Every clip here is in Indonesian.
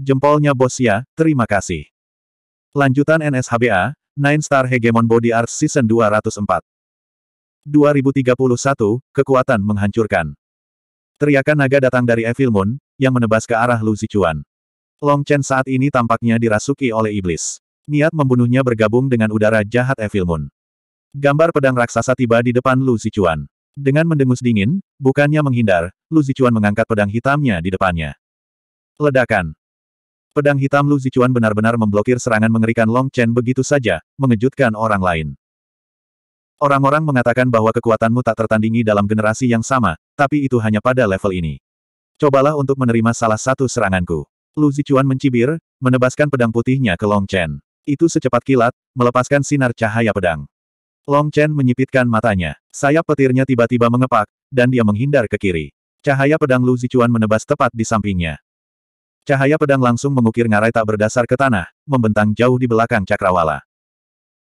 Jempolnya bos ya, terima kasih. Lanjutan NSHBA, Nine Star Hegemon Body Arts Season 204. 2031, Kekuatan Menghancurkan. Teriakan naga datang dari Evil Moon, yang menebas ke arah Lu Zichuan. Long Chen saat ini tampaknya dirasuki oleh iblis. Niat membunuhnya bergabung dengan udara jahat Evil Moon. Gambar pedang raksasa tiba di depan Lu Zichuan. Dengan mendengus dingin, bukannya menghindar, Lu Zichuan mengangkat pedang hitamnya di depannya. Ledakan. Pedang hitam Lu Zichuan benar-benar memblokir serangan mengerikan Long Chen begitu saja, mengejutkan orang lain. Orang-orang mengatakan bahwa kekuatanmu tak tertandingi dalam generasi yang sama, tapi itu hanya pada level ini. Cobalah untuk menerima salah satu seranganku. Lu Zichuan mencibir, menebaskan pedang putihnya ke Long Chen. Itu secepat kilat, melepaskan sinar cahaya pedang. Long Chen menyipitkan matanya. Sayap petirnya tiba-tiba mengepak, dan dia menghindar ke kiri. Cahaya pedang Lu Zichuan menebas tepat di sampingnya. Cahaya pedang langsung mengukir ngarai tak berdasar ke tanah, membentang jauh di belakang cakrawala.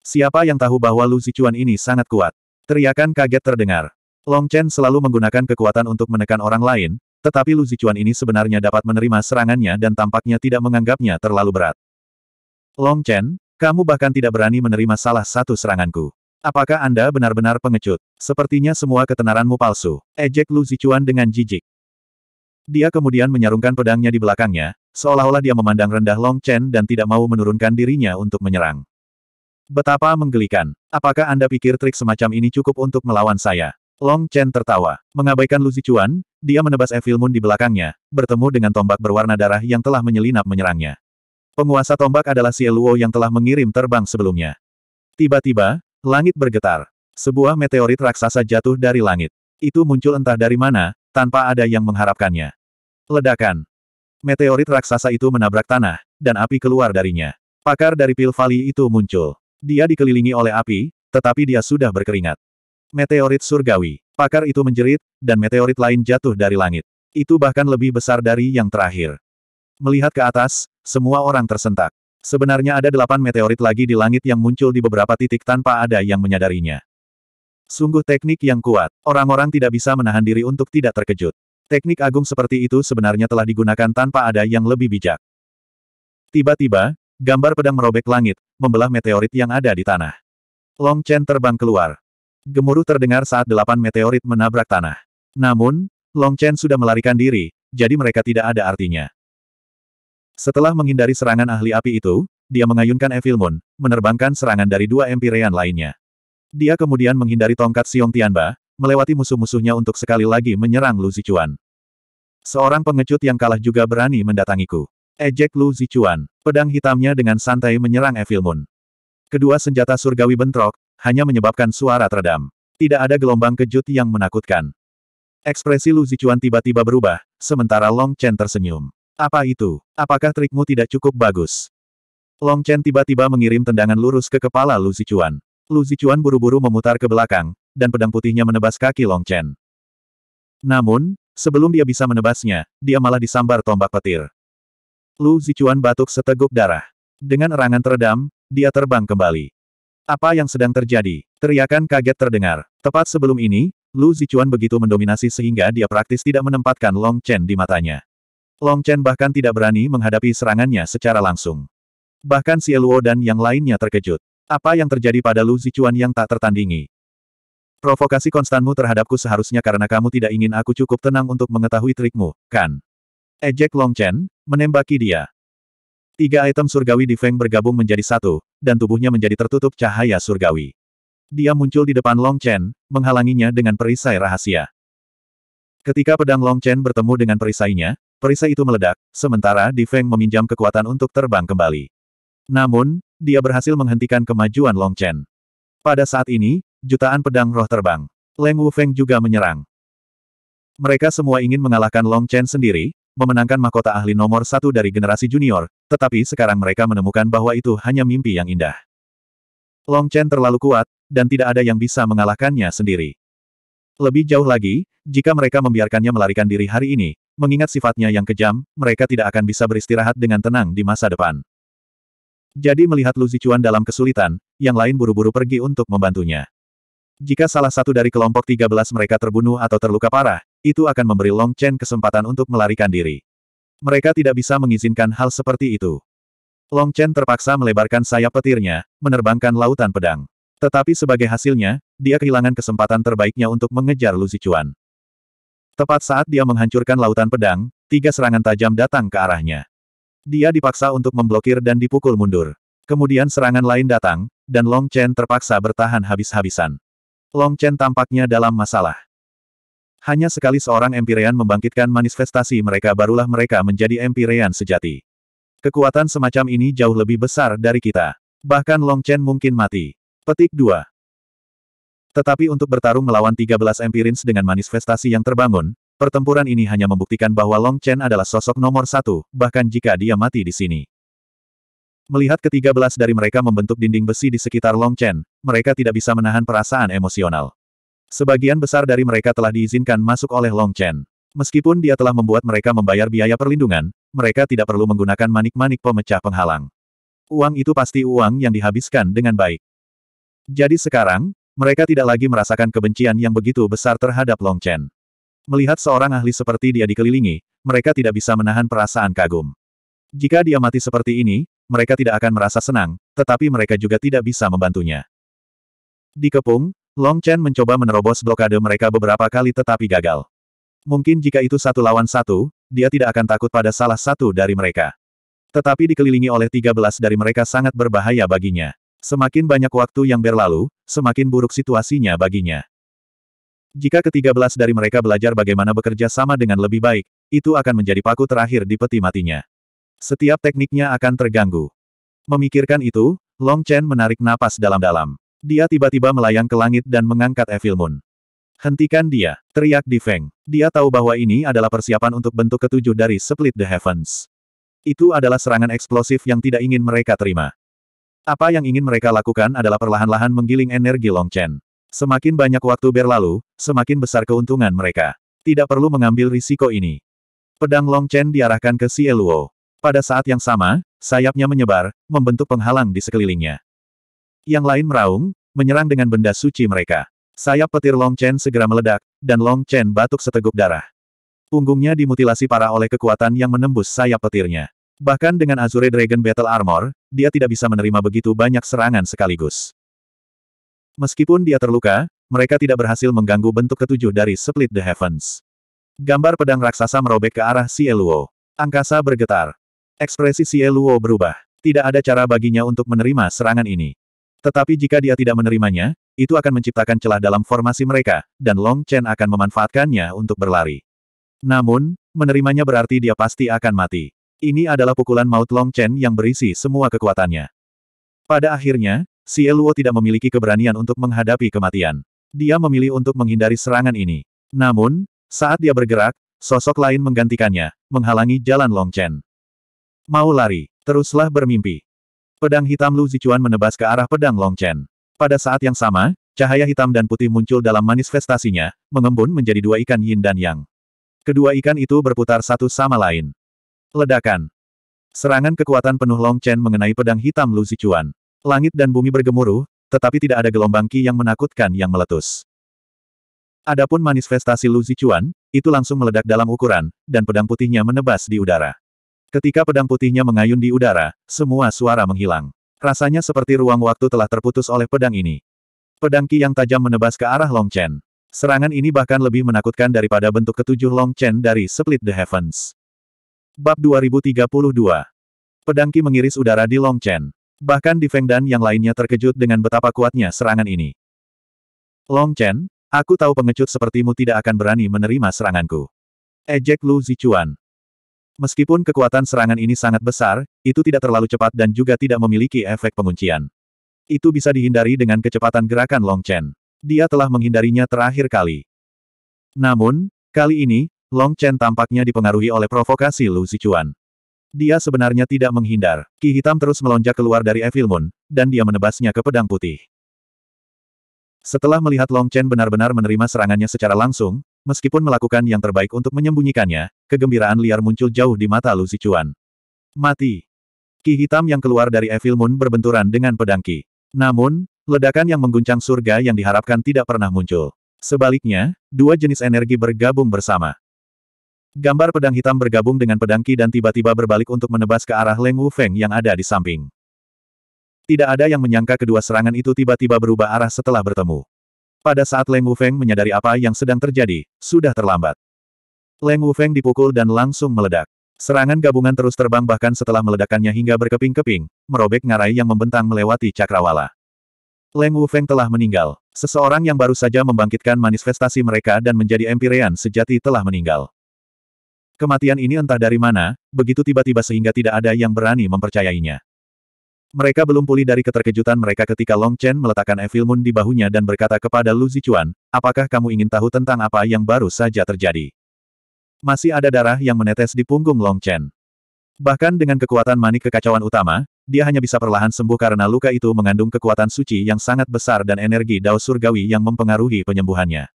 Siapa yang tahu bahwa Lu Zicuan ini sangat kuat? Teriakan kaget terdengar. Long Chen selalu menggunakan kekuatan untuk menekan orang lain, tetapi Lu Zicuan ini sebenarnya dapat menerima serangannya dan tampaknya tidak menganggapnya terlalu berat. Long Chen, kamu bahkan tidak berani menerima salah satu seranganku. Apakah Anda benar-benar pengecut? Sepertinya semua ketenaranmu palsu. Ejek Lu Zicuan dengan jijik. Dia kemudian menyarungkan pedangnya di belakangnya, seolah-olah dia memandang rendah Long Chen dan tidak mau menurunkan dirinya untuk menyerang. Betapa menggelikan. Apakah Anda pikir trik semacam ini cukup untuk melawan saya? Long Chen tertawa. Mengabaikan Lu Zichuan, dia menebas Evil Moon di belakangnya, bertemu dengan tombak berwarna darah yang telah menyelinap menyerangnya. Penguasa tombak adalah Si Luo yang telah mengirim terbang sebelumnya. Tiba-tiba, langit bergetar. Sebuah meteorit raksasa jatuh dari langit. Itu muncul entah dari mana, tanpa ada yang mengharapkannya. Ledakan. Meteorit raksasa itu menabrak tanah, dan api keluar darinya. Pakar dari Pil Valley itu muncul. Dia dikelilingi oleh api, tetapi dia sudah berkeringat. Meteorit surgawi. Pakar itu menjerit, dan meteorit lain jatuh dari langit. Itu bahkan lebih besar dari yang terakhir. Melihat ke atas, semua orang tersentak. Sebenarnya ada delapan meteorit lagi di langit yang muncul di beberapa titik tanpa ada yang menyadarinya. Sungguh teknik yang kuat, orang-orang tidak bisa menahan diri untuk tidak terkejut. Teknik agung seperti itu sebenarnya telah digunakan tanpa ada yang lebih bijak. Tiba-tiba, gambar pedang merobek langit, membelah meteorit yang ada di tanah. Long Chen terbang keluar. Gemuruh terdengar saat delapan meteorit menabrak tanah. Namun, Long Chen sudah melarikan diri, jadi mereka tidak ada artinya. Setelah menghindari serangan ahli api itu, dia mengayunkan Evil Moon, menerbangkan serangan dari dua Empyrean lainnya. Dia kemudian menghindari tongkat Xiong Tianba, melewati musuh-musuhnya untuk sekali lagi menyerang Lu Zichuan. Seorang pengecut yang kalah juga berani mendatangiku. Ejek Lu Zichuan, pedang hitamnya dengan santai menyerang Evil Moon. Kedua senjata surgawi bentrok, hanya menyebabkan suara teredam. Tidak ada gelombang kejut yang menakutkan. Ekspresi Lu Zichuan tiba-tiba berubah, sementara Long Chen tersenyum. Apa itu? Apakah trikmu tidak cukup bagus? Long Chen tiba-tiba mengirim tendangan lurus ke kepala Lu Zichuan. Lu Zichuan buru-buru memutar ke belakang, dan pedang putihnya menebas kaki Long Chen. Namun, sebelum dia bisa menebasnya, dia malah disambar tombak petir. Lu Zichuan batuk seteguk darah. Dengan erangan teredam, dia terbang kembali. Apa yang sedang terjadi? Teriakan kaget terdengar. Tepat sebelum ini, Lu Zichuan begitu mendominasi sehingga dia praktis tidak menempatkan Long Chen di matanya. Long Chen bahkan tidak berani menghadapi serangannya secara langsung. Bahkan Xie Luo dan yang lainnya terkejut. Apa yang terjadi pada Lu Zichuan yang tak tertandingi? Provokasi konstanmu terhadapku seharusnya karena kamu tidak ingin aku cukup tenang untuk mengetahui trikmu, kan? Ejek eh, Long Chen, menembaki dia. Tiga item surgawi di Feng bergabung menjadi satu, dan tubuhnya menjadi tertutup cahaya surgawi. Dia muncul di depan Long Chen, menghalanginya dengan perisai rahasia. Ketika pedang Long Chen bertemu dengan perisainya, perisai itu meledak, sementara Di Feng meminjam kekuatan untuk terbang kembali. Namun, dia berhasil menghentikan kemajuan Long Chen. Pada saat ini, jutaan pedang roh terbang. Leng Wufeng juga menyerang. Mereka semua ingin mengalahkan Long Chen sendiri, memenangkan mahkota ahli nomor satu dari generasi junior, tetapi sekarang mereka menemukan bahwa itu hanya mimpi yang indah. Long Chen terlalu kuat, dan tidak ada yang bisa mengalahkannya sendiri. Lebih jauh lagi, jika mereka membiarkannya melarikan diri hari ini, mengingat sifatnya yang kejam, mereka tidak akan bisa beristirahat dengan tenang di masa depan. Jadi melihat Lu Zichuan dalam kesulitan, yang lain buru-buru pergi untuk membantunya. Jika salah satu dari kelompok 13 mereka terbunuh atau terluka parah, itu akan memberi Long Chen kesempatan untuk melarikan diri. Mereka tidak bisa mengizinkan hal seperti itu. Long Chen terpaksa melebarkan sayap petirnya, menerbangkan lautan pedang. Tetapi sebagai hasilnya, dia kehilangan kesempatan terbaiknya untuk mengejar Lu Zichuan. Tepat saat dia menghancurkan lautan pedang, tiga serangan tajam datang ke arahnya. Dia dipaksa untuk memblokir dan dipukul mundur. Kemudian serangan lain datang, dan Long Chen terpaksa bertahan habis-habisan. Long Chen tampaknya dalam masalah. Hanya sekali seorang Empyrean membangkitkan manifestasi mereka barulah mereka menjadi Empyrean sejati. Kekuatan semacam ini jauh lebih besar dari kita. Bahkan Long Chen mungkin mati. Petik 2. Tetapi untuk bertarung melawan 13 Empirins dengan manifestasi yang terbangun, pertempuran ini hanya membuktikan bahwa Long Chen adalah sosok nomor satu, bahkan jika dia mati di sini. Melihat ketiga belas dari mereka membentuk dinding besi di sekitar Long Chen, mereka tidak bisa menahan perasaan emosional. Sebagian besar dari mereka telah diizinkan masuk oleh Long Chen. Meskipun dia telah membuat mereka membayar biaya perlindungan, mereka tidak perlu menggunakan manik-manik pemecah penghalang. Uang itu pasti uang yang dihabiskan dengan baik. Jadi sekarang, mereka tidak lagi merasakan kebencian yang begitu besar terhadap Long Chen. Melihat seorang ahli seperti dia dikelilingi, mereka tidak bisa menahan perasaan kagum. Jika dia mati seperti ini, mereka tidak akan merasa senang, tetapi mereka juga tidak bisa membantunya. Dikepung, Long Chen mencoba menerobos blokade mereka beberapa kali tetapi gagal. Mungkin jika itu satu lawan satu, dia tidak akan takut pada salah satu dari mereka. Tetapi dikelilingi oleh 13 dari mereka sangat berbahaya baginya. Semakin banyak waktu yang berlalu, semakin buruk situasinya baginya. Jika ketiga belas dari mereka belajar bagaimana bekerja sama dengan lebih baik, itu akan menjadi paku terakhir di peti matinya. Setiap tekniknya akan terganggu. Memikirkan itu, Long Chen menarik napas dalam-dalam. Dia tiba-tiba melayang ke langit dan mengangkat Evil Moon. Hentikan dia, teriak Di Feng. Dia tahu bahwa ini adalah persiapan untuk bentuk ketujuh dari Split the Heavens. Itu adalah serangan eksplosif yang tidak ingin mereka terima. Apa yang ingin mereka lakukan adalah perlahan-lahan menggiling energi Long Chen. Semakin banyak waktu berlalu, semakin besar keuntungan mereka. Tidak perlu mengambil risiko ini. Pedang Long Chen diarahkan ke Xie Luo. Pada saat yang sama, sayapnya menyebar, membentuk penghalang di sekelilingnya. Yang lain meraung, menyerang dengan benda suci mereka. Sayap petir Long Chen segera meledak, dan Long Chen batuk seteguk darah. Punggungnya dimutilasi parah oleh kekuatan yang menembus sayap petirnya. Bahkan dengan Azure Dragon Battle Armor, dia tidak bisa menerima begitu banyak serangan sekaligus. Meskipun dia terluka, mereka tidak berhasil mengganggu bentuk ketujuh dari Split the Heavens. Gambar pedang raksasa merobek ke arah Cieluo. Angkasa bergetar. Ekspresi Xie Luo berubah. Tidak ada cara baginya untuk menerima serangan ini. Tetapi jika dia tidak menerimanya, itu akan menciptakan celah dalam formasi mereka, dan Long Chen akan memanfaatkannya untuk berlari. Namun, menerimanya berarti dia pasti akan mati. Ini adalah pukulan maut Long Chen yang berisi semua kekuatannya. Pada akhirnya, Xie Luo tidak memiliki keberanian untuk menghadapi kematian. Dia memilih untuk menghindari serangan ini. Namun, saat dia bergerak, sosok lain menggantikannya, menghalangi jalan Long Chen. Mau lari, teruslah bermimpi. Pedang hitam Lu Zichuan menebas ke arah pedang Long Chen. Pada saat yang sama, cahaya hitam dan putih muncul dalam manifestasinya, mengembun menjadi dua ikan yin dan yang. Kedua ikan itu berputar satu sama lain. Ledakan. Serangan kekuatan penuh Long Chen mengenai pedang hitam Lu Zichuan. Langit dan bumi bergemuruh, tetapi tidak ada gelombang ki yang menakutkan yang meletus. Adapun manifestasi Lu Zichuan, itu langsung meledak dalam ukuran, dan pedang putihnya menebas di udara. Ketika pedang putihnya mengayun di udara, semua suara menghilang. Rasanya seperti ruang waktu telah terputus oleh pedang ini. Pedang Ki yang tajam menebas ke arah Long Chen. Serangan ini bahkan lebih menakutkan daripada bentuk ketujuh Long Chen dari Split the Heavens. Bab 2032 Pedang Ki mengiris udara di Long Chen. Bahkan di Feng Dan yang lainnya terkejut dengan betapa kuatnya serangan ini. Long Chen, aku tahu pengecut sepertimu tidak akan berani menerima seranganku. Ejek Lu Zichuan. Meskipun kekuatan serangan ini sangat besar, itu tidak terlalu cepat dan juga tidak memiliki efek penguncian. Itu bisa dihindari dengan kecepatan gerakan Long Chen. Dia telah menghindarinya terakhir kali. Namun, kali ini, Long Chen tampaknya dipengaruhi oleh provokasi Lu Zichuan. Dia sebenarnya tidak menghindar. Ki hitam terus melonjak keluar dari Evil Moon, dan dia menebasnya ke pedang putih. Setelah melihat Long Chen benar-benar menerima serangannya secara langsung, Meskipun melakukan yang terbaik untuk menyembunyikannya, kegembiraan liar muncul jauh di mata Lu Zichuan. Mati. Ki hitam yang keluar dari Evil Moon berbenturan dengan pedang Ki. Namun, ledakan yang mengguncang surga yang diharapkan tidak pernah muncul. Sebaliknya, dua jenis energi bergabung bersama. Gambar pedang hitam bergabung dengan pedang Ki dan tiba-tiba berbalik untuk menebas ke arah Leng Wu Feng yang ada di samping. Tidak ada yang menyangka kedua serangan itu tiba-tiba berubah arah setelah bertemu. Pada saat Leng Wufeng menyadari apa yang sedang terjadi, sudah terlambat. Leng Wufeng dipukul dan langsung meledak. Serangan gabungan terus terbang bahkan setelah meledakannya hingga berkeping-keping, merobek ngarai yang membentang melewati cakrawala. Leng Wufeng telah meninggal. Seseorang yang baru saja membangkitkan manifestasi mereka dan menjadi empirean sejati telah meninggal. Kematian ini entah dari mana, begitu tiba-tiba sehingga tidak ada yang berani mempercayainya. Mereka belum pulih dari keterkejutan mereka ketika Long Chen meletakkan Evil Moon di bahunya dan berkata kepada Lu Zichuan, apakah kamu ingin tahu tentang apa yang baru saja terjadi? Masih ada darah yang menetes di punggung Long Chen. Bahkan dengan kekuatan manik kekacauan utama, dia hanya bisa perlahan sembuh karena luka itu mengandung kekuatan suci yang sangat besar dan energi dao surgawi yang mempengaruhi penyembuhannya.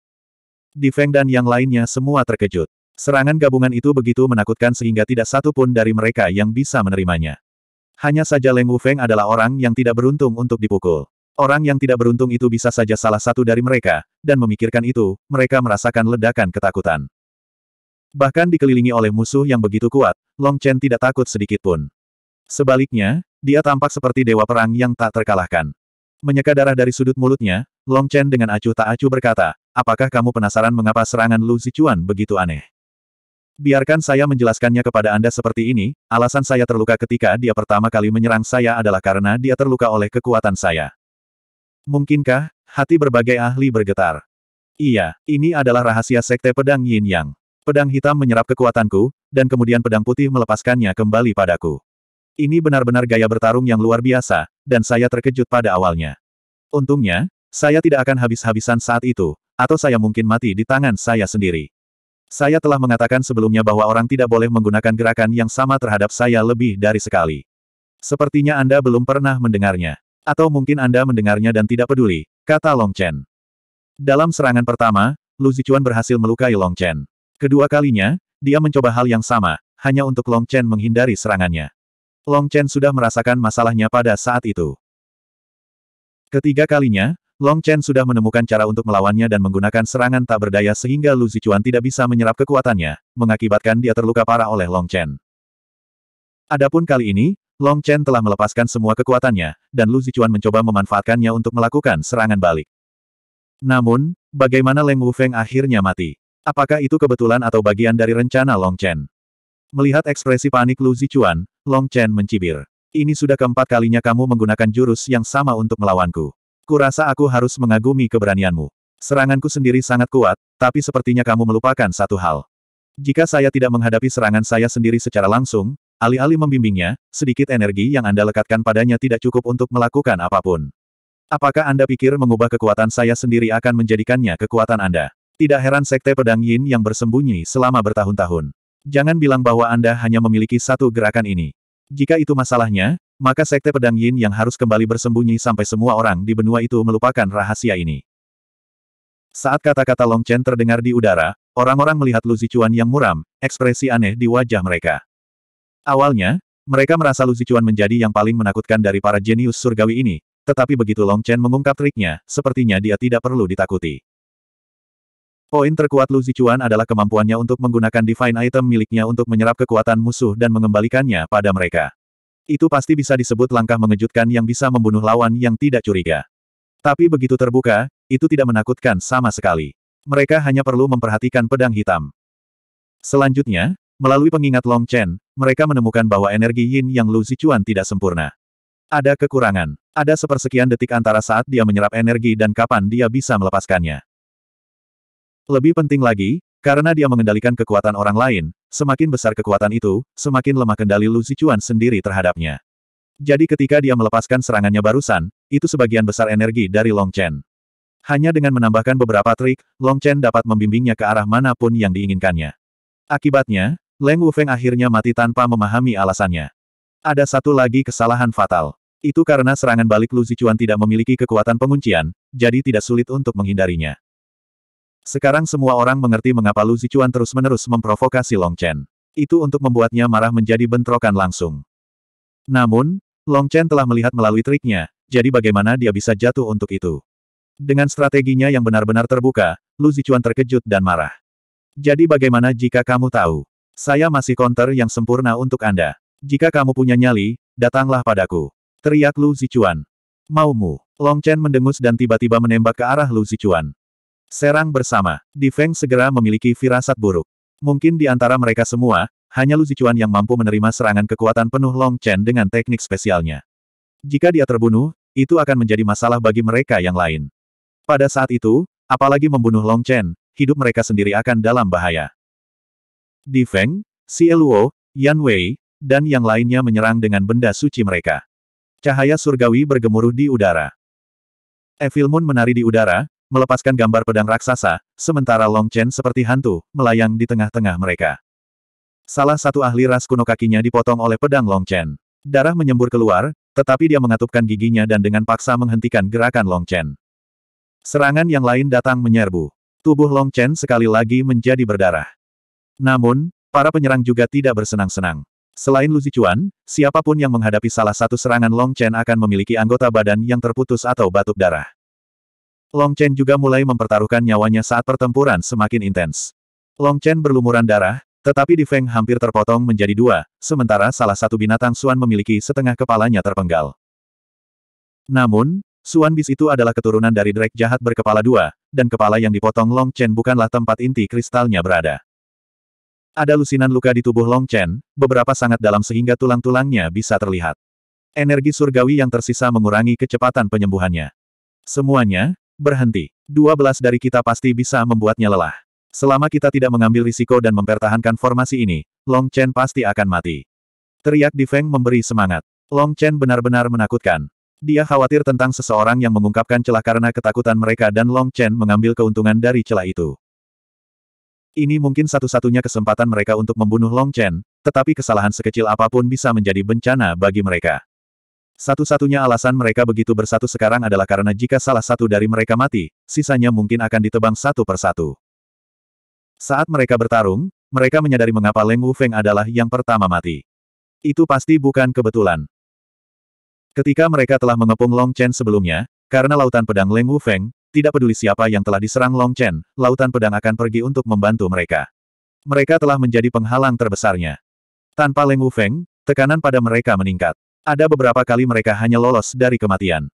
Di Feng dan yang lainnya semua terkejut. Serangan gabungan itu begitu menakutkan sehingga tidak satu pun dari mereka yang bisa menerimanya. Hanya saja Leng Feng adalah orang yang tidak beruntung untuk dipukul. Orang yang tidak beruntung itu bisa saja salah satu dari mereka, dan memikirkan itu, mereka merasakan ledakan ketakutan. Bahkan dikelilingi oleh musuh yang begitu kuat, Long Chen tidak takut sedikit pun. Sebaliknya, dia tampak seperti dewa perang yang tak terkalahkan. Menyeka darah dari sudut mulutnya, Long Chen dengan acuh tak acuh berkata, apakah kamu penasaran mengapa serangan Lu Zichuan begitu aneh? Biarkan saya menjelaskannya kepada Anda seperti ini, alasan saya terluka ketika dia pertama kali menyerang saya adalah karena dia terluka oleh kekuatan saya. Mungkinkah, hati berbagai ahli bergetar. Iya, ini adalah rahasia sekte pedang yin yang. Pedang hitam menyerap kekuatanku, dan kemudian pedang putih melepaskannya kembali padaku. Ini benar-benar gaya bertarung yang luar biasa, dan saya terkejut pada awalnya. Untungnya, saya tidak akan habis-habisan saat itu, atau saya mungkin mati di tangan saya sendiri. Saya telah mengatakan sebelumnya bahwa orang tidak boleh menggunakan gerakan yang sama terhadap saya lebih dari sekali. Sepertinya Anda belum pernah mendengarnya. Atau mungkin Anda mendengarnya dan tidak peduli, kata Long Chen. Dalam serangan pertama, Lu Zichuan berhasil melukai Long Chen. Kedua kalinya, dia mencoba hal yang sama, hanya untuk Long Chen menghindari serangannya. Long Chen sudah merasakan masalahnya pada saat itu. Ketiga kalinya, Long Chen sudah menemukan cara untuk melawannya dan menggunakan serangan tak berdaya sehingga Lu Zichuan tidak bisa menyerap kekuatannya, mengakibatkan dia terluka parah oleh Long Chen. Adapun kali ini, Long Chen telah melepaskan semua kekuatannya, dan Lu Zichuan mencoba memanfaatkannya untuk melakukan serangan balik. Namun, bagaimana Leng Wufeng akhirnya mati? Apakah itu kebetulan atau bagian dari rencana Long Chen? Melihat ekspresi panik Lu Zichuan, Long Chen mencibir. Ini sudah keempat kalinya kamu menggunakan jurus yang sama untuk melawanku. Kurasa aku harus mengagumi keberanianmu. Seranganku sendiri sangat kuat, tapi sepertinya kamu melupakan satu hal. Jika saya tidak menghadapi serangan saya sendiri secara langsung, alih-alih membimbingnya, sedikit energi yang Anda lekatkan padanya tidak cukup untuk melakukan apapun. Apakah Anda pikir mengubah kekuatan saya sendiri akan menjadikannya kekuatan Anda? Tidak heran sekte pedang yin yang bersembunyi selama bertahun-tahun. Jangan bilang bahwa Anda hanya memiliki satu gerakan ini. Jika itu masalahnya, maka Sekte Pedang Yin yang harus kembali bersembunyi sampai semua orang di benua itu melupakan rahasia ini. Saat kata-kata Long Chen terdengar di udara, orang-orang melihat Lu Zichuan yang muram, ekspresi aneh di wajah mereka. Awalnya, mereka merasa Lu Zichuan menjadi yang paling menakutkan dari para jenius surgawi ini, tetapi begitu Long Chen mengungkap triknya, sepertinya dia tidak perlu ditakuti. Poin terkuat Lu Zichuan adalah kemampuannya untuk menggunakan Divine Item miliknya untuk menyerap kekuatan musuh dan mengembalikannya pada mereka. Itu pasti bisa disebut langkah mengejutkan yang bisa membunuh lawan yang tidak curiga. Tapi begitu terbuka, itu tidak menakutkan sama sekali. Mereka hanya perlu memperhatikan pedang hitam. Selanjutnya, melalui pengingat Long Chen, mereka menemukan bahwa energi yin yang Lu Zichuan tidak sempurna. Ada kekurangan. Ada sepersekian detik antara saat dia menyerap energi dan kapan dia bisa melepaskannya. Lebih penting lagi, karena dia mengendalikan kekuatan orang lain, semakin besar kekuatan itu, semakin lemah kendali Lu Zichuan sendiri terhadapnya. Jadi ketika dia melepaskan serangannya barusan, itu sebagian besar energi dari Long Chen. Hanya dengan menambahkan beberapa trik, Long Chen dapat membimbingnya ke arah manapun yang diinginkannya. Akibatnya, Leng Wufeng akhirnya mati tanpa memahami alasannya. Ada satu lagi kesalahan fatal. Itu karena serangan balik Lu Zichuan tidak memiliki kekuatan penguncian, jadi tidak sulit untuk menghindarinya. Sekarang semua orang mengerti mengapa Lu Zichuan terus-menerus memprovokasi Long Chen. Itu untuk membuatnya marah menjadi bentrokan langsung. Namun, Long Chen telah melihat melalui triknya, jadi bagaimana dia bisa jatuh untuk itu. Dengan strateginya yang benar-benar terbuka, Lu Zichuan terkejut dan marah. Jadi bagaimana jika kamu tahu? Saya masih counter yang sempurna untuk Anda. Jika kamu punya nyali, datanglah padaku. Teriak Lu Zichuan. Maumu, Long Chen mendengus dan tiba-tiba menembak ke arah Lu Zichuan. Serang bersama. Di Feng segera memiliki firasat buruk. Mungkin di antara mereka semua, hanya Lu Zichuan yang mampu menerima serangan kekuatan penuh Long Chen dengan teknik spesialnya. Jika dia terbunuh, itu akan menjadi masalah bagi mereka yang lain. Pada saat itu, apalagi membunuh Long Chen, hidup mereka sendiri akan dalam bahaya. Di Feng, Si Eluo, Yan Wei, dan yang lainnya menyerang dengan benda suci mereka. Cahaya surgawi bergemuruh di udara. Evil Moon menari di udara, melepaskan gambar pedang raksasa, sementara Long Chen seperti hantu, melayang di tengah-tengah mereka. Salah satu ahli ras kuno kakinya dipotong oleh pedang Long Chen. Darah menyembur keluar, tetapi dia mengatupkan giginya dan dengan paksa menghentikan gerakan Long Chen. Serangan yang lain datang menyerbu. Tubuh Long Chen sekali lagi menjadi berdarah. Namun, para penyerang juga tidak bersenang-senang. Selain Lu Zichuan, siapapun yang menghadapi salah satu serangan Long Chen akan memiliki anggota badan yang terputus atau batuk darah. Long Chen juga mulai mempertaruhkan nyawanya saat pertempuran semakin intens. Long Chen berlumuran darah, tetapi di Feng hampir terpotong menjadi dua, sementara salah satu binatang Suan memiliki setengah kepalanya terpenggal. Namun, Suan Bis itu adalah keturunan dari Drake jahat berkepala dua, dan kepala yang dipotong Long Chen bukanlah tempat inti kristalnya berada. Ada lusinan luka di tubuh Long Chen, beberapa sangat dalam sehingga tulang-tulangnya bisa terlihat. Energi surgawi yang tersisa mengurangi kecepatan penyembuhannya. Semuanya, Berhenti. Dua belas dari kita pasti bisa membuatnya lelah. Selama kita tidak mengambil risiko dan mempertahankan formasi ini, Long Chen pasti akan mati. Teriak di Feng memberi semangat. Long Chen benar-benar menakutkan. Dia khawatir tentang seseorang yang mengungkapkan celah karena ketakutan mereka dan Long Chen mengambil keuntungan dari celah itu. Ini mungkin satu-satunya kesempatan mereka untuk membunuh Long Chen, tetapi kesalahan sekecil apapun bisa menjadi bencana bagi mereka. Satu-satunya alasan mereka begitu bersatu sekarang adalah karena jika salah satu dari mereka mati, sisanya mungkin akan ditebang satu persatu. Saat mereka bertarung, mereka menyadari mengapa Leng Wufeng adalah yang pertama mati. Itu pasti bukan kebetulan. Ketika mereka telah mengepung Long Chen sebelumnya, karena lautan pedang Leng Wufeng, tidak peduli siapa yang telah diserang Long Chen, lautan pedang akan pergi untuk membantu mereka. Mereka telah menjadi penghalang terbesarnya. Tanpa Leng Wufeng, tekanan pada mereka meningkat. Ada beberapa kali mereka hanya lolos dari kematian.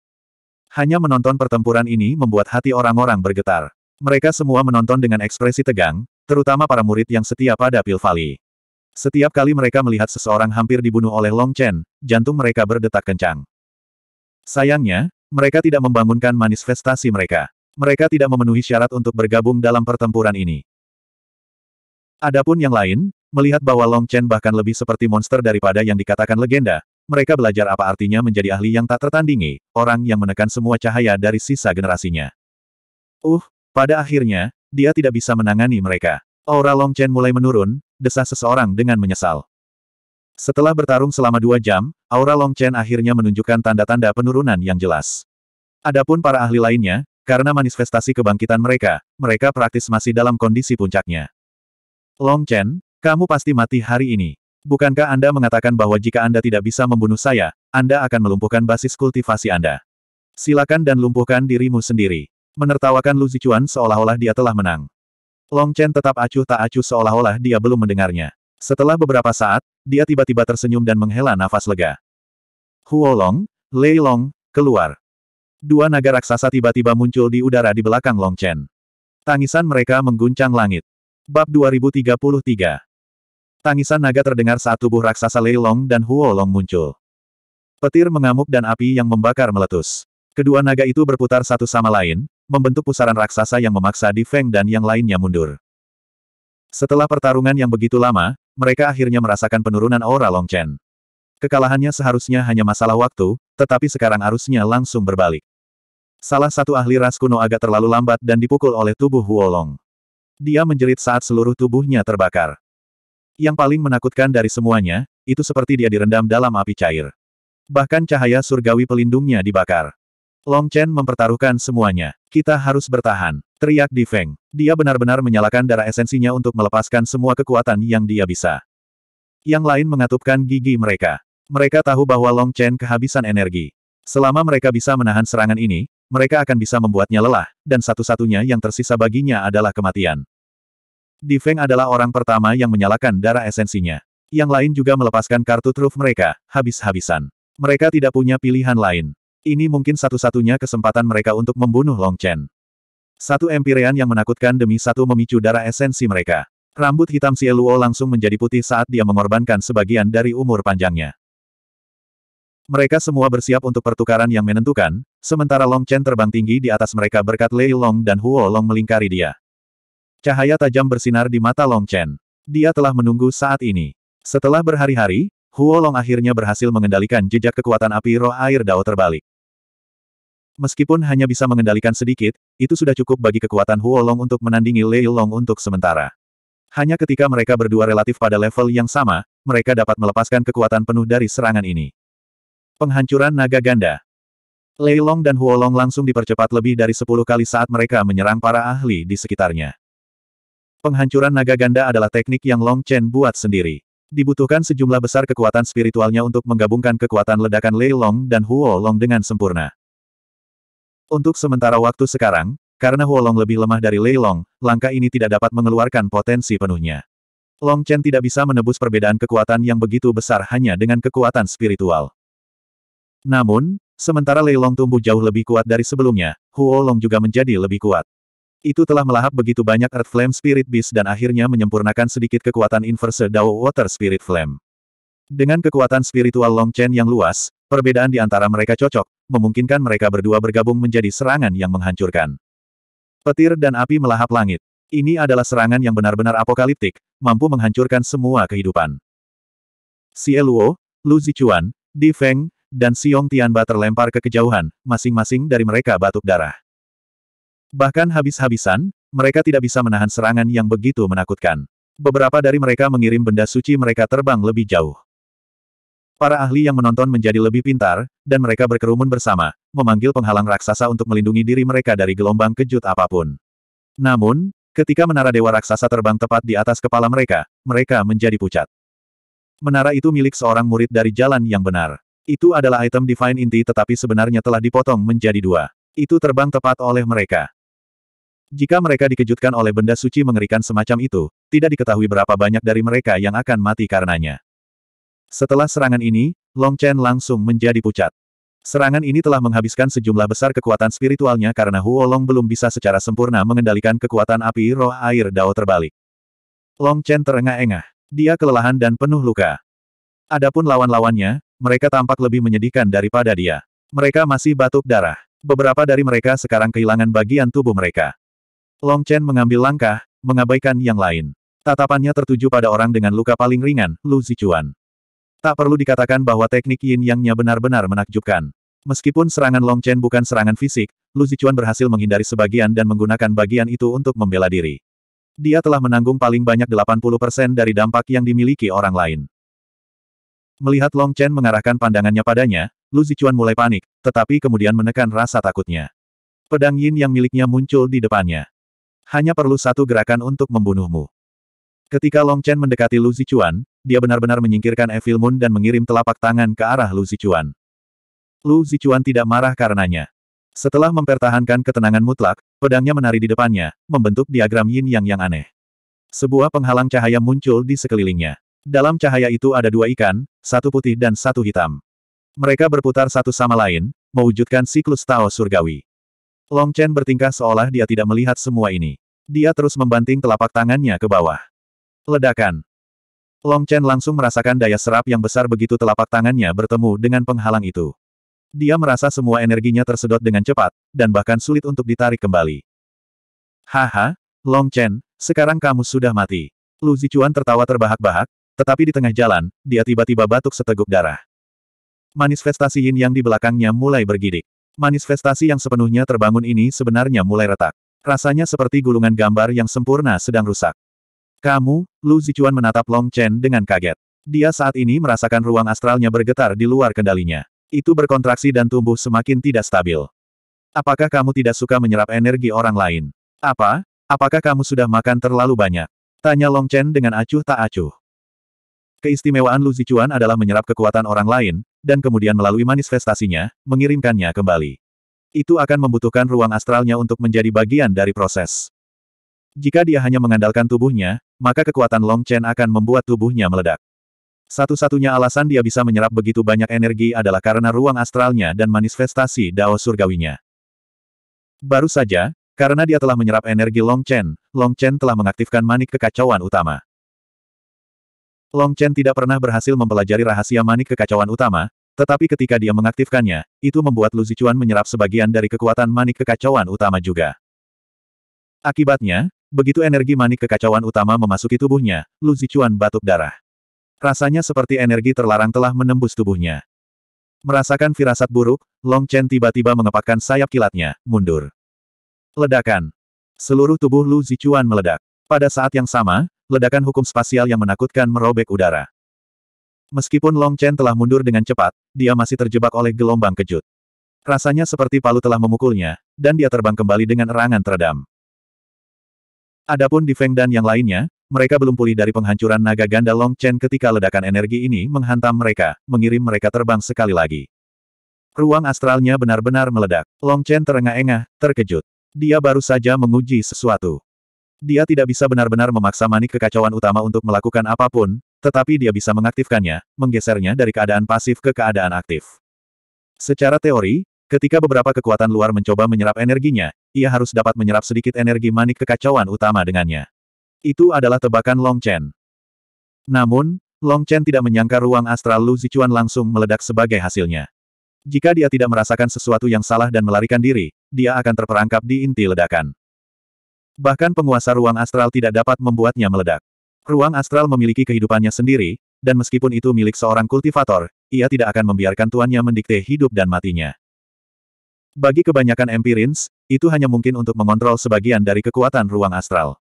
Hanya menonton pertempuran ini membuat hati orang-orang bergetar. Mereka semua menonton dengan ekspresi tegang, terutama para murid yang setia pada Pilvali. Setiap kali mereka melihat seseorang hampir dibunuh oleh Long Chen, jantung mereka berdetak kencang. Sayangnya, mereka tidak membangunkan manifestasi mereka. Mereka tidak memenuhi syarat untuk bergabung dalam pertempuran ini. Adapun yang lain, melihat bahwa Long Chen bahkan lebih seperti monster daripada yang dikatakan legenda, mereka belajar apa artinya menjadi ahli yang tak tertandingi, orang yang menekan semua cahaya dari sisa generasinya. Uh, pada akhirnya, dia tidak bisa menangani mereka. Aura Long Chen mulai menurun, desah seseorang dengan menyesal. Setelah bertarung selama dua jam, aura Long Chen akhirnya menunjukkan tanda-tanda penurunan yang jelas. Adapun para ahli lainnya, karena manifestasi kebangkitan mereka, mereka praktis masih dalam kondisi puncaknya. Long Chen, kamu pasti mati hari ini. Bukankah Anda mengatakan bahwa jika Anda tidak bisa membunuh saya, Anda akan melumpuhkan basis kultivasi Anda? Silakan dan lumpuhkan dirimu sendiri. Menertawakan Lu Zichuan seolah-olah dia telah menang. Long Chen tetap acuh tak acuh seolah-olah dia belum mendengarnya. Setelah beberapa saat, dia tiba-tiba tersenyum dan menghela nafas lega. Huo Long, Lei Long, keluar. Dua naga raksasa tiba-tiba muncul di udara di belakang Long Chen. Tangisan mereka mengguncang langit. Bab 2033 Tangisan naga terdengar saat tubuh raksasa Lei Long dan Huo Long muncul. Petir mengamuk dan api yang membakar meletus. Kedua naga itu berputar satu sama lain, membentuk pusaran raksasa yang memaksa Di Feng dan yang lainnya mundur. Setelah pertarungan yang begitu lama, mereka akhirnya merasakan penurunan aura Long Chen. Kekalahannya seharusnya hanya masalah waktu, tetapi sekarang arusnya langsung berbalik. Salah satu ahli ras kuno agak terlalu lambat dan dipukul oleh tubuh Huolong. Dia menjerit saat seluruh tubuhnya terbakar. Yang paling menakutkan dari semuanya, itu seperti dia direndam dalam api cair. Bahkan cahaya surgawi pelindungnya dibakar. Long Chen mempertaruhkan semuanya. Kita harus bertahan. Teriak di Feng. Dia benar-benar menyalakan darah esensinya untuk melepaskan semua kekuatan yang dia bisa. Yang lain mengatupkan gigi mereka. Mereka tahu bahwa Long Chen kehabisan energi. Selama mereka bisa menahan serangan ini, mereka akan bisa membuatnya lelah, dan satu-satunya yang tersisa baginya adalah kematian. Di Feng adalah orang pertama yang menyalakan darah esensinya. Yang lain juga melepaskan kartu truf mereka, habis-habisan. Mereka tidak punya pilihan lain. Ini mungkin satu-satunya kesempatan mereka untuk membunuh Long Chen. Satu empirean yang menakutkan demi satu memicu darah esensi mereka. Rambut hitam si Eluo langsung menjadi putih saat dia mengorbankan sebagian dari umur panjangnya. Mereka semua bersiap untuk pertukaran yang menentukan, sementara Long Chen terbang tinggi di atas mereka berkat Lei Long dan Huo Long melingkari dia. Cahaya tajam bersinar di mata Long Chen. Dia telah menunggu saat ini. Setelah berhari-hari, Huo Long akhirnya berhasil mengendalikan jejak kekuatan api roh air Dao terbalik. Meskipun hanya bisa mengendalikan sedikit, itu sudah cukup bagi kekuatan Huo Long untuk menandingi Lei Long untuk sementara. Hanya ketika mereka berdua relatif pada level yang sama, mereka dapat melepaskan kekuatan penuh dari serangan ini. Penghancuran naga ganda. Lei Long dan Huo Long langsung dipercepat lebih dari 10 kali saat mereka menyerang para ahli di sekitarnya. Penghancuran naga ganda adalah teknik yang Long Chen buat sendiri. Dibutuhkan sejumlah besar kekuatan spiritualnya untuk menggabungkan kekuatan ledakan Lei Long dan Huo Long dengan sempurna. Untuk sementara waktu sekarang, karena Huo Long lebih lemah dari Lei Long, langkah ini tidak dapat mengeluarkan potensi penuhnya. Long Chen tidak bisa menebus perbedaan kekuatan yang begitu besar hanya dengan kekuatan spiritual. Namun, sementara Lei Long tumbuh jauh lebih kuat dari sebelumnya, Huo Long juga menjadi lebih kuat. Itu telah melahap begitu banyak Earth Flame Spirit Beast dan akhirnya menyempurnakan sedikit kekuatan Inverse Dao Water Spirit Flame. Dengan kekuatan spiritual Long Chen yang luas, perbedaan di antara mereka cocok, memungkinkan mereka berdua bergabung menjadi serangan yang menghancurkan. Petir dan api melahap langit. Ini adalah serangan yang benar-benar apokaliptik, mampu menghancurkan semua kehidupan. Si Luo, Lu Zichuan, Di Feng, dan Xiong Tianba terlempar ke kejauhan, masing-masing dari mereka batuk darah. Bahkan habis-habisan, mereka tidak bisa menahan serangan yang begitu menakutkan. Beberapa dari mereka mengirim benda suci mereka terbang lebih jauh. Para ahli yang menonton menjadi lebih pintar, dan mereka berkerumun bersama, memanggil penghalang raksasa untuk melindungi diri mereka dari gelombang kejut apapun. Namun, ketika menara dewa raksasa terbang tepat di atas kepala mereka, mereka menjadi pucat. Menara itu milik seorang murid dari jalan yang benar. Itu adalah item Divine Inti tetapi sebenarnya telah dipotong menjadi dua. Itu terbang tepat oleh mereka. Jika mereka dikejutkan oleh benda suci mengerikan semacam itu, tidak diketahui berapa banyak dari mereka yang akan mati karenanya. Setelah serangan ini, Long Chen langsung menjadi pucat. Serangan ini telah menghabiskan sejumlah besar kekuatan spiritualnya karena Huo Long belum bisa secara sempurna mengendalikan kekuatan api roh air dao terbalik. Long Chen terengah-engah. Dia kelelahan dan penuh luka. Adapun lawan-lawannya, mereka tampak lebih menyedihkan daripada dia. Mereka masih batuk darah. Beberapa dari mereka sekarang kehilangan bagian tubuh mereka. Long Chen mengambil langkah, mengabaikan yang lain. Tatapannya tertuju pada orang dengan luka paling ringan, Lu Zichuan. Tak perlu dikatakan bahwa teknik yin yangnya benar-benar menakjubkan. Meskipun serangan Long Chen bukan serangan fisik, Lu Zichuan berhasil menghindari sebagian dan menggunakan bagian itu untuk membela diri. Dia telah menanggung paling banyak 80% dari dampak yang dimiliki orang lain. Melihat Long Chen mengarahkan pandangannya padanya, Lu Zichuan mulai panik, tetapi kemudian menekan rasa takutnya. Pedang Yin yang miliknya muncul di depannya. Hanya perlu satu gerakan untuk membunuhmu. Ketika Long Chen mendekati Lu Zichuan, dia benar-benar menyingkirkan Evil Moon dan mengirim telapak tangan ke arah Lu Zichuan. Lu Zichuan tidak marah karenanya. Setelah mempertahankan ketenangan mutlak, pedangnya menari di depannya, membentuk diagram yin yang yang aneh. Sebuah penghalang cahaya muncul di sekelilingnya. Dalam cahaya itu ada dua ikan, satu putih dan satu hitam. Mereka berputar satu sama lain, mewujudkan siklus Tao surgawi. Long Chen bertingkah seolah dia tidak melihat semua ini. Dia terus membanting telapak tangannya ke bawah. Ledakan. Long Chen langsung merasakan daya serap yang besar begitu telapak tangannya bertemu dengan penghalang itu. Dia merasa semua energinya tersedot dengan cepat, dan bahkan sulit untuk ditarik kembali. Haha, Long Chen, sekarang kamu sudah mati. Lu Zichuan tertawa terbahak-bahak, tetapi di tengah jalan, dia tiba-tiba batuk seteguk darah. Manifestasi yin yang di belakangnya mulai bergidik. Manifestasi yang sepenuhnya terbangun ini sebenarnya mulai retak. Rasanya seperti gulungan gambar yang sempurna sedang rusak. Kamu, Lu Zicuan menatap Long Chen dengan kaget. Dia saat ini merasakan ruang astralnya bergetar di luar kendalinya. Itu berkontraksi dan tumbuh semakin tidak stabil. Apakah kamu tidak suka menyerap energi orang lain? Apa? Apakah kamu sudah makan terlalu banyak? Tanya Long Chen dengan acuh tak acuh. Keistimewaan Lu Zicuan adalah menyerap kekuatan orang lain, dan kemudian melalui manifestasinya, mengirimkannya kembali. Itu akan membutuhkan ruang astralnya untuk menjadi bagian dari proses. Jika dia hanya mengandalkan tubuhnya, maka kekuatan Long Chen akan membuat tubuhnya meledak. Satu-satunya alasan dia bisa menyerap begitu banyak energi adalah karena ruang astralnya dan manifestasi Dao surgawinya. Baru saja, karena dia telah menyerap energi Long Chen, Long Chen telah mengaktifkan manik kekacauan utama. Long Chen tidak pernah berhasil mempelajari rahasia manik kekacauan utama, tetapi ketika dia mengaktifkannya, itu membuat Lu Zichuan menyerap sebagian dari kekuatan manik kekacauan utama juga. Akibatnya, begitu energi manik kekacauan utama memasuki tubuhnya, Lu Zichuan batuk darah. Rasanya seperti energi terlarang telah menembus tubuhnya. Merasakan firasat buruk, Long Chen tiba-tiba mengepakkan sayap kilatnya, mundur. Ledakan. Seluruh tubuh Lu Zichuan meledak. Pada saat yang sama, ledakan hukum spasial yang menakutkan merobek udara. Meskipun Long Chen telah mundur dengan cepat, dia masih terjebak oleh gelombang kejut. Rasanya seperti palu telah memukulnya, dan dia terbang kembali dengan erangan teredam. Adapun di Feng dan yang lainnya, mereka belum pulih dari penghancuran naga ganda Long Chen ketika ledakan energi ini menghantam mereka, mengirim mereka terbang sekali lagi. Ruang astralnya benar-benar meledak. Long Chen terengah-engah, terkejut. Dia baru saja menguji sesuatu. Dia tidak bisa benar-benar memaksa manik kekacauan utama untuk melakukan apapun, tetapi dia bisa mengaktifkannya, menggesernya dari keadaan pasif ke keadaan aktif. Secara teori, ketika beberapa kekuatan luar mencoba menyerap energinya, ia harus dapat menyerap sedikit energi manik kekacauan utama dengannya. Itu adalah tebakan Long Chen. Namun, Long Chen tidak menyangka ruang astral Lu Zichuan langsung meledak sebagai hasilnya. Jika dia tidak merasakan sesuatu yang salah dan melarikan diri, dia akan terperangkap di inti ledakan. Bahkan penguasa ruang astral tidak dapat membuatnya meledak. Ruang astral memiliki kehidupannya sendiri, dan meskipun itu milik seorang kultivator, ia tidak akan membiarkan tuannya mendikte hidup dan matinya. Bagi kebanyakan empirins, itu hanya mungkin untuk mengontrol sebagian dari kekuatan ruang astral.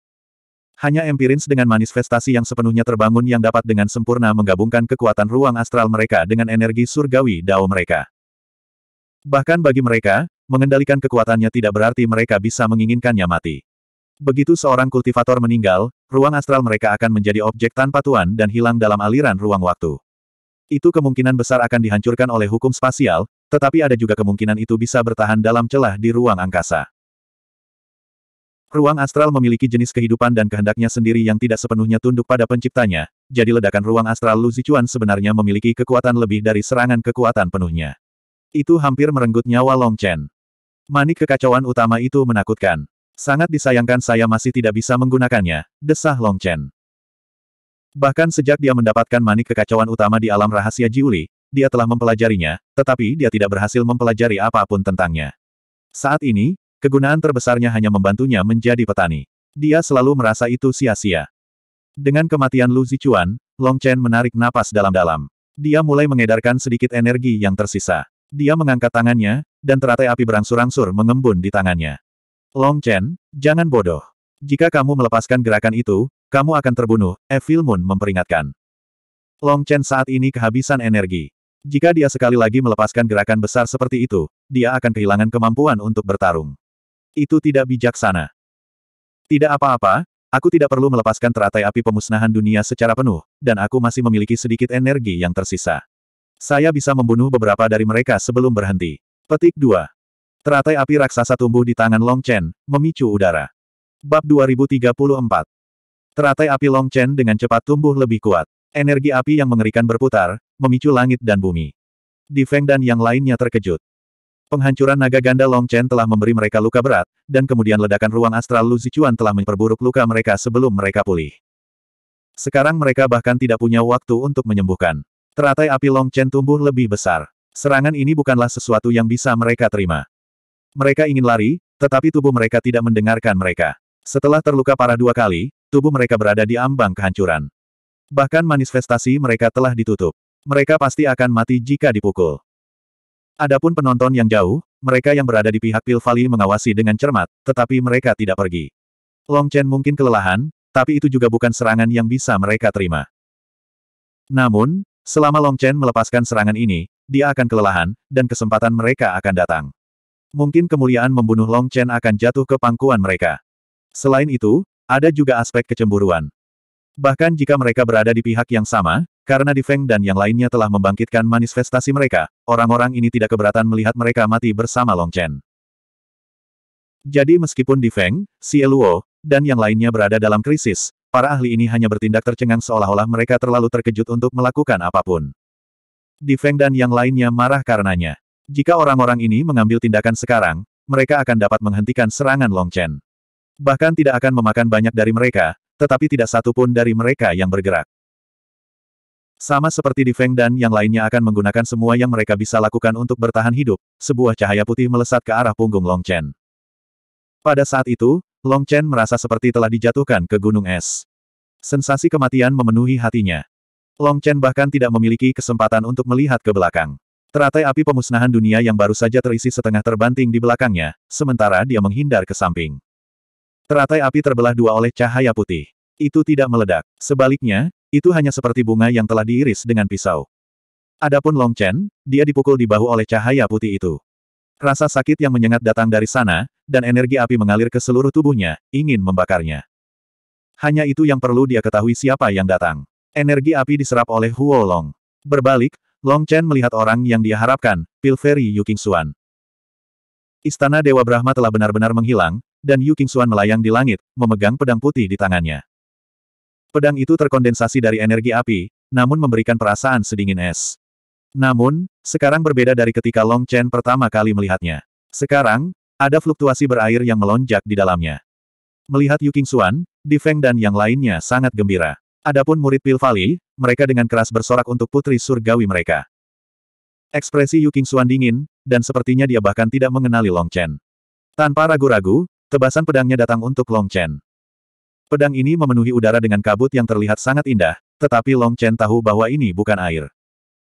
Hanya empirins dengan manifestasi yang sepenuhnya terbangun yang dapat dengan sempurna menggabungkan kekuatan ruang astral mereka dengan energi surgawi dao mereka. Bahkan bagi mereka, mengendalikan kekuatannya tidak berarti mereka bisa menginginkannya mati. Begitu seorang kultivator meninggal, ruang astral mereka akan menjadi objek tanpa tuan dan hilang dalam aliran ruang waktu. Itu kemungkinan besar akan dihancurkan oleh hukum spasial, tetapi ada juga kemungkinan itu bisa bertahan dalam celah di ruang angkasa. Ruang astral memiliki jenis kehidupan dan kehendaknya sendiri yang tidak sepenuhnya tunduk pada penciptanya, jadi ledakan ruang astral Lu Zichuan sebenarnya memiliki kekuatan lebih dari serangan kekuatan penuhnya. Itu hampir merenggut nyawa Long Chen. Manik kekacauan utama itu menakutkan. Sangat disayangkan saya masih tidak bisa menggunakannya, desah Long Chen. Bahkan sejak dia mendapatkan manik kekacauan utama di alam rahasia Jiuli, dia telah mempelajarinya, tetapi dia tidak berhasil mempelajari apapun tentangnya. Saat ini, kegunaan terbesarnya hanya membantunya menjadi petani. Dia selalu merasa itu sia-sia. Dengan kematian Lu Zichuan, Long Chen menarik napas dalam-dalam. Dia mulai mengedarkan sedikit energi yang tersisa. Dia mengangkat tangannya, dan teratai api berangsur-angsur mengembun di tangannya. Long Chen, jangan bodoh. Jika kamu melepaskan gerakan itu, kamu akan terbunuh, Evil Moon memperingatkan. Long Chen saat ini kehabisan energi. Jika dia sekali lagi melepaskan gerakan besar seperti itu, dia akan kehilangan kemampuan untuk bertarung. Itu tidak bijaksana. Tidak apa-apa, aku tidak perlu melepaskan teratai api pemusnahan dunia secara penuh, dan aku masih memiliki sedikit energi yang tersisa. Saya bisa membunuh beberapa dari mereka sebelum berhenti. Petik 2. Teratai api raksasa tumbuh di tangan Long Chen, memicu udara. Bab 2034 Teratai api Long Chen dengan cepat tumbuh lebih kuat. Energi api yang mengerikan berputar, memicu langit dan bumi. Di Feng dan yang lainnya terkejut. Penghancuran naga ganda Long Chen telah memberi mereka luka berat, dan kemudian ledakan ruang astral Lu Zichuan telah memperburuk luka mereka sebelum mereka pulih. Sekarang mereka bahkan tidak punya waktu untuk menyembuhkan. Teratai api Long Chen tumbuh lebih besar. Serangan ini bukanlah sesuatu yang bisa mereka terima. Mereka ingin lari, tetapi tubuh mereka tidak mendengarkan mereka. Setelah terluka parah dua kali, tubuh mereka berada di ambang kehancuran. Bahkan manifestasi mereka telah ditutup. Mereka pasti akan mati jika dipukul. Adapun penonton yang jauh, mereka yang berada di pihak Pilvali mengawasi dengan cermat, tetapi mereka tidak pergi. Long Chen mungkin kelelahan, tapi itu juga bukan serangan yang bisa mereka terima. Namun, selama Long Chen melepaskan serangan ini, dia akan kelelahan, dan kesempatan mereka akan datang. Mungkin kemuliaan membunuh Long Chen akan jatuh ke pangkuan mereka. Selain itu, ada juga aspek kecemburuan. Bahkan jika mereka berada di pihak yang sama, karena Di Feng dan yang lainnya telah membangkitkan manifestasi mereka, orang-orang ini tidak keberatan melihat mereka mati bersama Long Chen. Jadi meskipun Di Feng, Si Eluo, dan yang lainnya berada dalam krisis, para ahli ini hanya bertindak tercengang seolah-olah mereka terlalu terkejut untuk melakukan apapun. Di Feng dan yang lainnya marah karenanya. Jika orang-orang ini mengambil tindakan sekarang, mereka akan dapat menghentikan serangan Long Chen. Bahkan tidak akan memakan banyak dari mereka, tetapi tidak satu pun dari mereka yang bergerak. Sama seperti di Feng dan yang lainnya akan menggunakan semua yang mereka bisa lakukan untuk bertahan hidup, sebuah cahaya putih melesat ke arah punggung Long Chen. Pada saat itu, Long Chen merasa seperti telah dijatuhkan ke gunung es. Sensasi kematian memenuhi hatinya. Long Chen bahkan tidak memiliki kesempatan untuk melihat ke belakang. Teratai api pemusnahan dunia yang baru saja terisi setengah terbanting di belakangnya, sementara dia menghindar ke samping. Teratai api terbelah dua oleh cahaya putih. Itu tidak meledak. Sebaliknya, itu hanya seperti bunga yang telah diiris dengan pisau. Adapun Long Chen, dia dipukul di bahu oleh cahaya putih itu. Rasa sakit yang menyengat datang dari sana, dan energi api mengalir ke seluruh tubuhnya, ingin membakarnya. Hanya itu yang perlu dia ketahui siapa yang datang. Energi api diserap oleh Huo Long. Berbalik, Long Chen melihat orang yang dia harapkan, Pilferi Yu Xuan. Istana Dewa Brahma telah benar-benar menghilang, dan Yu Xuan melayang di langit, memegang pedang putih di tangannya. Pedang itu terkondensasi dari energi api, namun memberikan perasaan sedingin es. Namun, sekarang berbeda dari ketika Long Chen pertama kali melihatnya. Sekarang, ada fluktuasi berair yang melonjak di dalamnya. Melihat Yu Xuan, Di Feng dan yang lainnya sangat gembira. Adapun murid Pilvali, mereka dengan keras bersorak untuk putri surgawi mereka. Ekspresi Yu King dingin, dan sepertinya dia bahkan tidak mengenali Long Chen. Tanpa ragu-ragu, tebasan pedangnya datang untuk Long Chen. Pedang ini memenuhi udara dengan kabut yang terlihat sangat indah, tetapi Long Chen tahu bahwa ini bukan air.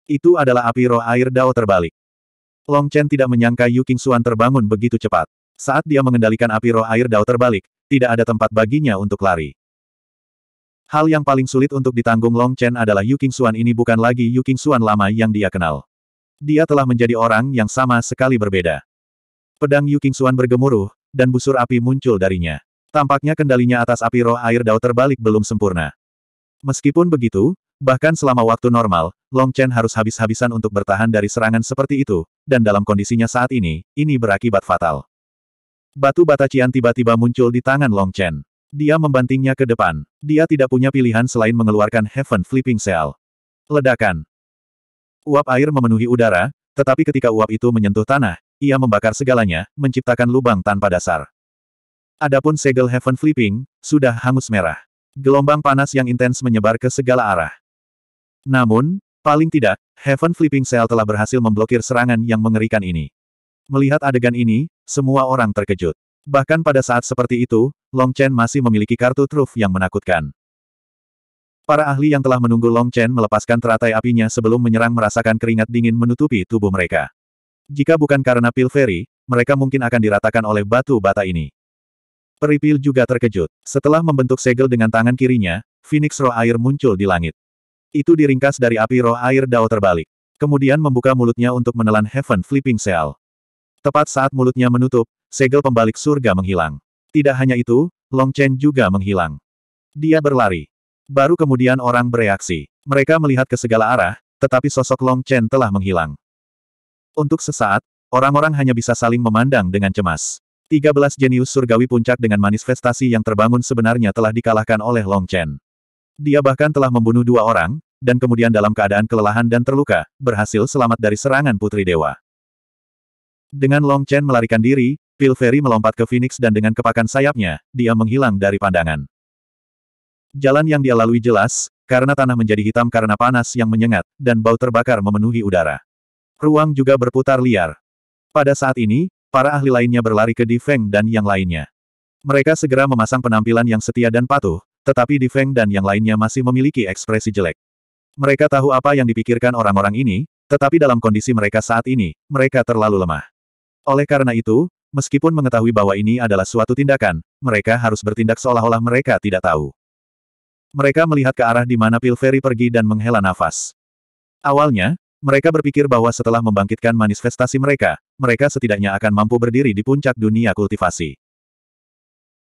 Itu adalah api roh air dao terbalik. Long Chen tidak menyangka Yu King terbangun begitu cepat. Saat dia mengendalikan api roh air dao terbalik, tidak ada tempat baginya untuk lari. Hal yang paling sulit untuk ditanggung Long Chen adalah Yu King Xuan ini bukan lagi Yu King Xuan lama yang dia kenal. Dia telah menjadi orang yang sama sekali berbeda. Pedang Yu King Xuan bergemuruh, dan busur api muncul darinya. Tampaknya kendalinya atas api roh air dao terbalik belum sempurna. Meskipun begitu, bahkan selama waktu normal, Long Chen harus habis-habisan untuk bertahan dari serangan seperti itu, dan dalam kondisinya saat ini, ini berakibat fatal. Batu bata Cian tiba-tiba muncul di tangan Long Chen. Dia membantingnya ke depan. Dia tidak punya pilihan selain mengeluarkan Heaven Flipping Seal. Ledakan. Uap air memenuhi udara, tetapi ketika uap itu menyentuh tanah, ia membakar segalanya, menciptakan lubang tanpa dasar. Adapun segel Heaven Flipping, sudah hangus merah. Gelombang panas yang intens menyebar ke segala arah. Namun, paling tidak, Heaven Flipping Cell telah berhasil memblokir serangan yang mengerikan ini. Melihat adegan ini, semua orang terkejut. Bahkan pada saat seperti itu, Long Chen masih memiliki kartu truf yang menakutkan. Para ahli yang telah menunggu Long Chen melepaskan teratai apinya sebelum menyerang merasakan keringat dingin menutupi tubuh mereka. Jika bukan karena pil Fairy, mereka mungkin akan diratakan oleh batu bata ini. Peripil juga terkejut. Setelah membentuk segel dengan tangan kirinya, Phoenix roh air muncul di langit. Itu diringkas dari api roh air Dao terbalik. Kemudian membuka mulutnya untuk menelan Heaven Flipping Seal. Tepat saat mulutnya menutup, segel pembalik surga menghilang. Tidak hanya itu, Long Chen juga menghilang. Dia berlari. Baru kemudian orang bereaksi. Mereka melihat ke segala arah, tetapi sosok Long Chen telah menghilang. Untuk sesaat, orang-orang hanya bisa saling memandang dengan cemas. 13 jenius surgawi puncak dengan manifestasi yang terbangun sebenarnya telah dikalahkan oleh Long Chen. Dia bahkan telah membunuh dua orang, dan kemudian dalam keadaan kelelahan dan terluka, berhasil selamat dari serangan Putri Dewa. Dengan Long Chen melarikan diri, Pilferi melompat ke Phoenix dan dengan kepakan sayapnya, dia menghilang dari pandangan. Jalan yang dia lalui jelas, karena tanah menjadi hitam karena panas yang menyengat, dan bau terbakar memenuhi udara. Ruang juga berputar liar. Pada saat ini, para ahli lainnya berlari ke Di Feng dan yang lainnya. Mereka segera memasang penampilan yang setia dan patuh, tetapi Di Feng dan yang lainnya masih memiliki ekspresi jelek. Mereka tahu apa yang dipikirkan orang-orang ini, tetapi dalam kondisi mereka saat ini, mereka terlalu lemah. Oleh karena itu, Meskipun mengetahui bahwa ini adalah suatu tindakan, mereka harus bertindak seolah-olah mereka tidak tahu. Mereka melihat ke arah di mana Pilferi pergi dan menghela nafas. Awalnya, mereka berpikir bahwa setelah membangkitkan manifestasi mereka, mereka setidaknya akan mampu berdiri di puncak dunia kultivasi.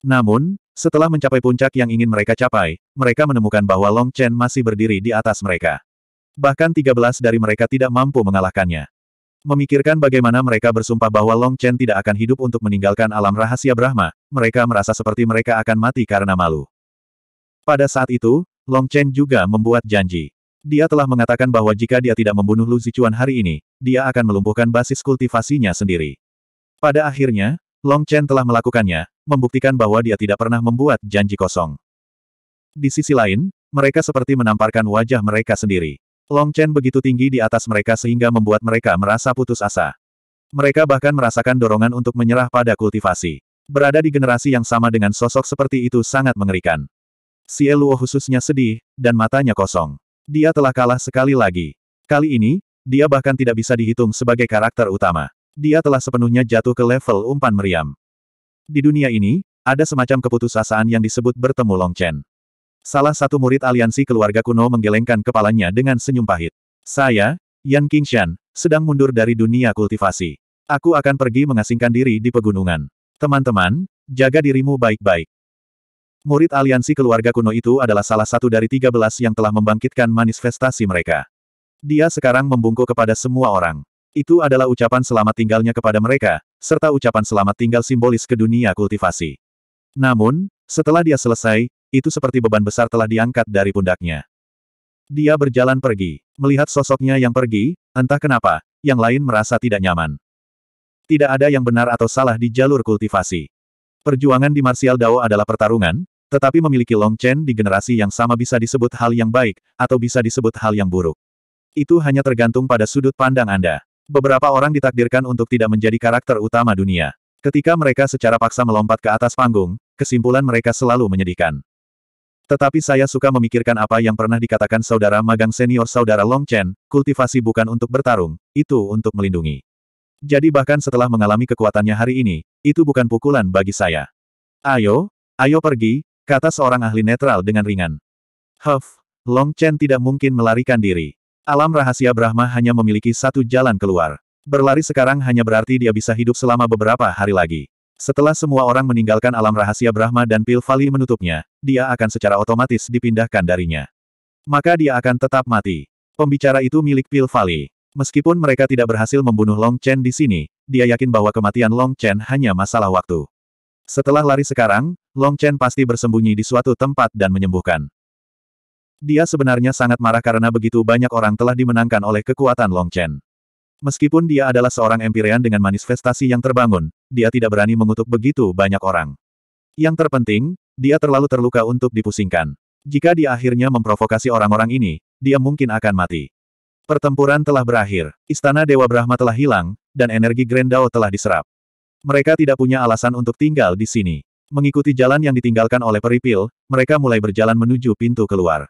Namun, setelah mencapai puncak yang ingin mereka capai, mereka menemukan bahwa Long Chen masih berdiri di atas mereka. Bahkan 13 dari mereka tidak mampu mengalahkannya. Memikirkan bagaimana mereka bersumpah bahwa Long Chen tidak akan hidup untuk meninggalkan alam rahasia Brahma, mereka merasa seperti mereka akan mati karena malu. Pada saat itu, Long Chen juga membuat janji. Dia telah mengatakan bahwa jika dia tidak membunuh Lu Zichuan hari ini, dia akan melumpuhkan basis kultivasinya sendiri. Pada akhirnya, Long Chen telah melakukannya, membuktikan bahwa dia tidak pernah membuat janji kosong. Di sisi lain, mereka seperti menamparkan wajah mereka sendiri. Long Chen begitu tinggi di atas mereka sehingga membuat mereka merasa putus asa. Mereka bahkan merasakan dorongan untuk menyerah pada kultivasi. Berada di generasi yang sama dengan sosok seperti itu sangat mengerikan. Si Eluo khususnya sedih, dan matanya kosong. Dia telah kalah sekali lagi. Kali ini, dia bahkan tidak bisa dihitung sebagai karakter utama. Dia telah sepenuhnya jatuh ke level umpan meriam. Di dunia ini, ada semacam keputusasaan yang disebut bertemu Long Chen. Salah satu murid aliansi keluarga kuno menggelengkan kepalanya dengan senyum pahit. Saya, Yan Qingshan, sedang mundur dari dunia kultivasi. Aku akan pergi mengasingkan diri di pegunungan. Teman-teman, jaga dirimu baik-baik. Murid aliansi keluarga kuno itu adalah salah satu dari tiga belas yang telah membangkitkan manifestasi mereka. Dia sekarang membungkuk kepada semua orang. Itu adalah ucapan selamat tinggalnya kepada mereka, serta ucapan selamat tinggal simbolis ke dunia kultivasi. Namun, setelah dia selesai, itu seperti beban besar telah diangkat dari pundaknya. Dia berjalan pergi. Melihat sosoknya yang pergi, entah kenapa, yang lain merasa tidak nyaman. Tidak ada yang benar atau salah di jalur kultivasi. Perjuangan di Martial Dao adalah pertarungan, tetapi memiliki Long Chen di generasi yang sama bisa disebut hal yang baik, atau bisa disebut hal yang buruk. Itu hanya tergantung pada sudut pandang Anda. Beberapa orang ditakdirkan untuk tidak menjadi karakter utama dunia. Ketika mereka secara paksa melompat ke atas panggung, kesimpulan mereka selalu menyedihkan. Tetapi saya suka memikirkan apa yang pernah dikatakan saudara magang senior saudara Long Chen, kultivasi bukan untuk bertarung, itu untuk melindungi. Jadi bahkan setelah mengalami kekuatannya hari ini, itu bukan pukulan bagi saya. Ayo, ayo pergi, kata seorang ahli netral dengan ringan. Huff, Long Chen tidak mungkin melarikan diri. Alam rahasia Brahma hanya memiliki satu jalan keluar. Berlari sekarang hanya berarti dia bisa hidup selama beberapa hari lagi. Setelah semua orang meninggalkan alam rahasia Brahma dan Pil menutupnya, dia akan secara otomatis dipindahkan darinya. Maka dia akan tetap mati. Pembicara itu milik Pil Meskipun mereka tidak berhasil membunuh Long Chen di sini, dia yakin bahwa kematian Long Chen hanya masalah waktu. Setelah lari sekarang, Long Chen pasti bersembunyi di suatu tempat dan menyembuhkan. Dia sebenarnya sangat marah karena begitu banyak orang telah dimenangkan oleh kekuatan Long Chen. Meskipun dia adalah seorang Empyrean dengan manifestasi yang terbangun, dia tidak berani mengutuk begitu banyak orang. Yang terpenting, dia terlalu terluka untuk dipusingkan. Jika dia akhirnya memprovokasi orang-orang ini, dia mungkin akan mati. Pertempuran telah berakhir, istana Dewa Brahma telah hilang, dan energi Grendao telah diserap. Mereka tidak punya alasan untuk tinggal di sini. Mengikuti jalan yang ditinggalkan oleh peripil, mereka mulai berjalan menuju pintu keluar.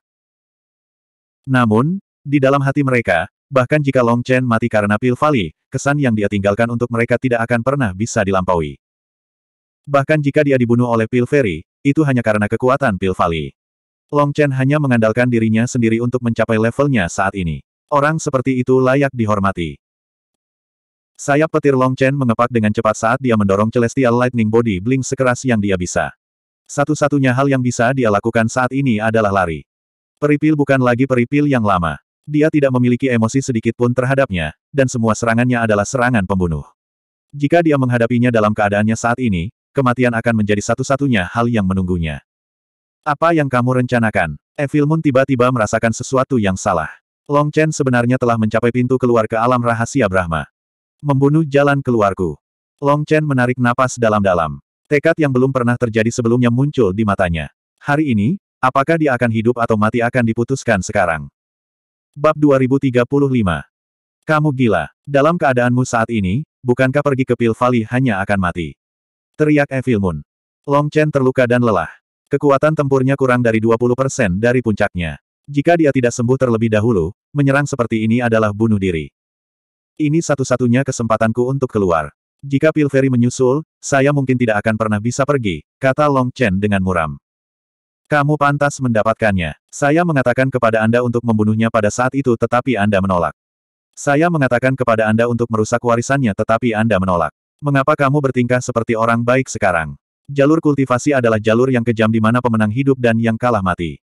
Namun, di dalam hati mereka, Bahkan jika Long Chen mati karena pil Vali, kesan yang dia tinggalkan untuk mereka tidak akan pernah bisa dilampaui. Bahkan jika dia dibunuh oleh pil Ferry, itu hanya karena kekuatan pil Vali. Long Chen hanya mengandalkan dirinya sendiri untuk mencapai levelnya saat ini. Orang seperti itu layak dihormati. Sayap petir Long Chen mengepak dengan cepat saat dia mendorong Celestial Lightning Body Blink sekeras yang dia bisa. Satu-satunya hal yang bisa dia lakukan saat ini adalah lari. Peripil bukan lagi peripil yang lama. Dia tidak memiliki emosi sedikit pun terhadapnya, dan semua serangannya adalah serangan pembunuh. Jika dia menghadapinya dalam keadaannya saat ini, kematian akan menjadi satu-satunya hal yang menunggunya. Apa yang kamu rencanakan? Evil Moon tiba-tiba merasakan sesuatu yang salah. Long Chen sebenarnya telah mencapai pintu keluar ke alam rahasia Brahma. Membunuh jalan keluarku. Long Chen menarik napas dalam-dalam. Tekad yang belum pernah terjadi sebelumnya muncul di matanya. Hari ini, apakah dia akan hidup atau mati akan diputuskan sekarang. Bab 2035. Kamu gila. Dalam keadaanmu saat ini, bukankah pergi ke Pil Valley hanya akan mati? Teriak Evil Moon. Long Chen terluka dan lelah. Kekuatan tempurnya kurang dari 20% dari puncaknya. Jika dia tidak sembuh terlebih dahulu, menyerang seperti ini adalah bunuh diri. Ini satu-satunya kesempatanku untuk keluar. Jika Pilferi menyusul, saya mungkin tidak akan pernah bisa pergi, kata Long Chen dengan muram. Kamu pantas mendapatkannya. Saya mengatakan kepada Anda untuk membunuhnya pada saat itu tetapi Anda menolak. Saya mengatakan kepada Anda untuk merusak warisannya tetapi Anda menolak. Mengapa kamu bertingkah seperti orang baik sekarang? Jalur kultivasi adalah jalur yang kejam di mana pemenang hidup dan yang kalah mati.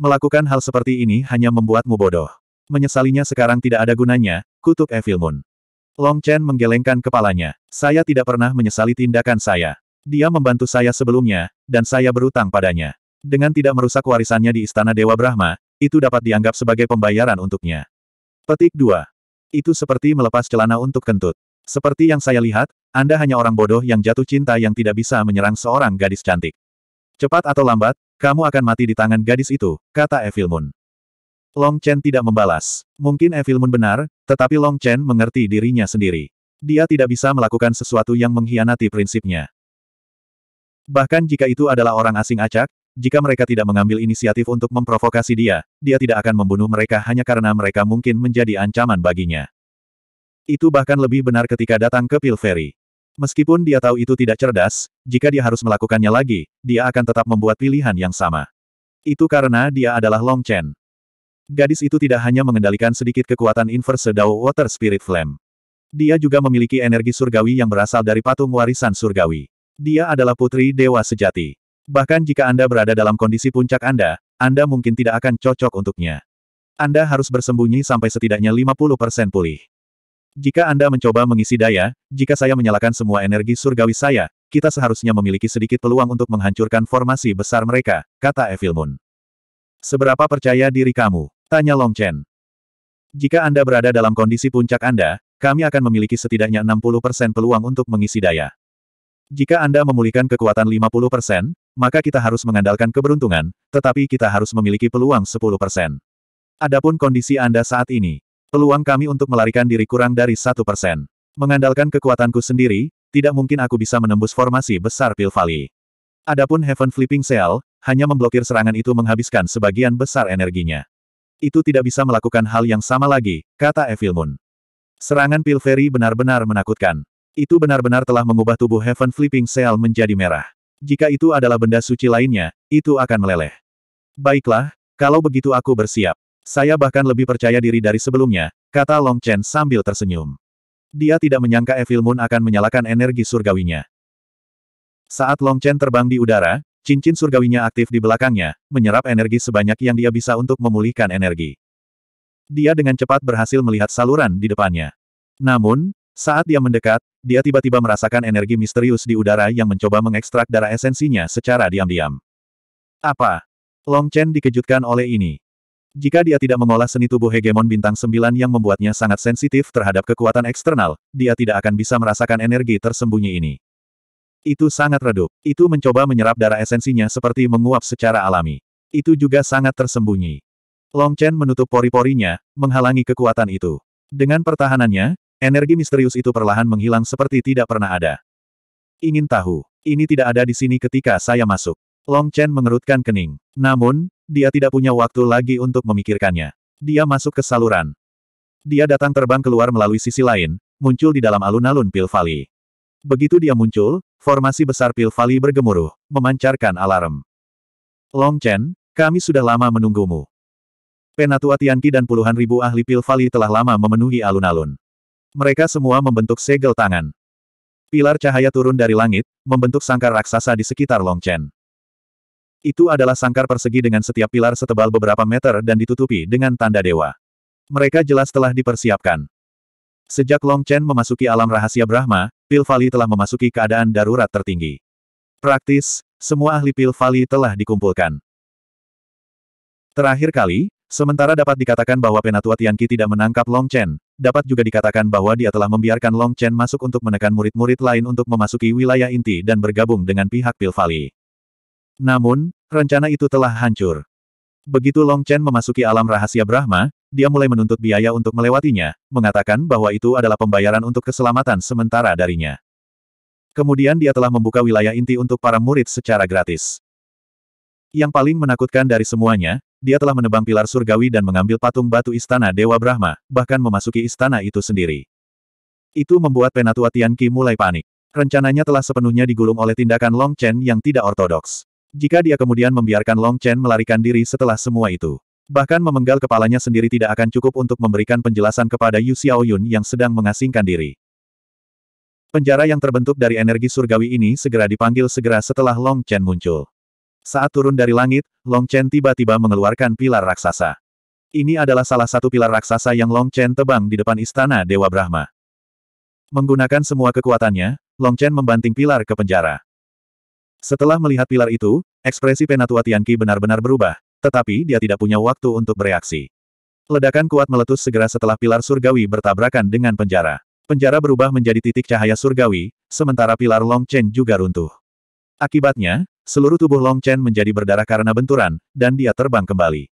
Melakukan hal seperti ini hanya membuatmu bodoh. Menyesalinya sekarang tidak ada gunanya, kutuk Evil Moon. Long Chen menggelengkan kepalanya. Saya tidak pernah menyesali tindakan saya. Dia membantu saya sebelumnya, dan saya berutang padanya. Dengan tidak merusak warisannya di Istana Dewa Brahma, itu dapat dianggap sebagai pembayaran untuknya. Petik 2. Itu seperti melepas celana untuk kentut. Seperti yang saya lihat, Anda hanya orang bodoh yang jatuh cinta yang tidak bisa menyerang seorang gadis cantik. Cepat atau lambat, kamu akan mati di tangan gadis itu, kata Evil Moon. Long Chen tidak membalas. Mungkin Evil Moon benar, tetapi Long Chen mengerti dirinya sendiri. Dia tidak bisa melakukan sesuatu yang mengkhianati prinsipnya. Bahkan jika itu adalah orang asing acak, jika mereka tidak mengambil inisiatif untuk memprovokasi dia, dia tidak akan membunuh mereka hanya karena mereka mungkin menjadi ancaman baginya. Itu bahkan lebih benar ketika datang ke Pil Pilferi. Meskipun dia tahu itu tidak cerdas, jika dia harus melakukannya lagi, dia akan tetap membuat pilihan yang sama. Itu karena dia adalah Long Chen. Gadis itu tidak hanya mengendalikan sedikit kekuatan inverse Dao Water Spirit Flame. Dia juga memiliki energi surgawi yang berasal dari patung warisan surgawi. Dia adalah putri dewa sejati. Bahkan jika Anda berada dalam kondisi puncak Anda, Anda mungkin tidak akan cocok untuknya. Anda harus bersembunyi sampai setidaknya 50% pulih. Jika Anda mencoba mengisi daya, jika saya menyalakan semua energi surgawi saya, kita seharusnya memiliki sedikit peluang untuk menghancurkan formasi besar mereka, kata Evil Moon. Seberapa percaya diri kamu? Tanya Long Chen. Jika Anda berada dalam kondisi puncak Anda, kami akan memiliki setidaknya 60% peluang untuk mengisi daya. Jika Anda memulihkan kekuatan 50%, maka kita harus mengandalkan keberuntungan, tetapi kita harus memiliki peluang 10%. Adapun kondisi Anda saat ini, peluang kami untuk melarikan diri kurang dari 1%. Mengandalkan kekuatanku sendiri, tidak mungkin aku bisa menembus formasi besar Pil Valley. Adapun Heaven Flipping Cell, hanya memblokir serangan itu menghabiskan sebagian besar energinya. Itu tidak bisa melakukan hal yang sama lagi, kata Evil Moon. Serangan Pilferi benar-benar menakutkan. Itu benar-benar telah mengubah tubuh Heaven Flipping Seal menjadi merah. Jika itu adalah benda suci lainnya, itu akan meleleh. Baiklah, kalau begitu aku bersiap. Saya bahkan lebih percaya diri dari sebelumnya, kata Long Chen sambil tersenyum. Dia tidak menyangka Evil Moon akan menyalakan energi surgawinya. Saat Long Chen terbang di udara, cincin surgawinya aktif di belakangnya, menyerap energi sebanyak yang dia bisa untuk memulihkan energi. Dia dengan cepat berhasil melihat saluran di depannya. Namun, saat dia mendekat, dia tiba-tiba merasakan energi misterius di udara yang mencoba mengekstrak darah esensinya secara diam-diam. Apa? Long Chen dikejutkan oleh ini. Jika dia tidak mengolah seni tubuh hegemon bintang sembilan yang membuatnya sangat sensitif terhadap kekuatan eksternal, dia tidak akan bisa merasakan energi tersembunyi ini. Itu sangat redup. Itu mencoba menyerap darah esensinya seperti menguap secara alami. Itu juga sangat tersembunyi. Long Chen menutup pori-porinya, menghalangi kekuatan itu. Dengan pertahanannya, Energi misterius itu perlahan menghilang seperti tidak pernah ada. Ingin tahu, ini tidak ada di sini ketika saya masuk. Long Chen mengerutkan kening. Namun, dia tidak punya waktu lagi untuk memikirkannya. Dia masuk ke saluran. Dia datang terbang keluar melalui sisi lain, muncul di dalam alun-alun Pil Valley. Begitu dia muncul, formasi besar Pil Valley bergemuruh, memancarkan alarm. Long Chen, kami sudah lama menunggumu. Penatua Tianqi dan puluhan ribu ahli Pil Valley telah lama memenuhi alun-alun. Mereka semua membentuk segel tangan. Pilar cahaya turun dari langit, membentuk sangkar raksasa di sekitar Long Chen. Itu adalah sangkar persegi dengan setiap pilar setebal beberapa meter dan ditutupi dengan tanda dewa. Mereka jelas telah dipersiapkan. Sejak Long Chen memasuki alam rahasia Brahma, Pil Valley telah memasuki keadaan darurat tertinggi. Praktis, semua ahli Pil Valley telah dikumpulkan. Terakhir kali, sementara dapat dikatakan bahwa Penatua Tianqi tidak menangkap Long Chen, dapat juga dikatakan bahwa dia telah membiarkan Long Chen masuk untuk menekan murid-murid lain untuk memasuki wilayah inti dan bergabung dengan pihak Pil Valley. Namun, rencana itu telah hancur. Begitu Long Chen memasuki alam rahasia Brahma, dia mulai menuntut biaya untuk melewatinya, mengatakan bahwa itu adalah pembayaran untuk keselamatan sementara darinya. Kemudian dia telah membuka wilayah inti untuk para murid secara gratis. Yang paling menakutkan dari semuanya, dia telah menebang pilar surgawi dan mengambil patung batu istana Dewa Brahma, bahkan memasuki istana itu sendiri. Itu membuat Penatua Tianqi mulai panik. Rencananya telah sepenuhnya digulung oleh tindakan Long Chen yang tidak ortodoks. Jika dia kemudian membiarkan Long Chen melarikan diri setelah semua itu, bahkan memenggal kepalanya sendiri tidak akan cukup untuk memberikan penjelasan kepada Yu Xiaoyun yang sedang mengasingkan diri. Penjara yang terbentuk dari energi surgawi ini segera dipanggil segera setelah Long Chen muncul. Saat turun dari langit, Long Chen tiba-tiba mengeluarkan pilar raksasa. Ini adalah salah satu pilar raksasa yang Long Chen tebang di depan istana Dewa Brahma. Menggunakan semua kekuatannya, Long Chen membanting pilar ke penjara. Setelah melihat pilar itu, ekspresi Penatua Tianqi benar-benar berubah, tetapi dia tidak punya waktu untuk bereaksi. Ledakan kuat meletus segera setelah pilar surgawi bertabrakan dengan penjara. Penjara berubah menjadi titik cahaya surgawi, sementara pilar Long Chen juga runtuh. Akibatnya, Seluruh tubuh Long Chen menjadi berdarah karena benturan, dan dia terbang kembali.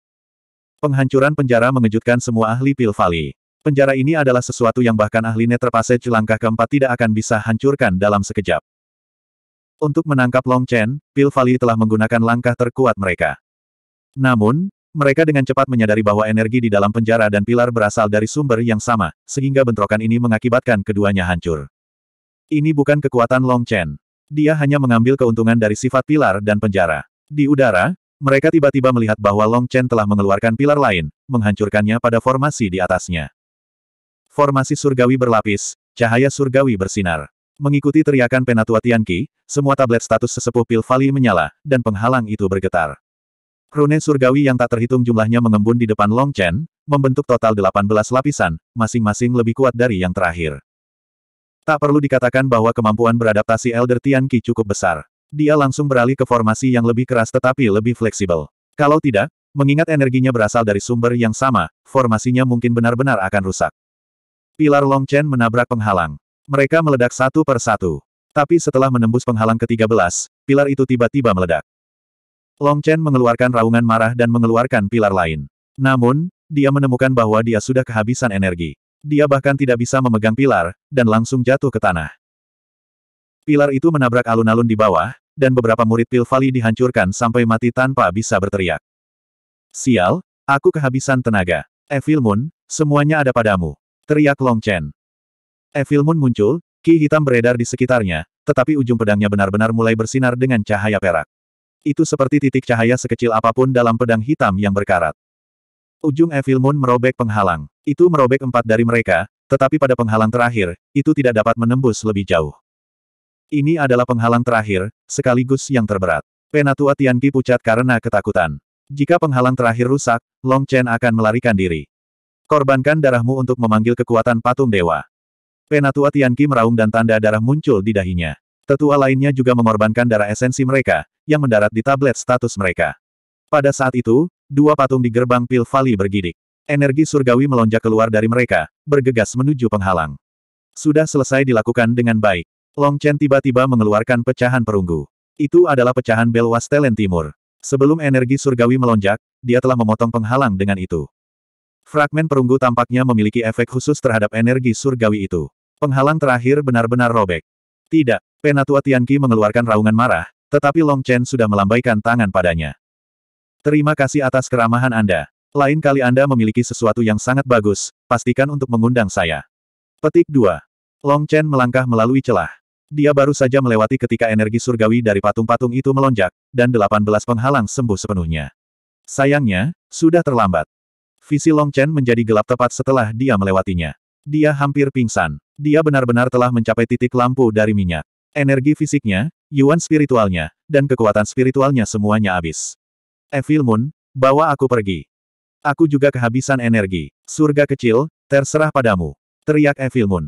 Penghancuran penjara mengejutkan semua ahli Pil Valley. Penjara ini adalah sesuatu yang bahkan ahli Nether Passage langkah keempat tidak akan bisa hancurkan dalam sekejap. Untuk menangkap Long Chen, Pil Valley telah menggunakan langkah terkuat mereka. Namun, mereka dengan cepat menyadari bahwa energi di dalam penjara dan pilar berasal dari sumber yang sama, sehingga bentrokan ini mengakibatkan keduanya hancur. Ini bukan kekuatan Long Chen. Dia hanya mengambil keuntungan dari sifat pilar dan penjara. Di udara, mereka tiba-tiba melihat bahwa Long Chen telah mengeluarkan pilar lain, menghancurkannya pada formasi di atasnya. Formasi surgawi berlapis, cahaya surgawi bersinar. Mengikuti teriakan Penatua Tianqi, semua tablet status sesepuh Pil Vali menyala, dan penghalang itu bergetar. Rune surgawi yang tak terhitung jumlahnya mengembun di depan Long Chen, membentuk total 18 lapisan, masing-masing lebih kuat dari yang terakhir. Tak perlu dikatakan bahwa kemampuan beradaptasi Elder Tian cukup besar. Dia langsung beralih ke formasi yang lebih keras tetapi lebih fleksibel. Kalau tidak, mengingat energinya berasal dari sumber yang sama, formasinya mungkin benar-benar akan rusak. Pilar Long Chen menabrak penghalang. Mereka meledak satu per satu. Tapi setelah menembus penghalang ke-13, pilar itu tiba-tiba meledak. Long Chen mengeluarkan raungan marah dan mengeluarkan pilar lain. Namun, dia menemukan bahwa dia sudah kehabisan energi dia bahkan tidak bisa memegang pilar, dan langsung jatuh ke tanah. Pilar itu menabrak alun-alun di bawah, dan beberapa murid Pilvali dihancurkan sampai mati tanpa bisa berteriak. Sial, aku kehabisan tenaga. Evil Moon, semuanya ada padamu. Teriak Long Chen. Evil Moon muncul, ki hitam beredar di sekitarnya, tetapi ujung pedangnya benar-benar mulai bersinar dengan cahaya perak. Itu seperti titik cahaya sekecil apapun dalam pedang hitam yang berkarat. Ujung Evil Moon merobek penghalang. Itu merobek empat dari mereka, tetapi pada penghalang terakhir, itu tidak dapat menembus lebih jauh. Ini adalah penghalang terakhir, sekaligus yang terberat. Penatua Tianqi pucat karena ketakutan. Jika penghalang terakhir rusak, Long Chen akan melarikan diri. Korbankan darahmu untuk memanggil kekuatan patung dewa. Penatua Tianqi meraung dan tanda darah muncul di dahinya. Tetua lainnya juga mengorbankan darah esensi mereka, yang mendarat di tablet status mereka. Pada saat itu, Dua patung di gerbang Pil Valley bergidik. Energi surgawi melonjak keluar dari mereka, bergegas menuju penghalang. Sudah selesai dilakukan dengan baik. Long Chen tiba-tiba mengeluarkan pecahan perunggu. Itu adalah pecahan bel Wastelen Timur. Sebelum energi surgawi melonjak, dia telah memotong penghalang dengan itu. Fragmen perunggu tampaknya memiliki efek khusus terhadap energi surgawi itu. Penghalang terakhir benar-benar robek. Tidak, Penatua Tianqi mengeluarkan raungan marah, tetapi Long Chen sudah melambaikan tangan padanya. Terima kasih atas keramahan Anda. Lain kali Anda memiliki sesuatu yang sangat bagus, pastikan untuk mengundang saya. Petik 2. Long Chen melangkah melalui celah. Dia baru saja melewati ketika energi surgawi dari patung-patung itu melonjak, dan 18 penghalang sembuh sepenuhnya. Sayangnya, sudah terlambat. Visi Long Chen menjadi gelap tepat setelah dia melewatinya. Dia hampir pingsan. Dia benar-benar telah mencapai titik lampu dari minyak. Energi fisiknya, yuan spiritualnya, dan kekuatan spiritualnya semuanya habis. Evil Moon, bawa aku pergi. Aku juga kehabisan energi. Surga kecil, terserah padamu. Teriak Evil Moon.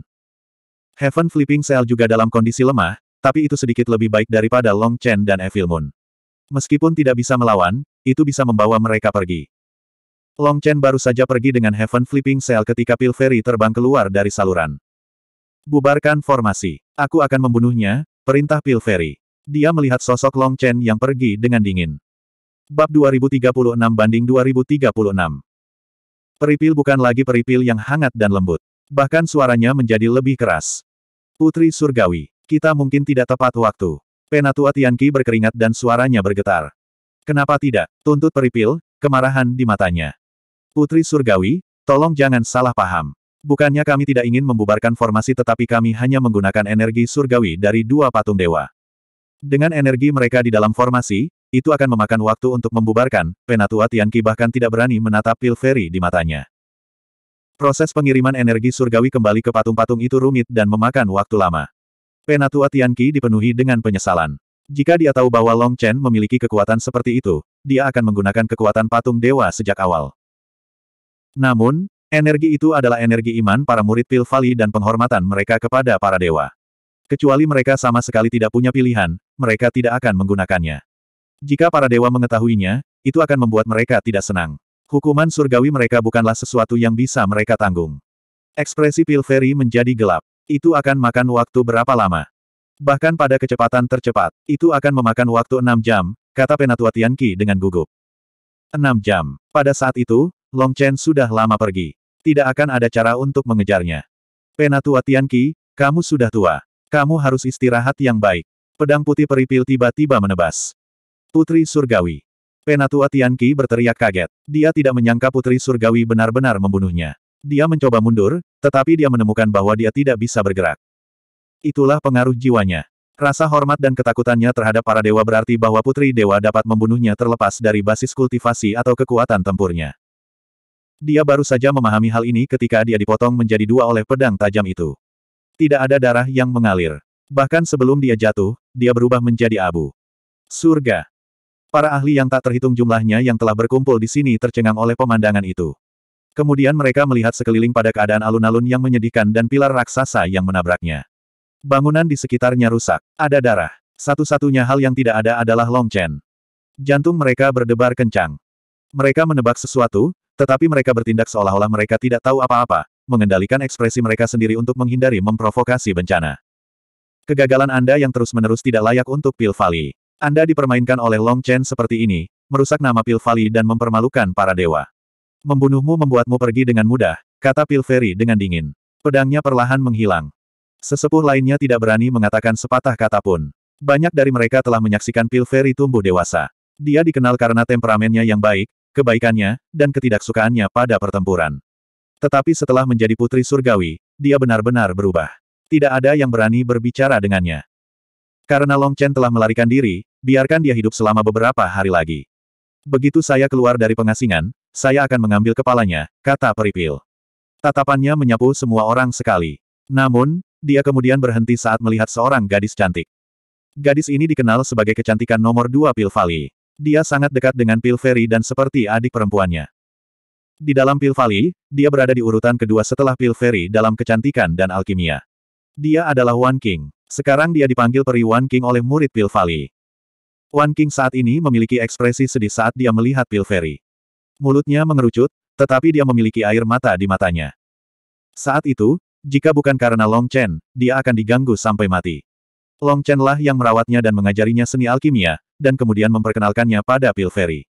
Heaven Flipping Cell juga dalam kondisi lemah, tapi itu sedikit lebih baik daripada Long Chen dan Evil Moon. Meskipun tidak bisa melawan, itu bisa membawa mereka pergi. Long Chen baru saja pergi dengan Heaven Flipping Cell ketika Pil Pilferi terbang keluar dari saluran. Bubarkan formasi. Aku akan membunuhnya, perintah Pil Pilferi. Dia melihat sosok Long Chen yang pergi dengan dingin. Bab 2036 banding 2036. Peripil bukan lagi peripil yang hangat dan lembut. Bahkan suaranya menjadi lebih keras. Putri Surgawi, kita mungkin tidak tepat waktu. Penatua Tianqi berkeringat dan suaranya bergetar. Kenapa tidak? Tuntut peripil, kemarahan di matanya. Putri Surgawi, tolong jangan salah paham. Bukannya kami tidak ingin membubarkan formasi tetapi kami hanya menggunakan energi surgawi dari dua patung dewa. Dengan energi mereka di dalam formasi, itu akan memakan waktu untuk membubarkan, Penatua Tianqi bahkan tidak berani menatap pil feri di matanya. Proses pengiriman energi surgawi kembali ke patung-patung itu rumit dan memakan waktu lama. Penatua Tianqi dipenuhi dengan penyesalan. Jika dia tahu bahwa Long Chen memiliki kekuatan seperti itu, dia akan menggunakan kekuatan patung dewa sejak awal. Namun, energi itu adalah energi iman para murid Pil dan penghormatan mereka kepada para dewa. Kecuali mereka sama sekali tidak punya pilihan, mereka tidak akan menggunakannya. Jika para dewa mengetahuinya, itu akan membuat mereka tidak senang. Hukuman surgawi mereka bukanlah sesuatu yang bisa mereka tanggung. Ekspresi Pilferi menjadi gelap. Itu akan makan waktu berapa lama? Bahkan pada kecepatan tercepat, itu akan memakan waktu enam jam, kata Penatua Tianqi dengan gugup. Enam jam. Pada saat itu, Long Chen sudah lama pergi. Tidak akan ada cara untuk mengejarnya. Penatua Tianqi, kamu sudah tua. Kamu harus istirahat yang baik. Pedang putih peripil tiba-tiba menebas. Putri Surgawi. Penatua Tianqi berteriak kaget. Dia tidak menyangka Putri Surgawi benar-benar membunuhnya. Dia mencoba mundur, tetapi dia menemukan bahwa dia tidak bisa bergerak. Itulah pengaruh jiwanya. Rasa hormat dan ketakutannya terhadap para dewa berarti bahwa Putri Dewa dapat membunuhnya terlepas dari basis kultivasi atau kekuatan tempurnya. Dia baru saja memahami hal ini ketika dia dipotong menjadi dua oleh pedang tajam itu. Tidak ada darah yang mengalir. Bahkan sebelum dia jatuh, dia berubah menjadi abu. Surga, Para ahli yang tak terhitung jumlahnya yang telah berkumpul di sini tercengang oleh pemandangan itu. Kemudian mereka melihat sekeliling pada keadaan alun-alun yang menyedihkan dan pilar raksasa yang menabraknya. Bangunan di sekitarnya rusak. Ada darah. Satu-satunya hal yang tidak ada adalah Long Chen. Jantung mereka berdebar kencang. Mereka menebak sesuatu, tetapi mereka bertindak seolah-olah mereka tidak tahu apa-apa, mengendalikan ekspresi mereka sendiri untuk menghindari memprovokasi bencana. Kegagalan Anda yang terus-menerus tidak layak untuk pil anda dipermainkan oleh Long Chen seperti ini, merusak nama Pilvali dan mempermalukan para dewa. Membunuhmu membuatmu pergi dengan mudah, kata Pilferi dengan dingin. Pedangnya perlahan menghilang. Sesepuh lainnya tidak berani mengatakan sepatah kata pun. Banyak dari mereka telah menyaksikan Pilferi tumbuh dewasa. Dia dikenal karena temperamennya yang baik, kebaikannya, dan ketidaksukaannya pada pertempuran. Tetapi setelah menjadi putri surgawi, dia benar-benar berubah. Tidak ada yang berani berbicara dengannya. Karena Long Chen telah melarikan diri, biarkan dia hidup selama beberapa hari lagi. Begitu saya keluar dari pengasingan, saya akan mengambil kepalanya, kata Peripil. Tatapannya menyapu semua orang sekali. Namun, dia kemudian berhenti saat melihat seorang gadis cantik. Gadis ini dikenal sebagai kecantikan nomor dua Pilvali. Dia sangat dekat dengan Pilferi dan seperti adik perempuannya. Di dalam Pilvali, dia berada di urutan kedua setelah Pilferi dalam kecantikan dan alkimia. Dia adalah Wan King. Sekarang dia dipanggil peri Wan King oleh murid Pilvali. Wan King saat ini memiliki ekspresi sedih saat dia melihat Pilferi. Mulutnya mengerucut, tetapi dia memiliki air mata di matanya. Saat itu, jika bukan karena Long Chen, dia akan diganggu sampai mati. Long Chen lah yang merawatnya dan mengajarinya seni alkimia, dan kemudian memperkenalkannya pada Pilferi.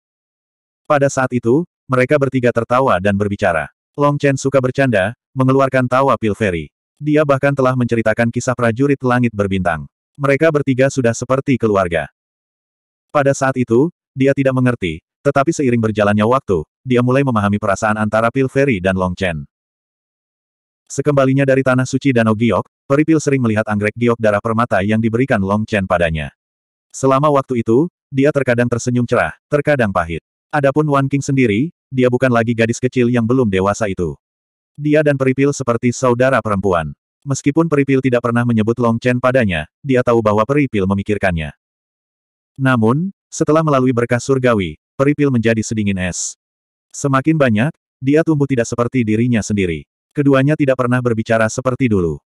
Pada saat itu, mereka bertiga tertawa dan berbicara. Long Chen suka bercanda, mengeluarkan tawa Pilferi. Dia bahkan telah menceritakan kisah prajurit langit berbintang. Mereka bertiga sudah seperti keluarga. Pada saat itu, dia tidak mengerti, tetapi seiring berjalannya waktu, dia mulai memahami perasaan antara Pil Pilferi dan Long Chen. Sekembalinya dari Tanah Suci Danau Giok, Peripil sering melihat anggrek giok darah permata yang diberikan Long Chen padanya. Selama waktu itu, dia terkadang tersenyum cerah, terkadang pahit. Adapun Wan King sendiri, dia bukan lagi gadis kecil yang belum dewasa itu. Dia dan Peripil seperti saudara perempuan. Meskipun Peripil tidak pernah menyebut Long Chen padanya, dia tahu bahwa Peripil memikirkannya. Namun, setelah melalui berkah surgawi, Peripil menjadi sedingin es. Semakin banyak, dia tumbuh tidak seperti dirinya sendiri. Keduanya tidak pernah berbicara seperti dulu.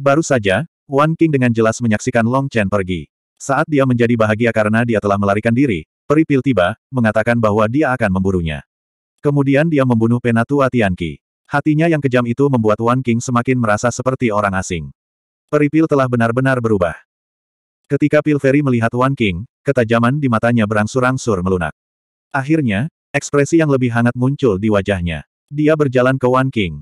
Baru saja, Wan King dengan jelas menyaksikan Long Chen pergi. Saat dia menjadi bahagia karena dia telah melarikan diri, Peripil tiba, mengatakan bahwa dia akan memburunya. Kemudian dia membunuh Penatua Tianqi. Hatinya yang kejam itu membuat Wan King semakin merasa seperti orang asing. Peripil telah benar-benar berubah. Ketika Pilferi melihat Wan King, ketajaman di matanya berangsur-angsur melunak. Akhirnya, ekspresi yang lebih hangat muncul di wajahnya. Dia berjalan ke Wan King.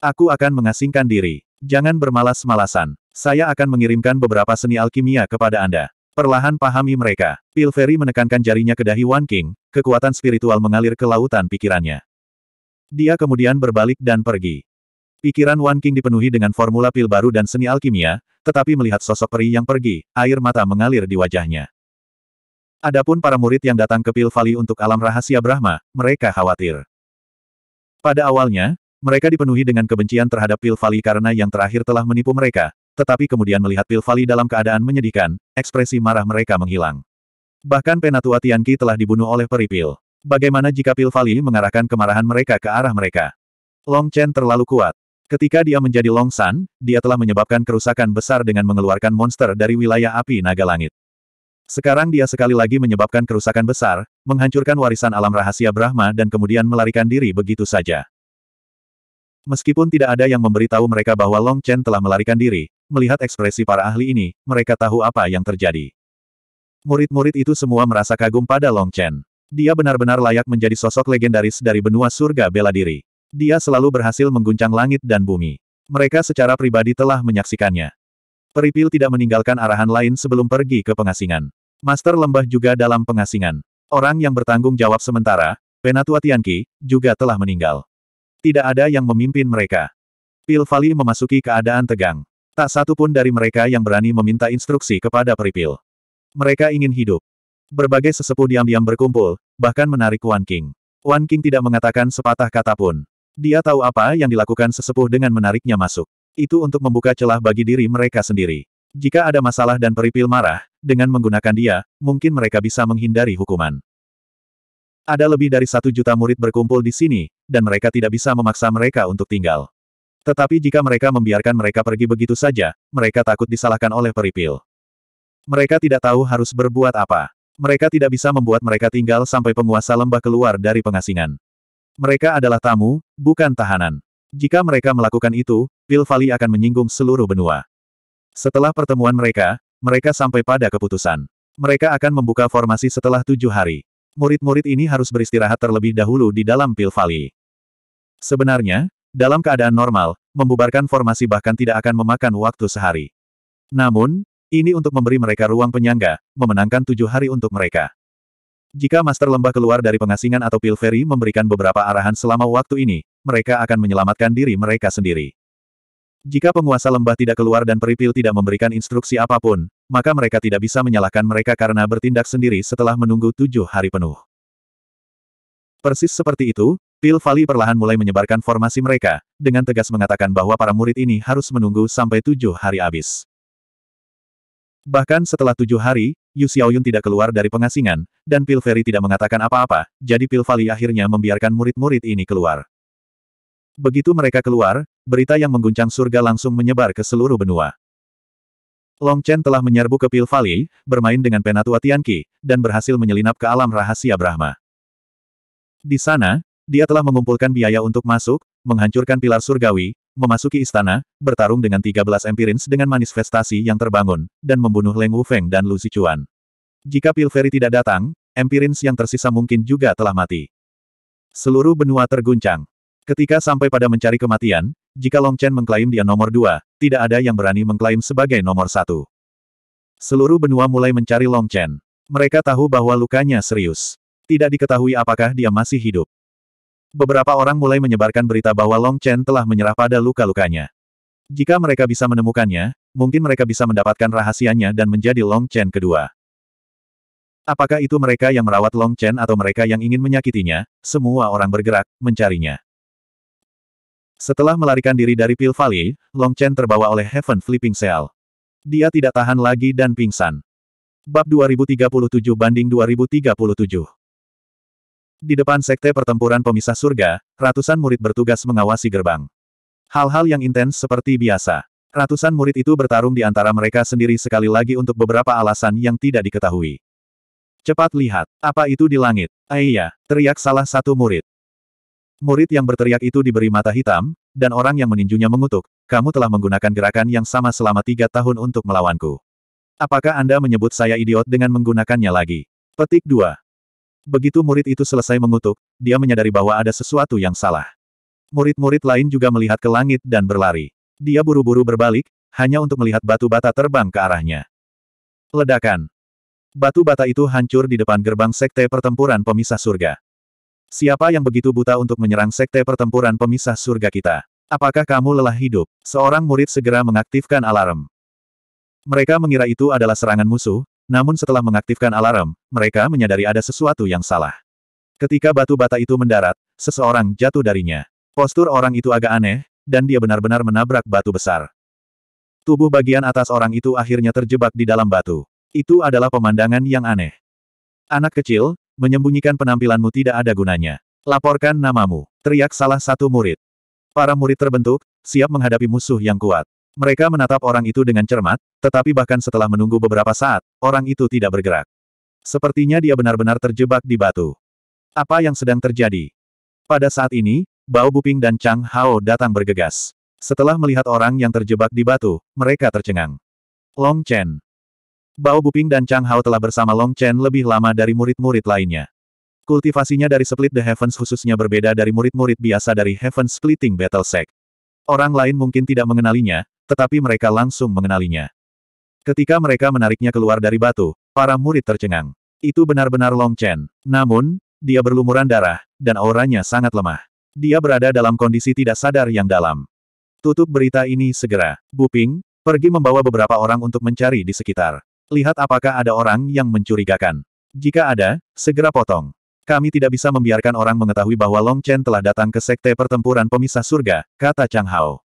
Aku akan mengasingkan diri. Jangan bermalas-malasan. Saya akan mengirimkan beberapa seni alkimia kepada Anda. Perlahan pahami mereka. Pilferi menekankan jarinya ke dahi Wan King, kekuatan spiritual mengalir ke lautan pikirannya. Dia kemudian berbalik dan pergi. Pikiran Wan King dipenuhi dengan formula pil baru dan seni alkimia, tetapi melihat sosok peri yang pergi, air mata mengalir di wajahnya. Adapun para murid yang datang ke Pil Valley untuk alam rahasia Brahma, mereka khawatir. Pada awalnya, mereka dipenuhi dengan kebencian terhadap Pil Valley karena yang terakhir telah menipu mereka, tetapi kemudian melihat Pil Valley dalam keadaan menyedihkan, ekspresi marah mereka menghilang. Bahkan Penatua Tianqi telah dibunuh oleh peri pil. Bagaimana jika Pilvali mengarahkan kemarahan mereka ke arah mereka? Long Chen terlalu kuat. Ketika dia menjadi Long San, dia telah menyebabkan kerusakan besar dengan mengeluarkan monster dari wilayah api naga langit. Sekarang dia sekali lagi menyebabkan kerusakan besar, menghancurkan warisan alam rahasia Brahma dan kemudian melarikan diri begitu saja. Meskipun tidak ada yang memberitahu mereka bahwa Long Chen telah melarikan diri, melihat ekspresi para ahli ini, mereka tahu apa yang terjadi. Murid-murid itu semua merasa kagum pada Long Chen. Dia benar-benar layak menjadi sosok legendaris dari benua surga bela diri. Dia selalu berhasil mengguncang langit dan bumi. Mereka secara pribadi telah menyaksikannya. Peripil tidak meninggalkan arahan lain sebelum pergi ke pengasingan. Master Lembah juga dalam pengasingan. Orang yang bertanggung jawab sementara, Penatua Tianqi, juga telah meninggal. Tidak ada yang memimpin mereka. Pil memasuki keadaan tegang. Tak satu pun dari mereka yang berani meminta instruksi kepada Peripil. Mereka ingin hidup. Berbagai sesepuh diam-diam berkumpul, bahkan menarik Wan King. Wan King tidak mengatakan sepatah kata pun. Dia tahu apa yang dilakukan sesepuh dengan menariknya masuk. Itu untuk membuka celah bagi diri mereka sendiri. Jika ada masalah dan peripil marah, dengan menggunakan dia, mungkin mereka bisa menghindari hukuman. Ada lebih dari satu juta murid berkumpul di sini, dan mereka tidak bisa memaksa mereka untuk tinggal. Tetapi jika mereka membiarkan mereka pergi begitu saja, mereka takut disalahkan oleh peripil. Mereka tidak tahu harus berbuat apa. Mereka tidak bisa membuat mereka tinggal sampai penguasa lembah keluar dari pengasingan. Mereka adalah tamu, bukan tahanan. Jika mereka melakukan itu, Pilvali akan menyinggung seluruh benua. Setelah pertemuan mereka, mereka sampai pada keputusan. Mereka akan membuka formasi setelah tujuh hari. Murid-murid ini harus beristirahat terlebih dahulu di dalam Pilvali. Sebenarnya, dalam keadaan normal, membubarkan formasi bahkan tidak akan memakan waktu sehari. Namun, ini untuk memberi mereka ruang penyangga, memenangkan tujuh hari untuk mereka. Jika Master Lembah keluar dari pengasingan atau Pilferi memberikan beberapa arahan selama waktu ini, mereka akan menyelamatkan diri mereka sendiri. Jika penguasa lembah tidak keluar dan Peripil tidak memberikan instruksi apapun, maka mereka tidak bisa menyalahkan mereka karena bertindak sendiri setelah menunggu tujuh hari penuh. Persis seperti itu, Pil Vali perlahan mulai menyebarkan formasi mereka, dengan tegas mengatakan bahwa para murid ini harus menunggu sampai tujuh hari habis. Bahkan setelah tujuh hari, Yu Xiaoyun tidak keluar dari pengasingan, dan Pil Pilferi tidak mengatakan apa-apa, jadi Pil Pilvali akhirnya membiarkan murid-murid ini keluar. Begitu mereka keluar, berita yang mengguncang surga langsung menyebar ke seluruh benua. Long Chen telah menyerbu ke Pil Valley, bermain dengan Penatua Tianqi, dan berhasil menyelinap ke alam rahasia Brahma. Di sana, dia telah mengumpulkan biaya untuk masuk, menghancurkan pilar surgawi, memasuki istana, bertarung dengan 13 empirins dengan manifestasi yang terbangun, dan membunuh Leng Wufeng dan Lu Zichuan. Jika Pilferi tidak datang, empirins yang tersisa mungkin juga telah mati. Seluruh benua terguncang. Ketika sampai pada mencari kematian, jika Long Chen mengklaim dia nomor dua, tidak ada yang berani mengklaim sebagai nomor satu. Seluruh benua mulai mencari Long Chen. Mereka tahu bahwa lukanya serius. Tidak diketahui apakah dia masih hidup. Beberapa orang mulai menyebarkan berita bahwa Long Chen telah menyerah pada luka-lukanya. Jika mereka bisa menemukannya, mungkin mereka bisa mendapatkan rahasianya dan menjadi Long Chen kedua. Apakah itu mereka yang merawat Long Chen atau mereka yang ingin menyakitinya, semua orang bergerak, mencarinya. Setelah melarikan diri dari Pil Valley, Long Chen terbawa oleh Heaven Flipping Cell. Dia tidak tahan lagi dan pingsan. Bab 2037 banding 2037 di depan sekte pertempuran pemisah surga, ratusan murid bertugas mengawasi gerbang. Hal-hal yang intens seperti biasa. Ratusan murid itu bertarung di antara mereka sendiri sekali lagi untuk beberapa alasan yang tidak diketahui. Cepat lihat, apa itu di langit? Aiyah, eh teriak salah satu murid. Murid yang berteriak itu diberi mata hitam, dan orang yang meninjunya mengutuk, kamu telah menggunakan gerakan yang sama selama tiga tahun untuk melawanku. Apakah Anda menyebut saya idiot dengan menggunakannya lagi? Petik 2. Begitu murid itu selesai mengutuk, dia menyadari bahwa ada sesuatu yang salah. Murid-murid lain juga melihat ke langit dan berlari. Dia buru-buru berbalik, hanya untuk melihat batu bata terbang ke arahnya. Ledakan. Batu bata itu hancur di depan gerbang sekte pertempuran pemisah surga. Siapa yang begitu buta untuk menyerang sekte pertempuran pemisah surga kita? Apakah kamu lelah hidup? Seorang murid segera mengaktifkan alarm. Mereka mengira itu adalah serangan musuh, namun setelah mengaktifkan alarm, mereka menyadari ada sesuatu yang salah. Ketika batu bata itu mendarat, seseorang jatuh darinya. Postur orang itu agak aneh, dan dia benar-benar menabrak batu besar. Tubuh bagian atas orang itu akhirnya terjebak di dalam batu. Itu adalah pemandangan yang aneh. Anak kecil, menyembunyikan penampilanmu tidak ada gunanya. Laporkan namamu, teriak salah satu murid. Para murid terbentuk, siap menghadapi musuh yang kuat. Mereka menatap orang itu dengan cermat, tetapi bahkan setelah menunggu beberapa saat, orang itu tidak bergerak. Sepertinya dia benar-benar terjebak di batu. Apa yang sedang terjadi? Pada saat ini, Bao Buping dan Chang Hao datang bergegas. Setelah melihat orang yang terjebak di batu, mereka tercengang. Long Chen. Bao Buping dan Chang Hao telah bersama Long Chen lebih lama dari murid-murid lainnya. Kultivasinya dari Split the Heavens khususnya berbeda dari murid-murid biasa dari Heaven Splitting Battle Sect. Orang lain mungkin tidak mengenalinya, tetapi mereka langsung mengenalinya. Ketika mereka menariknya keluar dari batu, para murid tercengang. Itu benar-benar Long Chen. Namun, dia berlumuran darah, dan auranya sangat lemah. Dia berada dalam kondisi tidak sadar yang dalam. Tutup berita ini segera. Buping, pergi membawa beberapa orang untuk mencari di sekitar. Lihat apakah ada orang yang mencurigakan. Jika ada, segera potong. Kami tidak bisa membiarkan orang mengetahui bahwa Long Chen telah datang ke Sekte Pertempuran Pemisah Surga, kata Chang Hao.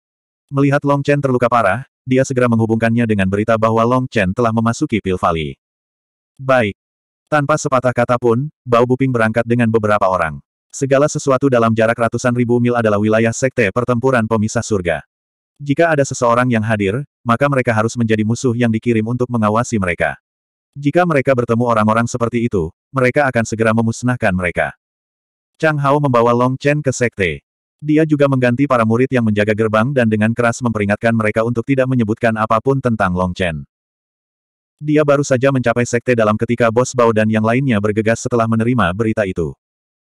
Melihat Long Chen terluka parah, dia segera menghubungkannya dengan berita bahwa Long Chen telah memasuki Pil Valley. Baik. Tanpa sepatah kata pun, Bao Buping berangkat dengan beberapa orang. Segala sesuatu dalam jarak ratusan ribu mil adalah wilayah sekte pertempuran pemisah surga. Jika ada seseorang yang hadir, maka mereka harus menjadi musuh yang dikirim untuk mengawasi mereka. Jika mereka bertemu orang-orang seperti itu, mereka akan segera memusnahkan mereka. Chang Hao membawa Long Chen ke sekte. Dia juga mengganti para murid yang menjaga gerbang dan dengan keras memperingatkan mereka untuk tidak menyebutkan apapun tentang Long Chen. Dia baru saja mencapai sekte dalam ketika Bos Bao dan yang lainnya bergegas setelah menerima berita itu.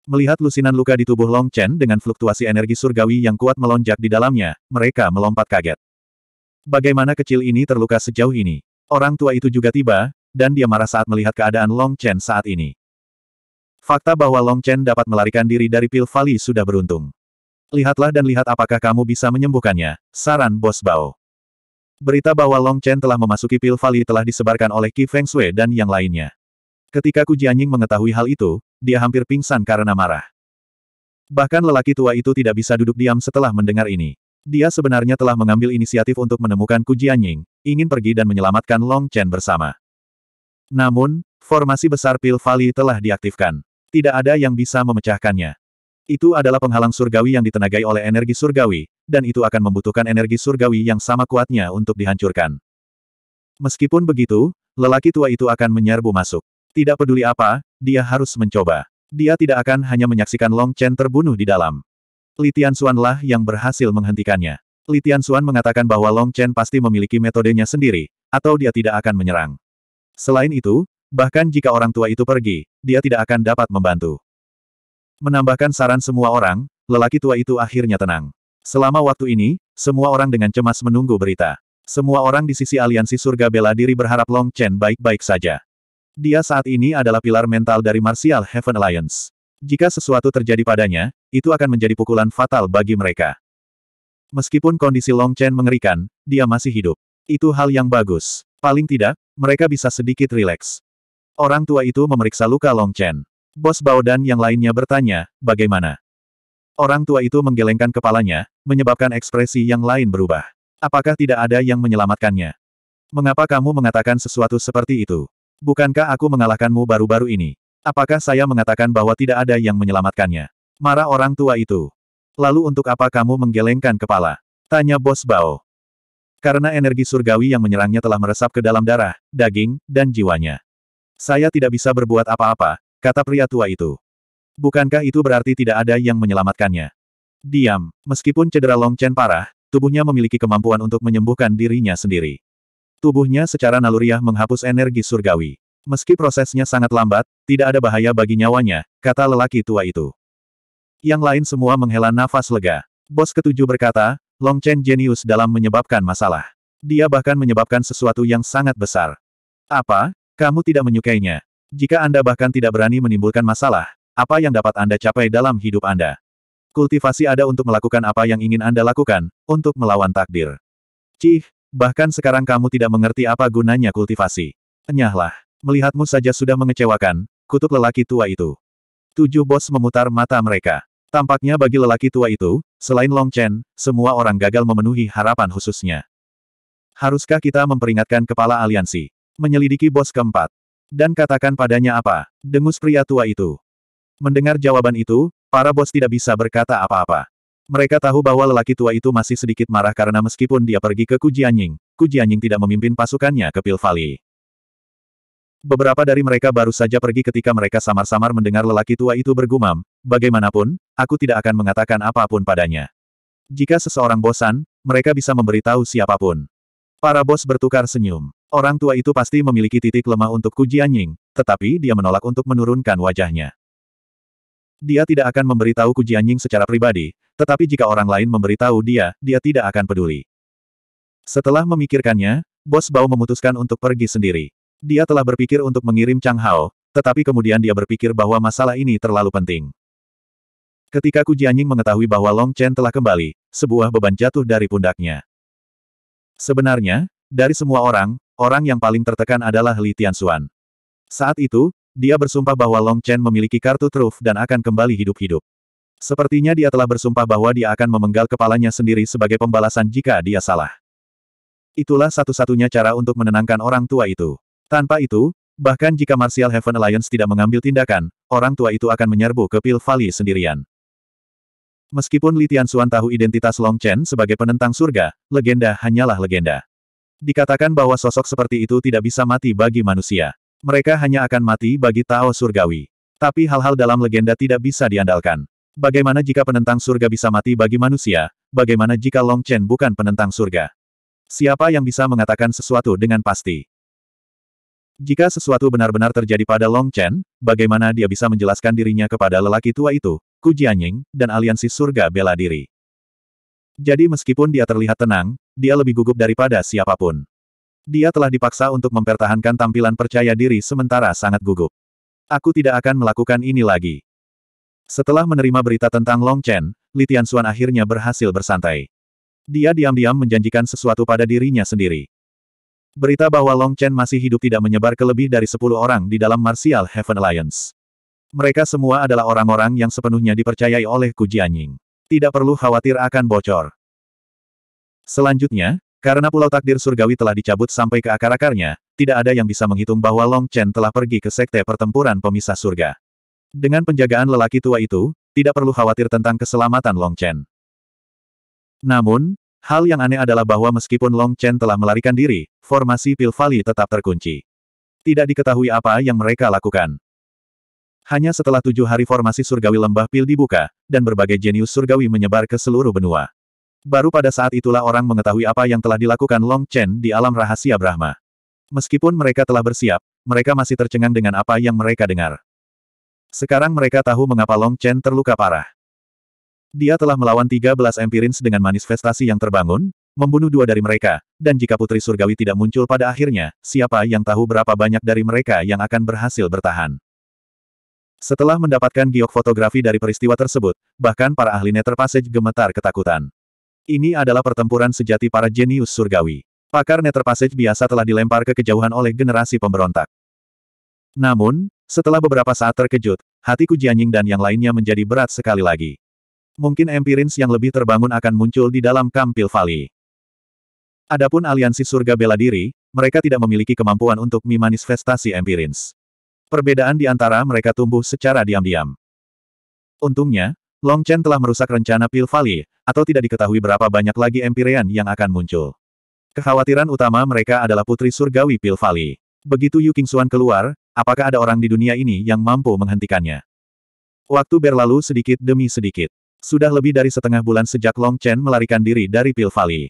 Melihat lusinan luka di tubuh Long Chen dengan fluktuasi energi surgawi yang kuat melonjak di dalamnya, mereka melompat kaget. Bagaimana kecil ini terluka sejauh ini? Orang tua itu juga tiba, dan dia marah saat melihat keadaan Long Chen saat ini. Fakta bahwa Long Chen dapat melarikan diri dari Pil Valley sudah beruntung. Lihatlah dan lihat apakah kamu bisa menyembuhkannya, saran Bos Bao. Berita bahwa Long Chen telah memasuki Pil Valley telah disebarkan oleh Qi Feng Shui dan yang lainnya. Ketika Ku Jianying mengetahui hal itu, dia hampir pingsan karena marah. Bahkan lelaki tua itu tidak bisa duduk diam setelah mendengar ini. Dia sebenarnya telah mengambil inisiatif untuk menemukan Ku Jianying, ingin pergi dan menyelamatkan Long Chen bersama. Namun, formasi besar Pil Valley telah diaktifkan. Tidak ada yang bisa memecahkannya. Itu adalah penghalang surgawi yang ditenagai oleh energi surgawi, dan itu akan membutuhkan energi surgawi yang sama kuatnya untuk dihancurkan. Meskipun begitu, lelaki tua itu akan menyerbu masuk. Tidak peduli apa, dia harus mencoba. Dia tidak akan hanya menyaksikan Long Chen terbunuh di dalam. Litian Xuan lah yang berhasil menghentikannya. Litian Xuan mengatakan bahwa Long Chen pasti memiliki metodenya sendiri, atau dia tidak akan menyerang. Selain itu, bahkan jika orang tua itu pergi, dia tidak akan dapat membantu. Menambahkan saran semua orang, lelaki tua itu akhirnya tenang. Selama waktu ini, semua orang dengan cemas menunggu berita. Semua orang di sisi aliansi surga bela diri berharap Long Chen baik-baik saja. Dia saat ini adalah pilar mental dari Martial Heaven Alliance. Jika sesuatu terjadi padanya, itu akan menjadi pukulan fatal bagi mereka. Meskipun kondisi Long Chen mengerikan, dia masih hidup. Itu hal yang bagus. Paling tidak, mereka bisa sedikit rileks. Orang tua itu memeriksa luka Long Chen. Bos Bao dan yang lainnya bertanya, bagaimana? Orang tua itu menggelengkan kepalanya, menyebabkan ekspresi yang lain berubah. Apakah tidak ada yang menyelamatkannya? Mengapa kamu mengatakan sesuatu seperti itu? Bukankah aku mengalahkanmu baru-baru ini? Apakah saya mengatakan bahwa tidak ada yang menyelamatkannya? Marah orang tua itu. Lalu untuk apa kamu menggelengkan kepala? Tanya Bos Bao. Karena energi surgawi yang menyerangnya telah meresap ke dalam darah, daging, dan jiwanya. Saya tidak bisa berbuat apa-apa, kata pria tua itu. Bukankah itu berarti tidak ada yang menyelamatkannya? Diam, meskipun cedera Long Chen parah, tubuhnya memiliki kemampuan untuk menyembuhkan dirinya sendiri. Tubuhnya secara naluriah menghapus energi surgawi. Meski prosesnya sangat lambat, tidak ada bahaya bagi nyawanya, kata lelaki tua itu. Yang lain semua menghela nafas lega. Bos ketujuh berkata, Long Chen jenius dalam menyebabkan masalah. Dia bahkan menyebabkan sesuatu yang sangat besar. Apa? Kamu tidak menyukainya? Jika Anda bahkan tidak berani menimbulkan masalah, apa yang dapat Anda capai dalam hidup Anda? Kultivasi ada untuk melakukan apa yang ingin Anda lakukan, untuk melawan takdir. Cih, bahkan sekarang kamu tidak mengerti apa gunanya kultivasi. Enyahlah, melihatmu saja sudah mengecewakan, kutuk lelaki tua itu. Tujuh bos memutar mata mereka. Tampaknya bagi lelaki tua itu, selain Long Chen, semua orang gagal memenuhi harapan khususnya. Haruskah kita memperingatkan kepala aliansi? Menyelidiki bos keempat. Dan katakan padanya apa, dengus pria tua itu. Mendengar jawaban itu, para bos tidak bisa berkata apa-apa. Mereka tahu bahwa lelaki tua itu masih sedikit marah karena meskipun dia pergi ke Kujianying, Kujianying tidak memimpin pasukannya ke Pil Valley. Beberapa dari mereka baru saja pergi ketika mereka samar-samar mendengar lelaki tua itu bergumam, bagaimanapun, aku tidak akan mengatakan apapun padanya. Jika seseorang bosan, mereka bisa memberitahu siapapun. Para bos bertukar senyum. Orang tua itu pasti memiliki titik lemah untuk Kujianying, Jianying, tetapi dia menolak untuk menurunkan wajahnya. Dia tidak akan memberitahu Kujianying Jianying secara pribadi, tetapi jika orang lain memberitahu dia, dia tidak akan peduli. Setelah memikirkannya, Bos Bao memutuskan untuk pergi sendiri. Dia telah berpikir untuk mengirim Chang Hao, tetapi kemudian dia berpikir bahwa masalah ini terlalu penting. Ketika Kujianying mengetahui bahwa Long Chen telah kembali, sebuah beban jatuh dari pundaknya. Sebenarnya, dari semua orang, Orang yang paling tertekan adalah Li Tianxuan. Saat itu, dia bersumpah bahwa Long Chen memiliki kartu truf dan akan kembali hidup-hidup. Sepertinya dia telah bersumpah bahwa dia akan memenggal kepalanya sendiri sebagai pembalasan jika dia salah. Itulah satu-satunya cara untuk menenangkan orang tua itu. Tanpa itu, bahkan jika Martial Heaven Alliance tidak mengambil tindakan, orang tua itu akan menyerbu ke Pil Valley sendirian. Meskipun Li Tianxuan tahu identitas Long Chen sebagai penentang surga, legenda hanyalah legenda. Dikatakan bahwa sosok seperti itu tidak bisa mati bagi manusia. Mereka hanya akan mati bagi Tao Surgawi. Tapi hal-hal dalam legenda tidak bisa diandalkan. Bagaimana jika penentang surga bisa mati bagi manusia, bagaimana jika Long Chen bukan penentang surga? Siapa yang bisa mengatakan sesuatu dengan pasti? Jika sesuatu benar-benar terjadi pada Long Chen, bagaimana dia bisa menjelaskan dirinya kepada lelaki tua itu, Ku Jianying, dan aliansi surga bela diri? Jadi meskipun dia terlihat tenang, dia lebih gugup daripada siapapun. Dia telah dipaksa untuk mempertahankan tampilan percaya diri sementara sangat gugup. Aku tidak akan melakukan ini lagi. Setelah menerima berita tentang Long Chen, Li Tianxuan akhirnya berhasil bersantai. Dia diam-diam menjanjikan sesuatu pada dirinya sendiri. Berita bahwa Long Chen masih hidup tidak menyebar ke lebih dari 10 orang di dalam Martial Heaven Alliance. Mereka semua adalah orang-orang yang sepenuhnya dipercayai oleh Ku Jianying. Tidak perlu khawatir akan bocor. Selanjutnya, karena pulau takdir surgawi telah dicabut sampai ke akar-akarnya, tidak ada yang bisa menghitung bahwa Long Chen telah pergi ke sekte pertempuran pemisah surga. Dengan penjagaan lelaki tua itu, tidak perlu khawatir tentang keselamatan Long Chen. Namun, hal yang aneh adalah bahwa meskipun Long Chen telah melarikan diri, formasi Pil Valley tetap terkunci. Tidak diketahui apa yang mereka lakukan. Hanya setelah tujuh hari formasi surgawi lembah Pil dibuka, dan berbagai jenius surgawi menyebar ke seluruh benua. Baru pada saat itulah orang mengetahui apa yang telah dilakukan Long Chen di alam rahasia Brahma. Meskipun mereka telah bersiap, mereka masih tercengang dengan apa yang mereka dengar. Sekarang mereka tahu mengapa Long Chen terluka parah. Dia telah melawan 13 empirins dengan manifestasi yang terbangun, membunuh dua dari mereka, dan jika Putri Surgawi tidak muncul pada akhirnya, siapa yang tahu berapa banyak dari mereka yang akan berhasil bertahan. Setelah mendapatkan giok fotografi dari peristiwa tersebut, bahkan para ahli Nether Passage gemetar ketakutan. Ini adalah pertempuran sejati para jenius surgawi. Pakar Nether Passage biasa telah dilempar ke kejauhan oleh generasi pemberontak. Namun, setelah beberapa saat terkejut, hatiku Jianying dan yang lainnya menjadi berat sekali lagi. Mungkin empirins yang lebih terbangun akan muncul di dalam Kampil Valley. Adapun aliansi surga bela diri, mereka tidak memiliki kemampuan untuk memanifestasi empirins. Perbedaan di antara mereka tumbuh secara diam-diam. Untungnya, Long Chen telah merusak rencana Pil Valley, atau tidak diketahui berapa banyak lagi Empyrean yang akan muncul. Kekhawatiran utama mereka adalah Putri Surgawi Pil Valley. Begitu Yu Qingxuan keluar, apakah ada orang di dunia ini yang mampu menghentikannya? Waktu berlalu sedikit demi sedikit. Sudah lebih dari setengah bulan sejak Long Chen melarikan diri dari Pil Valley.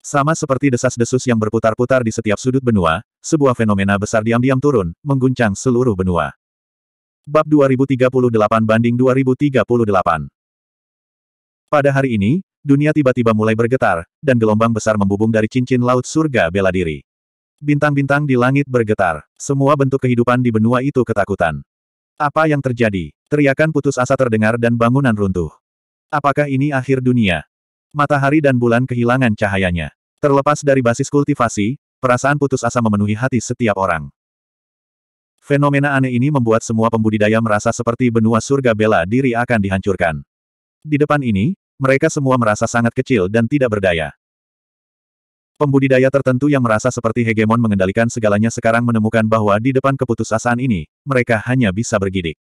Sama seperti desas-desus yang berputar-putar di setiap sudut benua, sebuah fenomena besar diam-diam turun, mengguncang seluruh benua. Bab 2038 banding 2038 Pada hari ini, dunia tiba-tiba mulai bergetar, dan gelombang besar membubung dari cincin laut surga bela diri. Bintang-bintang di langit bergetar, semua bentuk kehidupan di benua itu ketakutan. Apa yang terjadi? Teriakan putus asa terdengar dan bangunan runtuh. Apakah ini akhir dunia? Matahari dan bulan kehilangan cahayanya. Terlepas dari basis kultivasi, perasaan putus asa memenuhi hati setiap orang. Fenomena aneh ini membuat semua pembudidaya merasa seperti benua surga bela diri akan dihancurkan. Di depan ini, mereka semua merasa sangat kecil dan tidak berdaya. Pembudidaya tertentu yang merasa seperti hegemon mengendalikan segalanya sekarang menemukan bahwa di depan keputusasaan ini, mereka hanya bisa bergidik.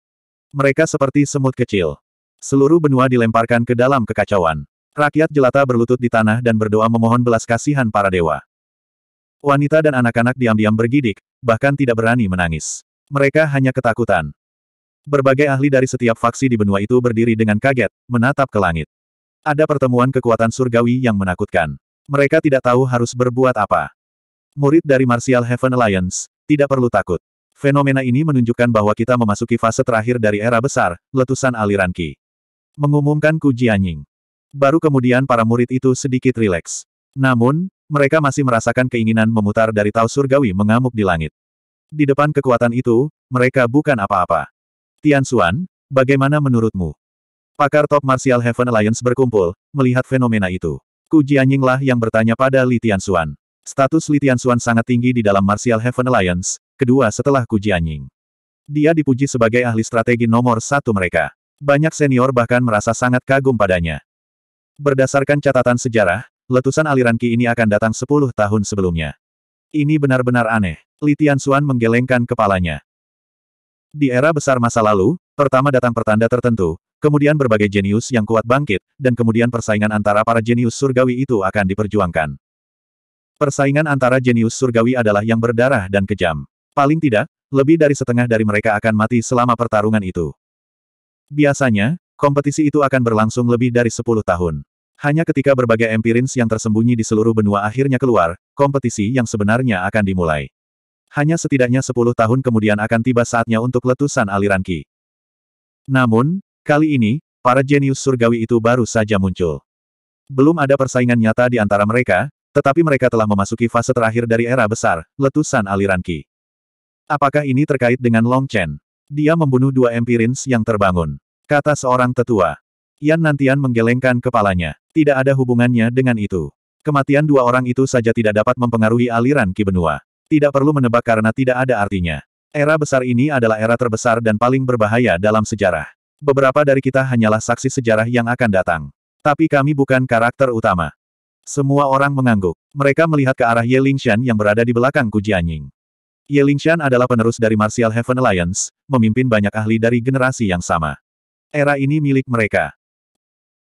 Mereka seperti semut kecil. Seluruh benua dilemparkan ke dalam kekacauan. Rakyat jelata berlutut di tanah dan berdoa memohon belas kasihan para dewa. Wanita dan anak-anak diam-diam bergidik, bahkan tidak berani menangis. Mereka hanya ketakutan. Berbagai ahli dari setiap faksi di benua itu berdiri dengan kaget, menatap ke langit. Ada pertemuan kekuatan surgawi yang menakutkan. Mereka tidak tahu harus berbuat apa. Murid dari Martial Heaven Alliance, tidak perlu takut. Fenomena ini menunjukkan bahwa kita memasuki fase terakhir dari era besar, letusan aliran Ki. Mengumumkan Ku Jianying. Baru kemudian para murid itu sedikit rileks. Namun, mereka masih merasakan keinginan memutar dari Tau Surgawi mengamuk di langit. Di depan kekuatan itu, mereka bukan apa-apa. Tian Xuan, bagaimana menurutmu? Pakar top Martial Heaven Alliance berkumpul, melihat fenomena itu. Ku Jianyinglah yang bertanya pada Li Tian Xuan. Status Li Tian Xuan sangat tinggi di dalam Martial Heaven Alliance, kedua setelah Ku Jianying. Dia dipuji sebagai ahli strategi nomor satu mereka. Banyak senior bahkan merasa sangat kagum padanya. Berdasarkan catatan sejarah, letusan aliran Ki ini akan datang 10 tahun sebelumnya. Ini benar-benar aneh. Li Tianxuan menggelengkan kepalanya. Di era besar masa lalu, pertama datang pertanda tertentu, kemudian berbagai jenius yang kuat bangkit, dan kemudian persaingan antara para jenius surgawi itu akan diperjuangkan. Persaingan antara jenius surgawi adalah yang berdarah dan kejam. Paling tidak, lebih dari setengah dari mereka akan mati selama pertarungan itu. Biasanya, kompetisi itu akan berlangsung lebih dari 10 tahun. Hanya ketika berbagai empirins yang tersembunyi di seluruh benua akhirnya keluar, kompetisi yang sebenarnya akan dimulai hanya setidaknya sepuluh tahun kemudian akan tiba saatnya untuk letusan aliran Ki. Namun, kali ini, para jenius surgawi itu baru saja muncul. Belum ada persaingan nyata di antara mereka, tetapi mereka telah memasuki fase terakhir dari era besar, letusan aliran Ki. Apakah ini terkait dengan Long Chen? Dia membunuh dua empirins yang terbangun. Kata seorang tetua. Yan Nantian menggelengkan kepalanya. Tidak ada hubungannya dengan itu. Kematian dua orang itu saja tidak dapat mempengaruhi aliran Ki Benua. Tidak perlu menebak karena tidak ada artinya. Era besar ini adalah era terbesar dan paling berbahaya dalam sejarah. Beberapa dari kita hanyalah saksi sejarah yang akan datang. Tapi kami bukan karakter utama. Semua orang mengangguk. Mereka melihat ke arah Ye Lingshan yang berada di belakang Ku Jianying. Ye Lingshan adalah penerus dari Martial Heaven Alliance, memimpin banyak ahli dari generasi yang sama. Era ini milik mereka.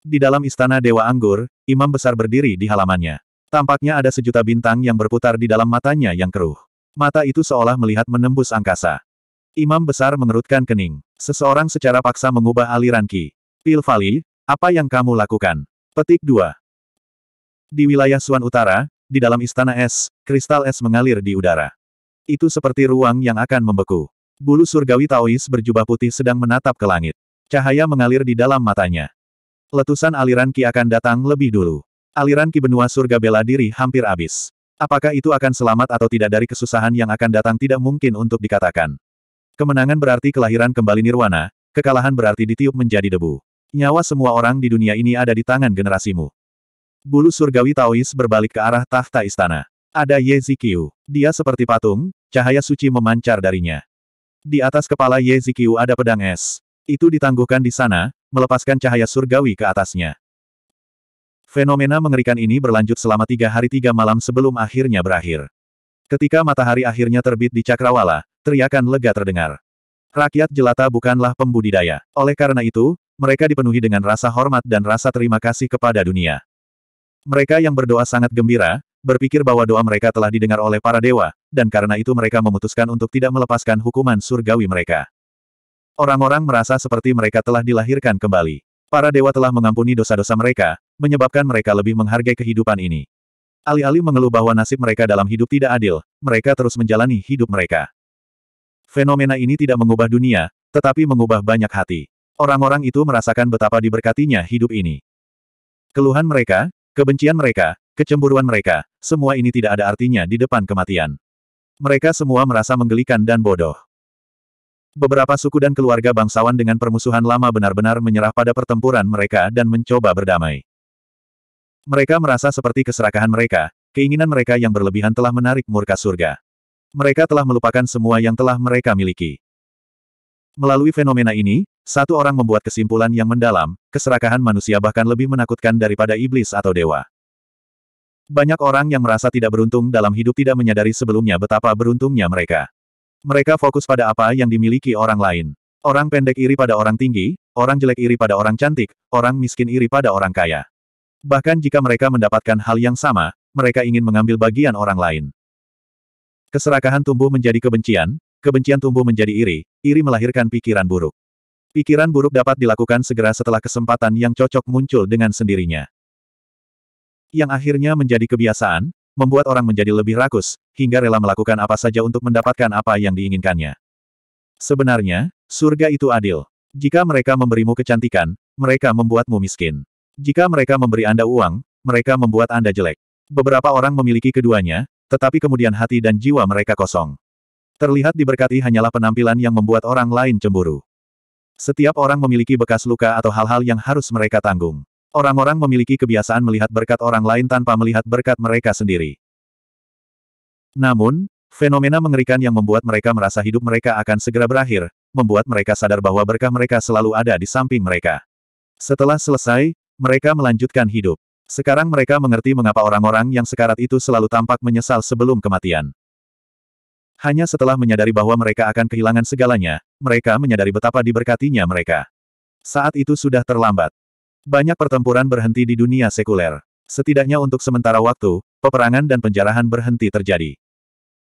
Di dalam istana Dewa Anggur, imam besar berdiri di halamannya. Tampaknya ada sejuta bintang yang berputar di dalam matanya yang keruh. Mata itu seolah melihat menembus angkasa. Imam besar mengerutkan kening. Seseorang secara paksa mengubah aliran Ki. Pilvali, apa yang kamu lakukan? Petik 2. Di wilayah Suan Utara, di dalam istana es, kristal es mengalir di udara. Itu seperti ruang yang akan membeku. Bulu surgawi Taois berjubah putih sedang menatap ke langit. Cahaya mengalir di dalam matanya. Letusan aliran Ki akan datang lebih dulu. Aliran Ki Benua Surga bela diri hampir habis. Apakah itu akan selamat atau tidak dari kesusahan yang akan datang tidak mungkin untuk dikatakan. Kemenangan berarti kelahiran kembali nirwana, kekalahan berarti ditiup menjadi debu. Nyawa semua orang di dunia ini ada di tangan generasimu. Bulu surgawi Taois berbalik ke arah tahta istana. Ada Ye Zikiu. Dia seperti patung, cahaya suci memancar darinya. Di atas kepala Ye Zikiu ada pedang es. Itu ditangguhkan di sana, melepaskan cahaya surgawi ke atasnya. Fenomena mengerikan ini berlanjut selama tiga hari tiga malam sebelum akhirnya berakhir. Ketika matahari akhirnya terbit di Cakrawala, teriakan lega terdengar. Rakyat jelata bukanlah pembudidaya. Oleh karena itu, mereka dipenuhi dengan rasa hormat dan rasa terima kasih kepada dunia. Mereka yang berdoa sangat gembira, berpikir bahwa doa mereka telah didengar oleh para dewa, dan karena itu mereka memutuskan untuk tidak melepaskan hukuman surgawi mereka. Orang-orang merasa seperti mereka telah dilahirkan kembali. Para dewa telah mengampuni dosa-dosa mereka, menyebabkan mereka lebih menghargai kehidupan ini. Alih-alih mengeluh bahwa nasib mereka dalam hidup tidak adil, mereka terus menjalani hidup mereka. Fenomena ini tidak mengubah dunia, tetapi mengubah banyak hati. Orang-orang itu merasakan betapa diberkatinya hidup ini. Keluhan mereka, kebencian mereka, kecemburuan mereka, semua ini tidak ada artinya di depan kematian. Mereka semua merasa menggelikan dan bodoh. Beberapa suku dan keluarga bangsawan dengan permusuhan lama benar-benar menyerah pada pertempuran mereka dan mencoba berdamai. Mereka merasa seperti keserakahan mereka, keinginan mereka yang berlebihan telah menarik murka surga. Mereka telah melupakan semua yang telah mereka miliki. Melalui fenomena ini, satu orang membuat kesimpulan yang mendalam, keserakahan manusia bahkan lebih menakutkan daripada iblis atau dewa. Banyak orang yang merasa tidak beruntung dalam hidup tidak menyadari sebelumnya betapa beruntungnya mereka. Mereka fokus pada apa yang dimiliki orang lain. Orang pendek iri pada orang tinggi, orang jelek iri pada orang cantik, orang miskin iri pada orang kaya. Bahkan jika mereka mendapatkan hal yang sama, mereka ingin mengambil bagian orang lain. Keserakahan tumbuh menjadi kebencian, kebencian tumbuh menjadi iri, iri melahirkan pikiran buruk. Pikiran buruk dapat dilakukan segera setelah kesempatan yang cocok muncul dengan sendirinya. Yang akhirnya menjadi kebiasaan, membuat orang menjadi lebih rakus, hingga rela melakukan apa saja untuk mendapatkan apa yang diinginkannya. Sebenarnya, surga itu adil. Jika mereka memberimu kecantikan, mereka membuatmu miskin. Jika mereka memberi Anda uang, mereka membuat Anda jelek. Beberapa orang memiliki keduanya, tetapi kemudian hati dan jiwa mereka kosong. Terlihat diberkati hanyalah penampilan yang membuat orang lain cemburu. Setiap orang memiliki bekas luka atau hal-hal yang harus mereka tanggung. Orang-orang memiliki kebiasaan melihat berkat orang lain tanpa melihat berkat mereka sendiri. Namun, fenomena mengerikan yang membuat mereka merasa hidup mereka akan segera berakhir, membuat mereka sadar bahwa berkah mereka selalu ada di samping mereka. Setelah selesai, mereka melanjutkan hidup. Sekarang mereka mengerti mengapa orang-orang yang sekarat itu selalu tampak menyesal sebelum kematian. Hanya setelah menyadari bahwa mereka akan kehilangan segalanya, mereka menyadari betapa diberkatinya mereka. Saat itu sudah terlambat. Banyak pertempuran berhenti di dunia sekuler. Setidaknya untuk sementara waktu, peperangan dan penjarahan berhenti terjadi.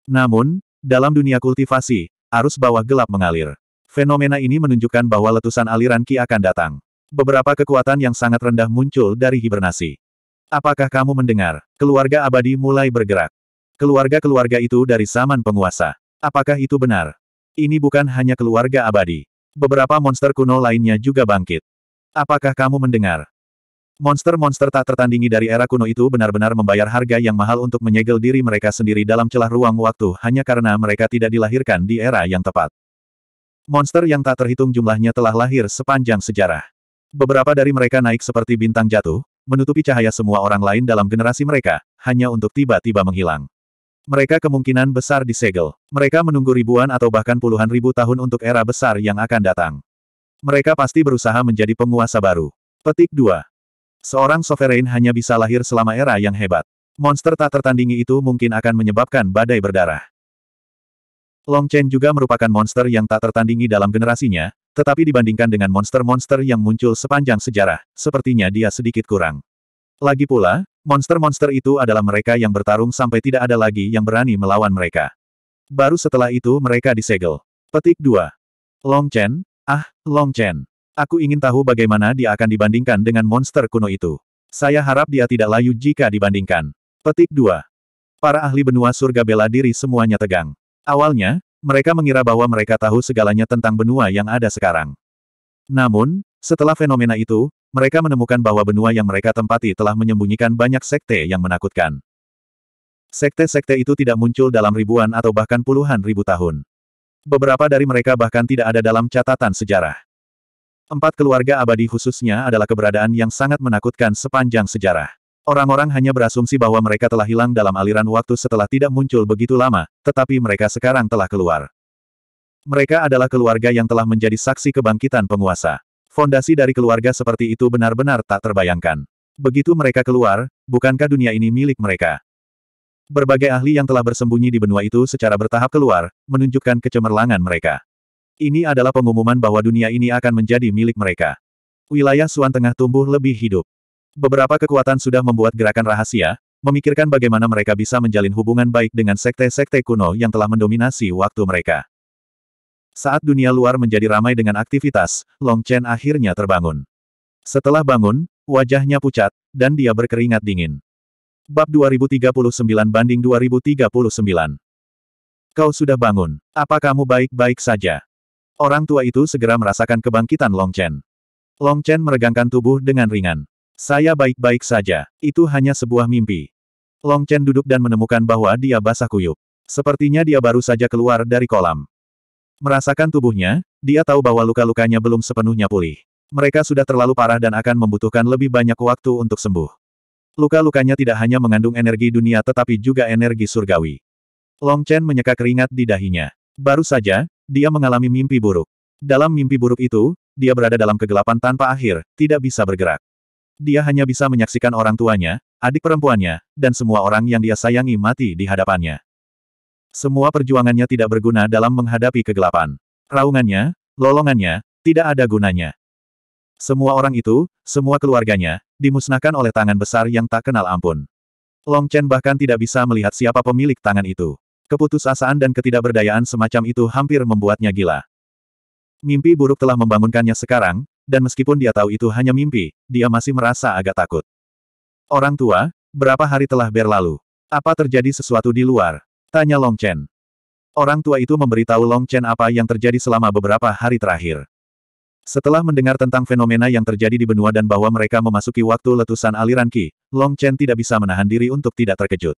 Namun, dalam dunia kultivasi, arus bawah gelap mengalir. Fenomena ini menunjukkan bahwa letusan aliran Ki akan datang. Beberapa kekuatan yang sangat rendah muncul dari hibernasi. Apakah kamu mendengar? Keluarga abadi mulai bergerak. Keluarga-keluarga itu dari zaman penguasa. Apakah itu benar? Ini bukan hanya keluarga abadi. Beberapa monster kuno lainnya juga bangkit. Apakah kamu mendengar? Monster-monster tak tertandingi dari era kuno itu benar-benar membayar harga yang mahal untuk menyegel diri mereka sendiri dalam celah ruang waktu hanya karena mereka tidak dilahirkan di era yang tepat. Monster yang tak terhitung jumlahnya telah lahir sepanjang sejarah. Beberapa dari mereka naik seperti bintang jatuh, menutupi cahaya semua orang lain dalam generasi mereka, hanya untuk tiba-tiba menghilang. Mereka kemungkinan besar disegel. Mereka menunggu ribuan atau bahkan puluhan ribu tahun untuk era besar yang akan datang. Mereka pasti berusaha menjadi penguasa baru. Petik 2. Seorang sovereign hanya bisa lahir selama era yang hebat. Monster tak tertandingi itu mungkin akan menyebabkan badai berdarah. Long Chen juga merupakan monster yang tak tertandingi dalam generasinya, tetapi dibandingkan dengan monster-monster yang muncul sepanjang sejarah, sepertinya dia sedikit kurang. Lagi pula, monster-monster itu adalah mereka yang bertarung sampai tidak ada lagi yang berani melawan mereka. Baru setelah itu mereka disegel. Petik 2. Long Chen, ah, Long Chen. Aku ingin tahu bagaimana dia akan dibandingkan dengan monster kuno itu. Saya harap dia tidak layu jika dibandingkan. Petik 2. Para ahli benua surga bela diri semuanya tegang. Awalnya, mereka mengira bahwa mereka tahu segalanya tentang benua yang ada sekarang. Namun, setelah fenomena itu, mereka menemukan bahwa benua yang mereka tempati telah menyembunyikan banyak sekte yang menakutkan. Sekte-sekte itu tidak muncul dalam ribuan atau bahkan puluhan ribu tahun. Beberapa dari mereka bahkan tidak ada dalam catatan sejarah. Empat keluarga abadi khususnya adalah keberadaan yang sangat menakutkan sepanjang sejarah. Orang-orang hanya berasumsi bahwa mereka telah hilang dalam aliran waktu setelah tidak muncul begitu lama, tetapi mereka sekarang telah keluar. Mereka adalah keluarga yang telah menjadi saksi kebangkitan penguasa. Fondasi dari keluarga seperti itu benar-benar tak terbayangkan. Begitu mereka keluar, bukankah dunia ini milik mereka? Berbagai ahli yang telah bersembunyi di benua itu secara bertahap keluar, menunjukkan kecemerlangan mereka. Ini adalah pengumuman bahwa dunia ini akan menjadi milik mereka. Wilayah Suan Tengah tumbuh lebih hidup. Beberapa kekuatan sudah membuat gerakan rahasia, memikirkan bagaimana mereka bisa menjalin hubungan baik dengan sekte-sekte kuno yang telah mendominasi waktu mereka. Saat dunia luar menjadi ramai dengan aktivitas, Long Chen akhirnya terbangun. Setelah bangun, wajahnya pucat, dan dia berkeringat dingin. Bab 2039 banding 2039 Kau sudah bangun. Apa kamu baik-baik saja? Orang tua itu segera merasakan kebangkitan Long Chen. Long Chen meregangkan tubuh dengan ringan. Saya baik-baik saja. Itu hanya sebuah mimpi. Long Chen duduk dan menemukan bahwa dia basah kuyup. Sepertinya dia baru saja keluar dari kolam. Merasakan tubuhnya, dia tahu bahwa luka-lukanya belum sepenuhnya pulih. Mereka sudah terlalu parah dan akan membutuhkan lebih banyak waktu untuk sembuh. Luka-lukanya tidak hanya mengandung energi dunia tetapi juga energi surgawi. Long Chen menyeka keringat di dahinya. Baru saja, dia mengalami mimpi buruk. Dalam mimpi buruk itu, dia berada dalam kegelapan tanpa akhir, tidak bisa bergerak dia hanya bisa menyaksikan orang tuanya, adik perempuannya, dan semua orang yang dia sayangi mati di hadapannya. Semua perjuangannya tidak berguna dalam menghadapi kegelapan. Raungannya, lolongannya, tidak ada gunanya. Semua orang itu, semua keluarganya, dimusnahkan oleh tangan besar yang tak kenal ampun. Long Chen bahkan tidak bisa melihat siapa pemilik tangan itu. Keputusasaan dan ketidakberdayaan semacam itu hampir membuatnya gila. Mimpi buruk telah membangunkannya sekarang, dan meskipun dia tahu itu hanya mimpi, dia masih merasa agak takut. Orang tua, berapa hari telah berlalu? Apa terjadi sesuatu di luar? Tanya Long Chen. Orang tua itu memberitahu Long Chen apa yang terjadi selama beberapa hari terakhir. Setelah mendengar tentang fenomena yang terjadi di benua dan bahwa mereka memasuki waktu letusan aliran Qi, Long Chen tidak bisa menahan diri untuk tidak terkejut.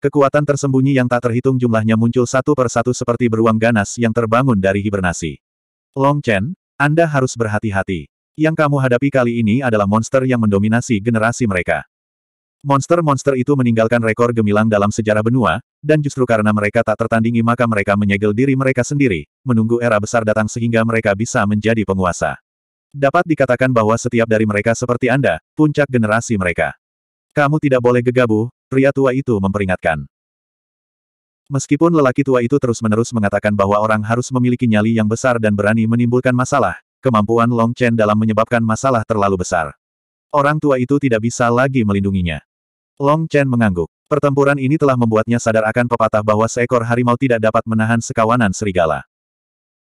Kekuatan tersembunyi yang tak terhitung jumlahnya muncul satu persatu seperti beruang ganas yang terbangun dari hibernasi. Long Chen, anda harus berhati-hati. Yang kamu hadapi kali ini adalah monster yang mendominasi generasi mereka. Monster-monster itu meninggalkan rekor gemilang dalam sejarah benua, dan justru karena mereka tak tertandingi maka mereka menyegel diri mereka sendiri, menunggu era besar datang sehingga mereka bisa menjadi penguasa. Dapat dikatakan bahwa setiap dari mereka seperti Anda, puncak generasi mereka. Kamu tidak boleh gegabah, pria tua itu memperingatkan. Meskipun lelaki tua itu terus-menerus mengatakan bahwa orang harus memiliki nyali yang besar dan berani menimbulkan masalah, kemampuan Long Chen dalam menyebabkan masalah terlalu besar. Orang tua itu tidak bisa lagi melindunginya. Long Chen mengangguk. Pertempuran ini telah membuatnya sadar akan pepatah bahwa seekor harimau tidak dapat menahan sekawanan serigala.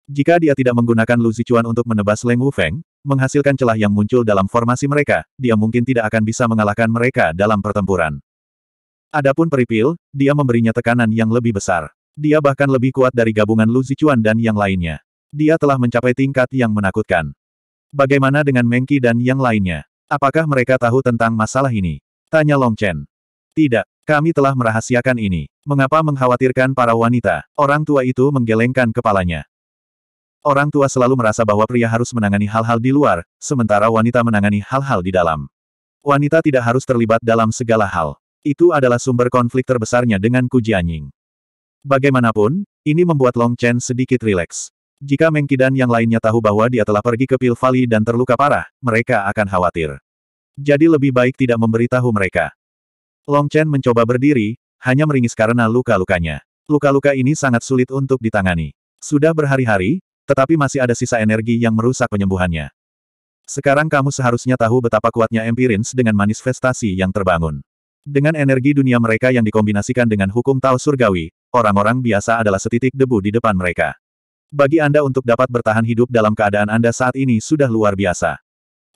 Jika dia tidak menggunakan Lu Zichuan untuk menebas Leng Wufeng, menghasilkan celah yang muncul dalam formasi mereka, dia mungkin tidak akan bisa mengalahkan mereka dalam pertempuran. Adapun Peripil, dia memberinya tekanan yang lebih besar. Dia bahkan lebih kuat dari gabungan Lu Zichuan dan yang lainnya. Dia telah mencapai tingkat yang menakutkan. Bagaimana dengan Mengki dan yang lainnya? Apakah mereka tahu tentang masalah ini? Tanya Long Chen. Tidak, kami telah merahasiakan ini. Mengapa mengkhawatirkan para wanita? Orang tua itu menggelengkan kepalanya. Orang tua selalu merasa bahwa pria harus menangani hal-hal di luar, sementara wanita menangani hal-hal di dalam. Wanita tidak harus terlibat dalam segala hal. Itu adalah sumber konflik terbesarnya dengan Kujianying. Bagaimanapun, ini membuat Long Chen sedikit rileks. Jika Mengki dan yang lainnya tahu bahwa dia telah pergi ke Pil Valley dan terluka parah, mereka akan khawatir. Jadi lebih baik tidak memberitahu mereka. Long Chen mencoba berdiri, hanya meringis karena luka-lukanya. Luka-luka ini sangat sulit untuk ditangani. Sudah berhari-hari, tetapi masih ada sisa energi yang merusak penyembuhannya. Sekarang kamu seharusnya tahu betapa kuatnya Empirins dengan manifestasi yang terbangun. Dengan energi dunia mereka yang dikombinasikan dengan hukum Tao surgawi, orang-orang biasa adalah setitik debu di depan mereka. Bagi Anda untuk dapat bertahan hidup dalam keadaan Anda saat ini sudah luar biasa.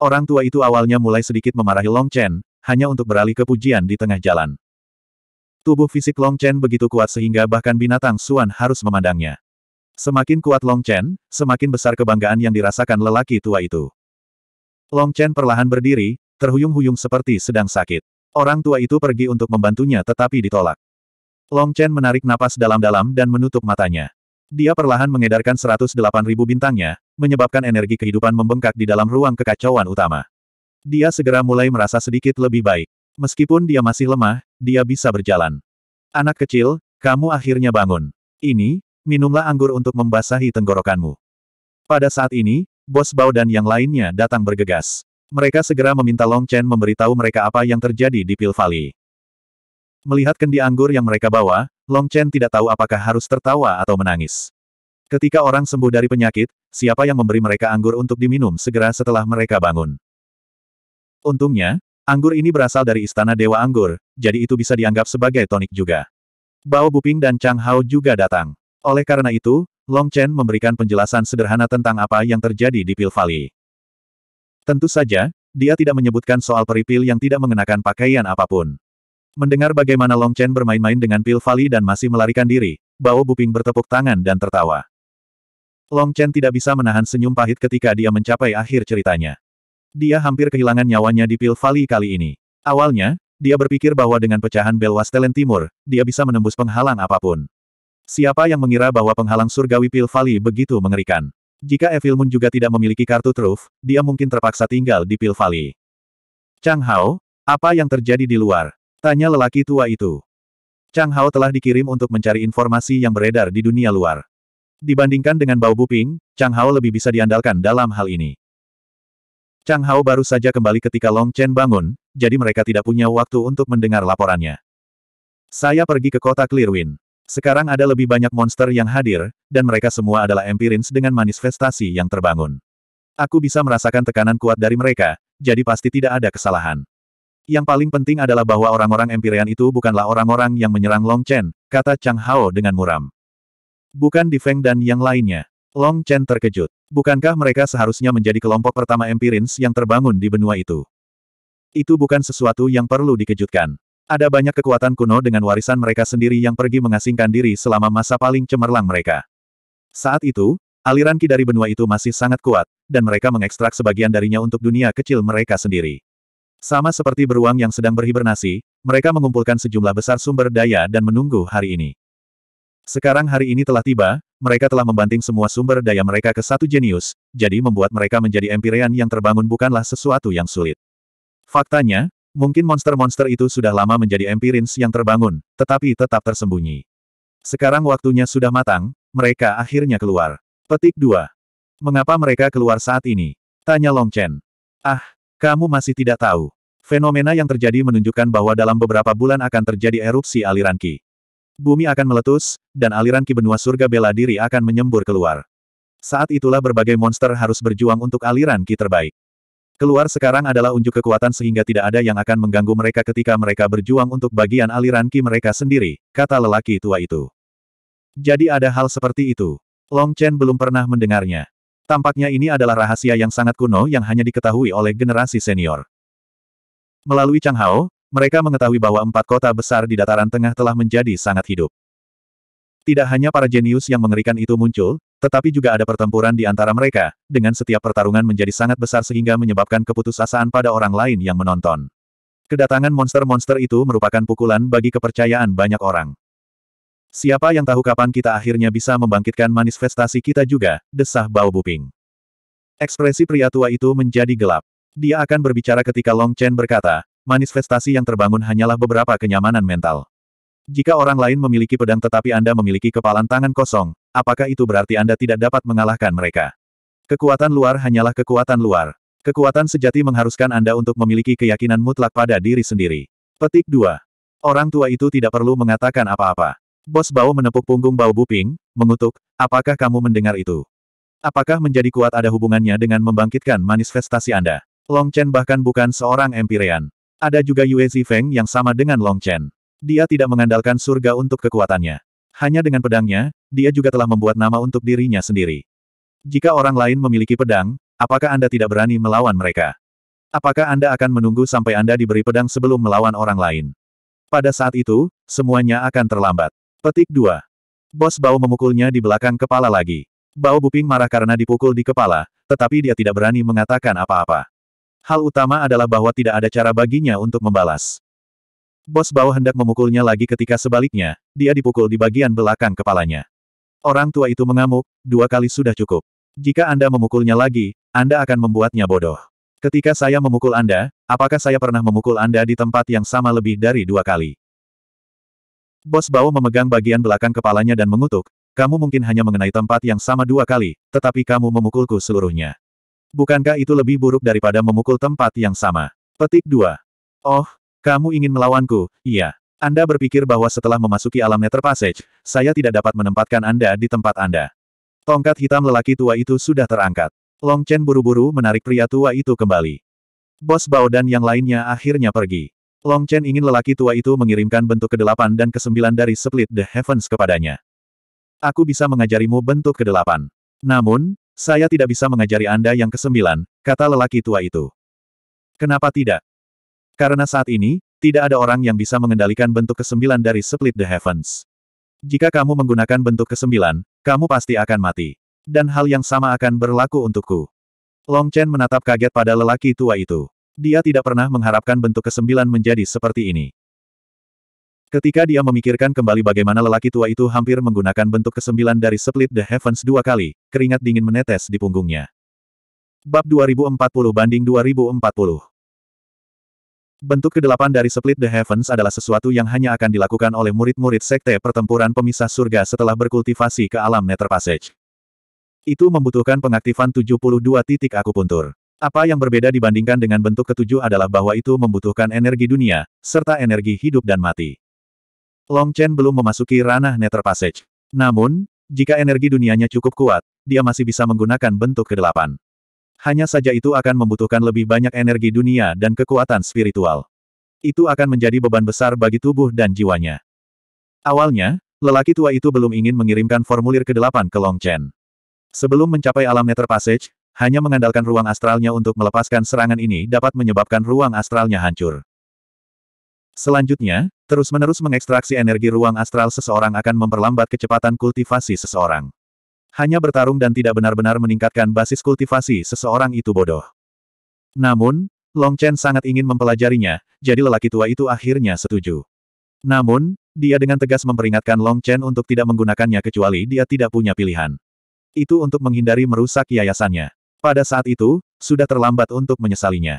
Orang tua itu awalnya mulai sedikit memarahi Long Chen, hanya untuk beralih ke pujian di tengah jalan. Tubuh fisik Long Chen begitu kuat sehingga bahkan binatang Suan harus memandangnya. Semakin kuat Long Chen, semakin besar kebanggaan yang dirasakan lelaki tua itu. Long Chen perlahan berdiri, terhuyung-huyung seperti sedang sakit. Orang tua itu pergi untuk membantunya tetapi ditolak. Long Chen menarik napas dalam-dalam dan menutup matanya. Dia perlahan mengedarkan 108.000 bintangnya, menyebabkan energi kehidupan membengkak di dalam ruang kekacauan utama. Dia segera mulai merasa sedikit lebih baik. Meskipun dia masih lemah, dia bisa berjalan. Anak kecil, kamu akhirnya bangun. Ini, minumlah anggur untuk membasahi tenggorokanmu. Pada saat ini, Bos Bao dan yang lainnya datang bergegas. Mereka segera meminta Long Chen memberitahu mereka apa yang terjadi di Pil Valley. Melihat kendi anggur yang mereka bawa, Long Chen tidak tahu apakah harus tertawa atau menangis. Ketika orang sembuh dari penyakit, siapa yang memberi mereka anggur untuk diminum segera setelah mereka bangun? Untungnya, anggur ini berasal dari Istana Dewa Anggur, jadi itu bisa dianggap sebagai tonik juga. Bao Buping dan Chang Hao juga datang. Oleh karena itu, Long Chen memberikan penjelasan sederhana tentang apa yang terjadi di Pil Valley. Tentu saja, dia tidak menyebutkan soal peripil yang tidak mengenakan pakaian apapun. Mendengar bagaimana Long Chen bermain-main dengan pil Vali dan masih melarikan diri, Bao Buping bertepuk tangan dan tertawa. Long Chen tidak bisa menahan senyum pahit ketika dia mencapai akhir ceritanya. Dia hampir kehilangan nyawanya di pil Vali kali ini. Awalnya, dia berpikir bahwa dengan pecahan bel Wastelen Timur, dia bisa menembus penghalang apapun. Siapa yang mengira bahwa penghalang surgawi pil Vali begitu mengerikan? Jika Evil Moon juga tidak memiliki kartu truf, dia mungkin terpaksa tinggal di Pil Valley. Chang Hao, apa yang terjadi di luar? Tanya lelaki tua itu. Chang Hao telah dikirim untuk mencari informasi yang beredar di dunia luar. Dibandingkan dengan Bao Buping, Chang Hao lebih bisa diandalkan dalam hal ini. Chang Hao baru saja kembali ketika Long Chen bangun, jadi mereka tidak punya waktu untuk mendengar laporannya. Saya pergi ke kota Clearwind. Sekarang ada lebih banyak monster yang hadir, dan mereka semua adalah empirins dengan manifestasi yang terbangun. Aku bisa merasakan tekanan kuat dari mereka, jadi pasti tidak ada kesalahan. Yang paling penting adalah bahwa orang-orang empirian itu bukanlah orang-orang yang menyerang Long Chen, kata Chang Hao dengan muram. Bukan di Feng dan yang lainnya. Long Chen terkejut. Bukankah mereka seharusnya menjadi kelompok pertama empirins yang terbangun di benua itu? Itu bukan sesuatu yang perlu dikejutkan. Ada banyak kekuatan kuno dengan warisan mereka sendiri yang pergi mengasingkan diri selama masa paling cemerlang mereka. Saat itu, aliran ki dari benua itu masih sangat kuat, dan mereka mengekstrak sebagian darinya untuk dunia kecil mereka sendiri. Sama seperti beruang yang sedang berhibernasi, mereka mengumpulkan sejumlah besar sumber daya dan menunggu hari ini. Sekarang hari ini telah tiba, mereka telah membanting semua sumber daya mereka ke satu jenius, jadi membuat mereka menjadi empyrean yang terbangun bukanlah sesuatu yang sulit. Faktanya, Mungkin monster-monster itu sudah lama menjadi empirins yang terbangun, tetapi tetap tersembunyi. Sekarang waktunya sudah matang, mereka akhirnya keluar. Petik 2. Mengapa mereka keluar saat ini? Tanya Long Chen. Ah, kamu masih tidak tahu. Fenomena yang terjadi menunjukkan bahwa dalam beberapa bulan akan terjadi erupsi aliran Ki. Bumi akan meletus, dan aliran Ki benua surga bela diri akan menyembur keluar. Saat itulah berbagai monster harus berjuang untuk aliran Ki terbaik. Keluar sekarang adalah unjuk kekuatan sehingga tidak ada yang akan mengganggu mereka ketika mereka berjuang untuk bagian aliran ki mereka sendiri, kata lelaki tua itu. Jadi ada hal seperti itu. Long Chen belum pernah mendengarnya. Tampaknya ini adalah rahasia yang sangat kuno yang hanya diketahui oleh generasi senior. Melalui Chang Hao, mereka mengetahui bahwa empat kota besar di dataran tengah telah menjadi sangat hidup. Tidak hanya para jenius yang mengerikan itu muncul, tetapi juga ada pertempuran di antara mereka, dengan setiap pertarungan menjadi sangat besar sehingga menyebabkan keputusasaan pada orang lain yang menonton. Kedatangan monster-monster itu merupakan pukulan bagi kepercayaan banyak orang. Siapa yang tahu kapan kita akhirnya bisa membangkitkan manifestasi kita juga, desah bau Buping. Ekspresi pria tua itu menjadi gelap. Dia akan berbicara ketika Long Chen berkata, manifestasi yang terbangun hanyalah beberapa kenyamanan mental. Jika orang lain memiliki pedang tetapi Anda memiliki kepalan tangan kosong, Apakah itu berarti Anda tidak dapat mengalahkan mereka? Kekuatan luar hanyalah kekuatan luar. Kekuatan sejati mengharuskan Anda untuk memiliki keyakinan mutlak pada diri sendiri. Petik 2. Orang tua itu tidak perlu mengatakan apa-apa. Bos Bao menepuk punggung Bao Buping, mengutuk, apakah kamu mendengar itu? Apakah menjadi kuat ada hubungannya dengan membangkitkan manifestasi Anda? Long Chen bahkan bukan seorang Empirean. Ada juga Yue Zifeng yang sama dengan Long Chen. Dia tidak mengandalkan surga untuk kekuatannya. Hanya dengan pedangnya, dia juga telah membuat nama untuk dirinya sendiri. Jika orang lain memiliki pedang, apakah Anda tidak berani melawan mereka? Apakah Anda akan menunggu sampai Anda diberi pedang sebelum melawan orang lain? Pada saat itu, semuanya akan terlambat. Petik 2. Bos Bao memukulnya di belakang kepala lagi. Bao Buping marah karena dipukul di kepala, tetapi dia tidak berani mengatakan apa-apa. Hal utama adalah bahwa tidak ada cara baginya untuk membalas. Bos Bao hendak memukulnya lagi ketika sebaliknya, dia dipukul di bagian belakang kepalanya. Orang tua itu mengamuk, dua kali sudah cukup. Jika Anda memukulnya lagi, Anda akan membuatnya bodoh. Ketika saya memukul Anda, apakah saya pernah memukul Anda di tempat yang sama lebih dari dua kali? Bos Bao memegang bagian belakang kepalanya dan mengutuk, kamu mungkin hanya mengenai tempat yang sama dua kali, tetapi kamu memukulku seluruhnya. Bukankah itu lebih buruk daripada memukul tempat yang sama? Petik 2. Oh, kamu ingin melawanku, iya. Anda berpikir bahwa setelah memasuki alam Nether Passage, saya tidak dapat menempatkan Anda di tempat Anda. Tongkat hitam lelaki tua itu sudah terangkat. Long Chen buru-buru menarik pria tua itu kembali. Bos Bao dan yang lainnya akhirnya pergi. Long Chen ingin lelaki tua itu mengirimkan bentuk ke-8 dan ke-9 dari Split the Heavens kepadanya. Aku bisa mengajarimu bentuk ke-8. Namun, saya tidak bisa mengajari Anda yang ke-9, kata lelaki tua itu. Kenapa tidak? Karena saat ini, tidak ada orang yang bisa mengendalikan bentuk kesembilan dari Split the Heavens. Jika kamu menggunakan bentuk kesembilan, kamu pasti akan mati. Dan hal yang sama akan berlaku untukku. Long Chen menatap kaget pada lelaki tua itu. Dia tidak pernah mengharapkan bentuk kesembilan menjadi seperti ini. Ketika dia memikirkan kembali bagaimana lelaki tua itu hampir menggunakan bentuk kesembilan dari Split the Heavens dua kali, keringat dingin menetes di punggungnya. Bab 2040 banding 2040 Bentuk kedelapan dari Split the Heavens adalah sesuatu yang hanya akan dilakukan oleh murid-murid sekte pertempuran pemisah surga setelah berkultivasi ke alam Nether Passage. Itu membutuhkan pengaktifan 72 titik akupuntur. Apa yang berbeda dibandingkan dengan bentuk ketujuh adalah bahwa itu membutuhkan energi dunia, serta energi hidup dan mati. Long Chen belum memasuki ranah Nether Passage. Namun, jika energi dunianya cukup kuat, dia masih bisa menggunakan bentuk kedelapan. Hanya saja itu akan membutuhkan lebih banyak energi dunia dan kekuatan spiritual. Itu akan menjadi beban besar bagi tubuh dan jiwanya. Awalnya, lelaki tua itu belum ingin mengirimkan formulir ke-8 ke Long Chen. Sebelum mencapai alam Nether Passage, hanya mengandalkan ruang astralnya untuk melepaskan serangan ini dapat menyebabkan ruang astralnya hancur. Selanjutnya, terus-menerus mengekstraksi energi ruang astral seseorang akan memperlambat kecepatan kultivasi seseorang hanya bertarung dan tidak benar-benar meningkatkan basis kultivasi seseorang itu bodoh. Namun, Long Chen sangat ingin mempelajarinya, jadi lelaki tua itu akhirnya setuju. Namun, dia dengan tegas memperingatkan Long Chen untuk tidak menggunakannya kecuali dia tidak punya pilihan. Itu untuk menghindari merusak yayasannya. Pada saat itu, sudah terlambat untuk menyesalinya.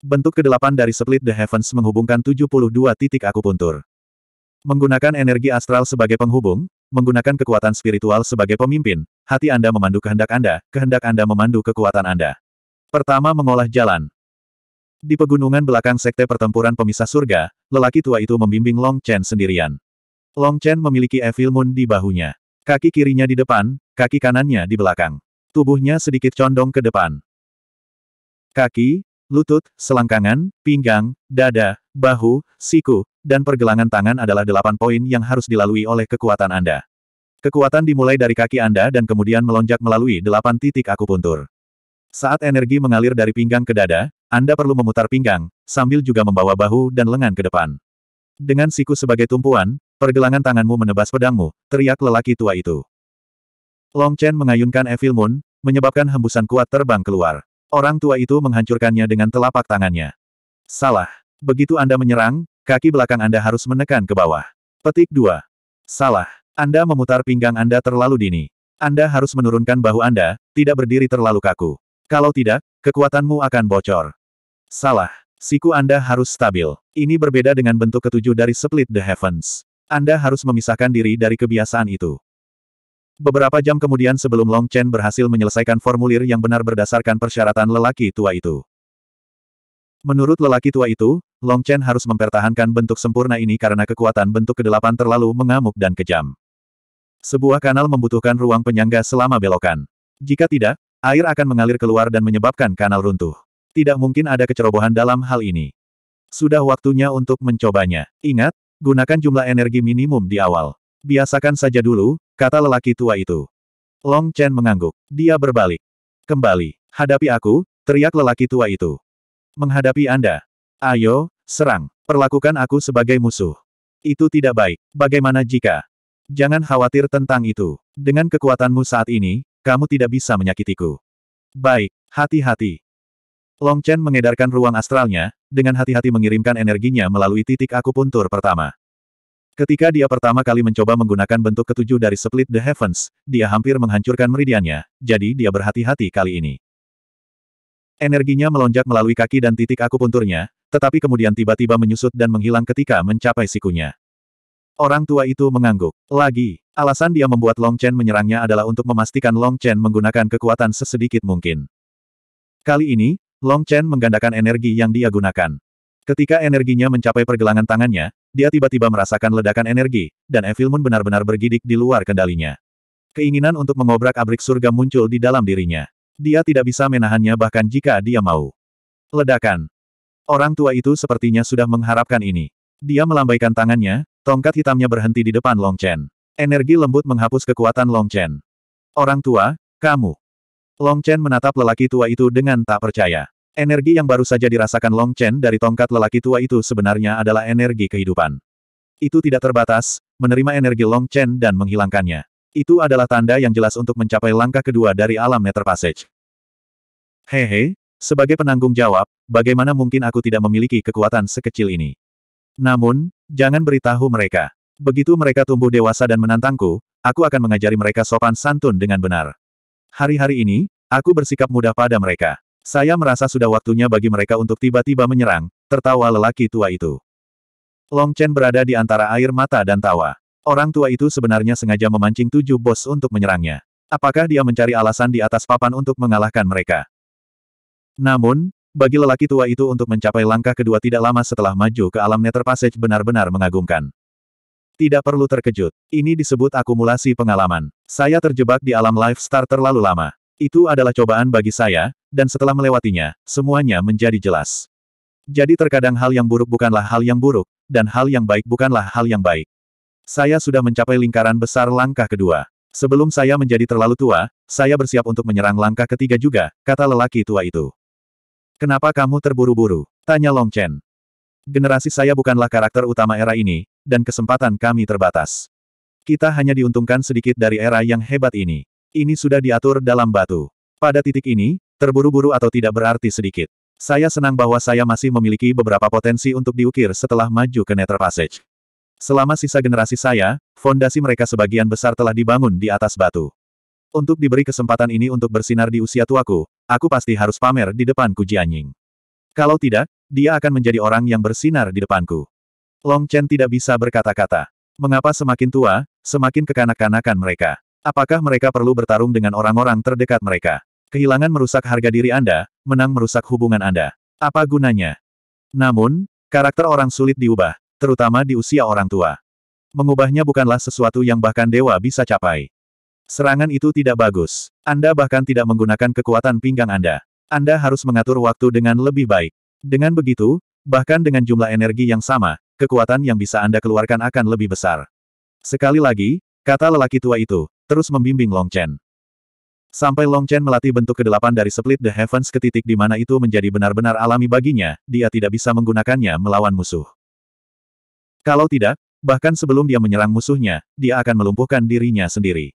Bentuk kedelapan dari Split the Heavens menghubungkan 72 titik akupuntur. Menggunakan energi astral sebagai penghubung, Menggunakan kekuatan spiritual sebagai pemimpin, hati Anda memandu kehendak Anda, kehendak Anda memandu kekuatan Anda. Pertama mengolah jalan. Di pegunungan belakang sekte pertempuran pemisah surga, lelaki tua itu membimbing Long Chen sendirian. Long Chen memiliki Evil Moon di bahunya. Kaki kirinya di depan, kaki kanannya di belakang. Tubuhnya sedikit condong ke depan. Kaki, lutut, selangkangan, pinggang, dada, bahu, siku, dan pergelangan tangan adalah delapan poin yang harus dilalui oleh kekuatan Anda. Kekuatan dimulai dari kaki Anda dan kemudian melonjak melalui delapan titik akupuntur. Saat energi mengalir dari pinggang ke dada, Anda perlu memutar pinggang, sambil juga membawa bahu dan lengan ke depan. Dengan siku sebagai tumpuan, pergelangan tanganmu menebas pedangmu, teriak lelaki tua itu. Long Chen mengayunkan Evil Moon, menyebabkan hembusan kuat terbang keluar. Orang tua itu menghancurkannya dengan telapak tangannya. Salah. Begitu Anda menyerang, Kaki belakang Anda harus menekan ke bawah. Petik 2. Salah. Anda memutar pinggang Anda terlalu dini. Anda harus menurunkan bahu Anda, tidak berdiri terlalu kaku. Kalau tidak, kekuatanmu akan bocor. Salah. Siku Anda harus stabil. Ini berbeda dengan bentuk ketujuh dari Split the Heavens. Anda harus memisahkan diri dari kebiasaan itu. Beberapa jam kemudian sebelum Long Chen berhasil menyelesaikan formulir yang benar berdasarkan persyaratan lelaki tua itu. Menurut lelaki tua itu, Long Chen harus mempertahankan bentuk sempurna ini karena kekuatan bentuk kedelapan terlalu mengamuk dan kejam. Sebuah kanal membutuhkan ruang penyangga selama belokan. Jika tidak, air akan mengalir keluar dan menyebabkan kanal runtuh. Tidak mungkin ada kecerobohan dalam hal ini. Sudah waktunya untuk mencobanya. Ingat, gunakan jumlah energi minimum di awal. Biasakan saja dulu, kata lelaki tua itu. Long Chen mengangguk. Dia berbalik. Kembali. Hadapi aku, teriak lelaki tua itu menghadapi Anda. Ayo, serang, perlakukan aku sebagai musuh. Itu tidak baik. Bagaimana jika? Jangan khawatir tentang itu. Dengan kekuatanmu saat ini, kamu tidak bisa menyakitiku. Baik, hati-hati. Long Chen mengedarkan ruang astralnya, dengan hati-hati mengirimkan energinya melalui titik akupuntur pertama. Ketika dia pertama kali mencoba menggunakan bentuk ketujuh dari Split the Heavens, dia hampir menghancurkan meridiannya, jadi dia berhati-hati kali ini. Energinya melonjak melalui kaki dan titik akupunturnya, tetapi kemudian tiba-tiba menyusut dan menghilang ketika mencapai sikunya. Orang tua itu mengangguk. Lagi, alasan dia membuat Long Chen menyerangnya adalah untuk memastikan Long Chen menggunakan kekuatan sesedikit mungkin. Kali ini, Long Chen menggandakan energi yang dia gunakan. Ketika energinya mencapai pergelangan tangannya, dia tiba-tiba merasakan ledakan energi, dan Evil Moon benar-benar bergidik di luar kendalinya. Keinginan untuk mengobrak-abrik surga muncul di dalam dirinya. Dia tidak bisa menahannya bahkan jika dia mau. Ledakan. Orang tua itu sepertinya sudah mengharapkan ini. Dia melambaikan tangannya, tongkat hitamnya berhenti di depan Long Chen. Energi lembut menghapus kekuatan Long Chen. Orang tua, kamu. Long Chen menatap lelaki tua itu dengan tak percaya. Energi yang baru saja dirasakan Long Chen dari tongkat lelaki tua itu sebenarnya adalah energi kehidupan. Itu tidak terbatas, menerima energi Long Chen dan menghilangkannya. Itu adalah tanda yang jelas untuk mencapai langkah kedua dari alam Nether Passage. Hehe, sebagai penanggung jawab, bagaimana mungkin aku tidak memiliki kekuatan sekecil ini? Namun, jangan beritahu mereka. Begitu mereka tumbuh dewasa dan menantangku, aku akan mengajari mereka sopan santun dengan benar. Hari-hari ini, aku bersikap mudah pada mereka. Saya merasa sudah waktunya bagi mereka untuk tiba-tiba menyerang, tertawa lelaki tua itu. Long Chen berada di antara air mata dan tawa. Orang tua itu sebenarnya sengaja memancing tujuh bos untuk menyerangnya. Apakah dia mencari alasan di atas papan untuk mengalahkan mereka? Namun, bagi lelaki tua itu untuk mencapai langkah kedua tidak lama setelah maju ke alam Nether Passage benar-benar mengagumkan. Tidak perlu terkejut. Ini disebut akumulasi pengalaman. Saya terjebak di alam Life Star terlalu lama. Itu adalah cobaan bagi saya, dan setelah melewatinya, semuanya menjadi jelas. Jadi terkadang hal yang buruk bukanlah hal yang buruk, dan hal yang baik bukanlah hal yang baik. Saya sudah mencapai lingkaran besar langkah kedua. Sebelum saya menjadi terlalu tua, saya bersiap untuk menyerang langkah ketiga juga, kata lelaki tua itu. Kenapa kamu terburu-buru? Tanya Long Chen. Generasi saya bukanlah karakter utama era ini, dan kesempatan kami terbatas. Kita hanya diuntungkan sedikit dari era yang hebat ini. Ini sudah diatur dalam batu. Pada titik ini, terburu-buru atau tidak berarti sedikit. Saya senang bahwa saya masih memiliki beberapa potensi untuk diukir setelah maju ke Nether Passage. Selama sisa generasi saya, fondasi mereka sebagian besar telah dibangun di atas batu. Untuk diberi kesempatan ini untuk bersinar di usia tuaku, aku pasti harus pamer di depan Kujianying. Kalau tidak, dia akan menjadi orang yang bersinar di depanku. Long Chen tidak bisa berkata-kata. Mengapa semakin tua, semakin kekanak-kanakan mereka? Apakah mereka perlu bertarung dengan orang-orang terdekat mereka? Kehilangan merusak harga diri Anda, menang merusak hubungan Anda. Apa gunanya? Namun, karakter orang sulit diubah, terutama di usia orang tua. Mengubahnya bukanlah sesuatu yang bahkan dewa bisa capai. Serangan itu tidak bagus. Anda bahkan tidak menggunakan kekuatan pinggang Anda. Anda harus mengatur waktu dengan lebih baik. Dengan begitu, bahkan dengan jumlah energi yang sama, kekuatan yang bisa Anda keluarkan akan lebih besar. Sekali lagi, kata lelaki tua itu, terus membimbing Long Chen. Sampai Long Chen melatih bentuk kedelapan dari Split the Heavens ke titik di mana itu menjadi benar-benar alami baginya, dia tidak bisa menggunakannya melawan musuh. Kalau tidak, bahkan sebelum dia menyerang musuhnya, dia akan melumpuhkan dirinya sendiri.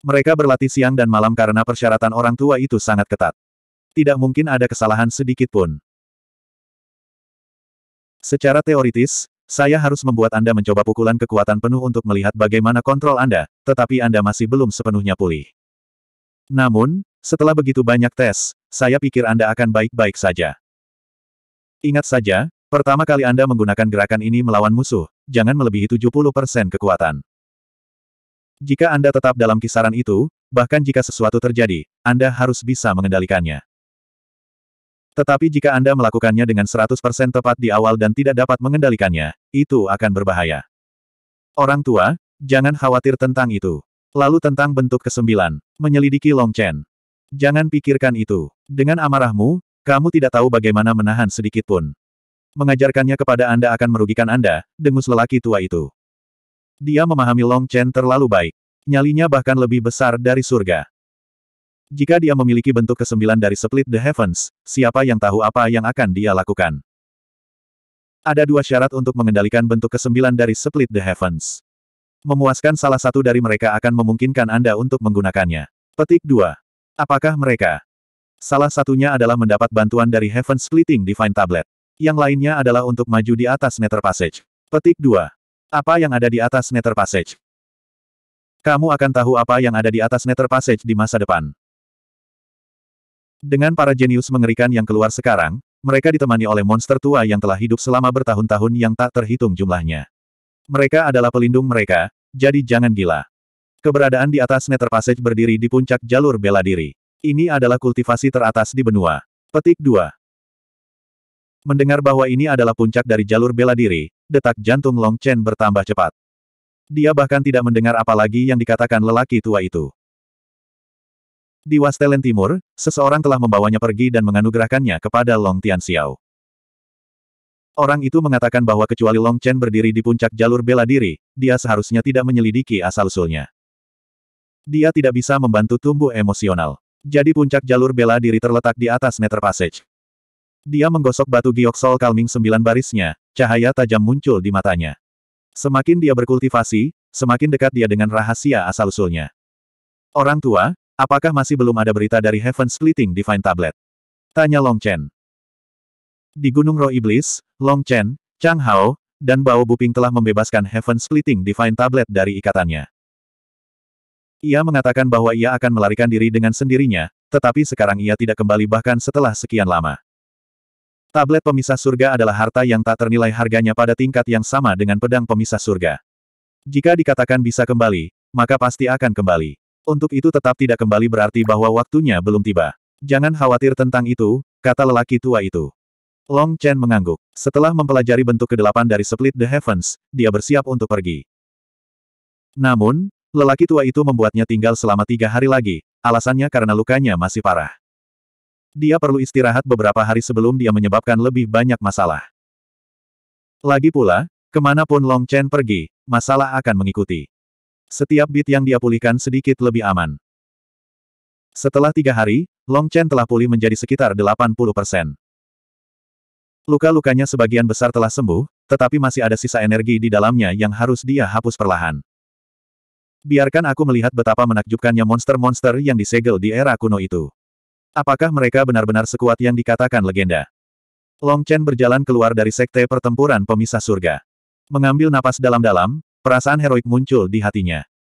Mereka berlatih siang dan malam karena persyaratan orang tua itu sangat ketat. Tidak mungkin ada kesalahan sedikit pun. Secara teoritis, saya harus membuat Anda mencoba pukulan kekuatan penuh untuk melihat bagaimana kontrol Anda, tetapi Anda masih belum sepenuhnya pulih. Namun, setelah begitu banyak tes, saya pikir Anda akan baik-baik saja. Ingat saja, Pertama kali Anda menggunakan gerakan ini melawan musuh, jangan melebihi 70% kekuatan. Jika Anda tetap dalam kisaran itu, bahkan jika sesuatu terjadi, Anda harus bisa mengendalikannya. Tetapi jika Anda melakukannya dengan 100% tepat di awal dan tidak dapat mengendalikannya, itu akan berbahaya. Orang tua, jangan khawatir tentang itu. Lalu tentang bentuk kesembilan, menyelidiki Long Chen. Jangan pikirkan itu. Dengan amarahmu, kamu tidak tahu bagaimana menahan sedikit pun. Mengajarkannya kepada Anda akan merugikan Anda, dengus lelaki tua itu. Dia memahami Long Chen terlalu baik. Nyalinya bahkan lebih besar dari surga. Jika dia memiliki bentuk kesembilan dari Split the Heavens, siapa yang tahu apa yang akan dia lakukan? Ada dua syarat untuk mengendalikan bentuk kesembilan dari Split the Heavens. Memuaskan salah satu dari mereka akan memungkinkan Anda untuk menggunakannya. Petik 2. Apakah mereka? Salah satunya adalah mendapat bantuan dari Heaven Splitting Divine Tablet. Yang lainnya adalah untuk maju di atas Nether Passage. Petik 2. Apa yang ada di atas Nether Passage? Kamu akan tahu apa yang ada di atas Nether Passage di masa depan. Dengan para jenius mengerikan yang keluar sekarang, mereka ditemani oleh monster tua yang telah hidup selama bertahun-tahun yang tak terhitung jumlahnya. Mereka adalah pelindung mereka, jadi jangan gila. Keberadaan di atas Nether Passage berdiri di puncak jalur bela diri. Ini adalah kultivasi teratas di benua. Petik 2. Mendengar bahwa ini adalah puncak dari jalur bela diri, detak jantung Long Chen bertambah cepat. Dia bahkan tidak mendengar apa lagi yang dikatakan lelaki tua itu. Di Wastelen Timur, seseorang telah membawanya pergi dan menganugerahkannya kepada Long Tian Xiao. Orang itu mengatakan bahwa kecuali Long Chen berdiri di puncak jalur bela diri, dia seharusnya tidak menyelidiki asal-usulnya. Dia tidak bisa membantu tumbuh emosional. Jadi puncak jalur bela diri terletak di atas Nether Passage. Dia menggosok batu Sol kalming sembilan barisnya, cahaya tajam muncul di matanya. Semakin dia berkultivasi, semakin dekat dia dengan rahasia asal-usulnya. Orang tua, apakah masih belum ada berita dari Heaven Splitting Divine Tablet? Tanya Long Chen. Di Gunung Roh Iblis, Long Chen, Chang Hao, dan Bao Buping telah membebaskan Heaven Splitting Divine Tablet dari ikatannya. Ia mengatakan bahwa ia akan melarikan diri dengan sendirinya, tetapi sekarang ia tidak kembali bahkan setelah sekian lama. Tablet pemisah surga adalah harta yang tak ternilai harganya pada tingkat yang sama dengan pedang pemisah surga. Jika dikatakan bisa kembali, maka pasti akan kembali. Untuk itu tetap tidak kembali berarti bahwa waktunya belum tiba. Jangan khawatir tentang itu, kata lelaki tua itu. Long Chen mengangguk. Setelah mempelajari bentuk kedelapan dari Split the Heavens, dia bersiap untuk pergi. Namun, lelaki tua itu membuatnya tinggal selama tiga hari lagi, alasannya karena lukanya masih parah. Dia perlu istirahat beberapa hari sebelum dia menyebabkan lebih banyak masalah. Lagi pula, kemanapun Long Chen pergi, masalah akan mengikuti. Setiap bit yang dia pulihkan sedikit lebih aman. Setelah tiga hari, Long Chen telah pulih menjadi sekitar 80 persen. Luka-lukanya sebagian besar telah sembuh, tetapi masih ada sisa energi di dalamnya yang harus dia hapus perlahan. Biarkan aku melihat betapa menakjubkannya monster-monster yang disegel di era kuno itu. Apakah mereka benar-benar sekuat yang dikatakan legenda? Long Chen berjalan keluar dari sekte pertempuran pemisah surga. Mengambil napas dalam-dalam, perasaan heroik muncul di hatinya.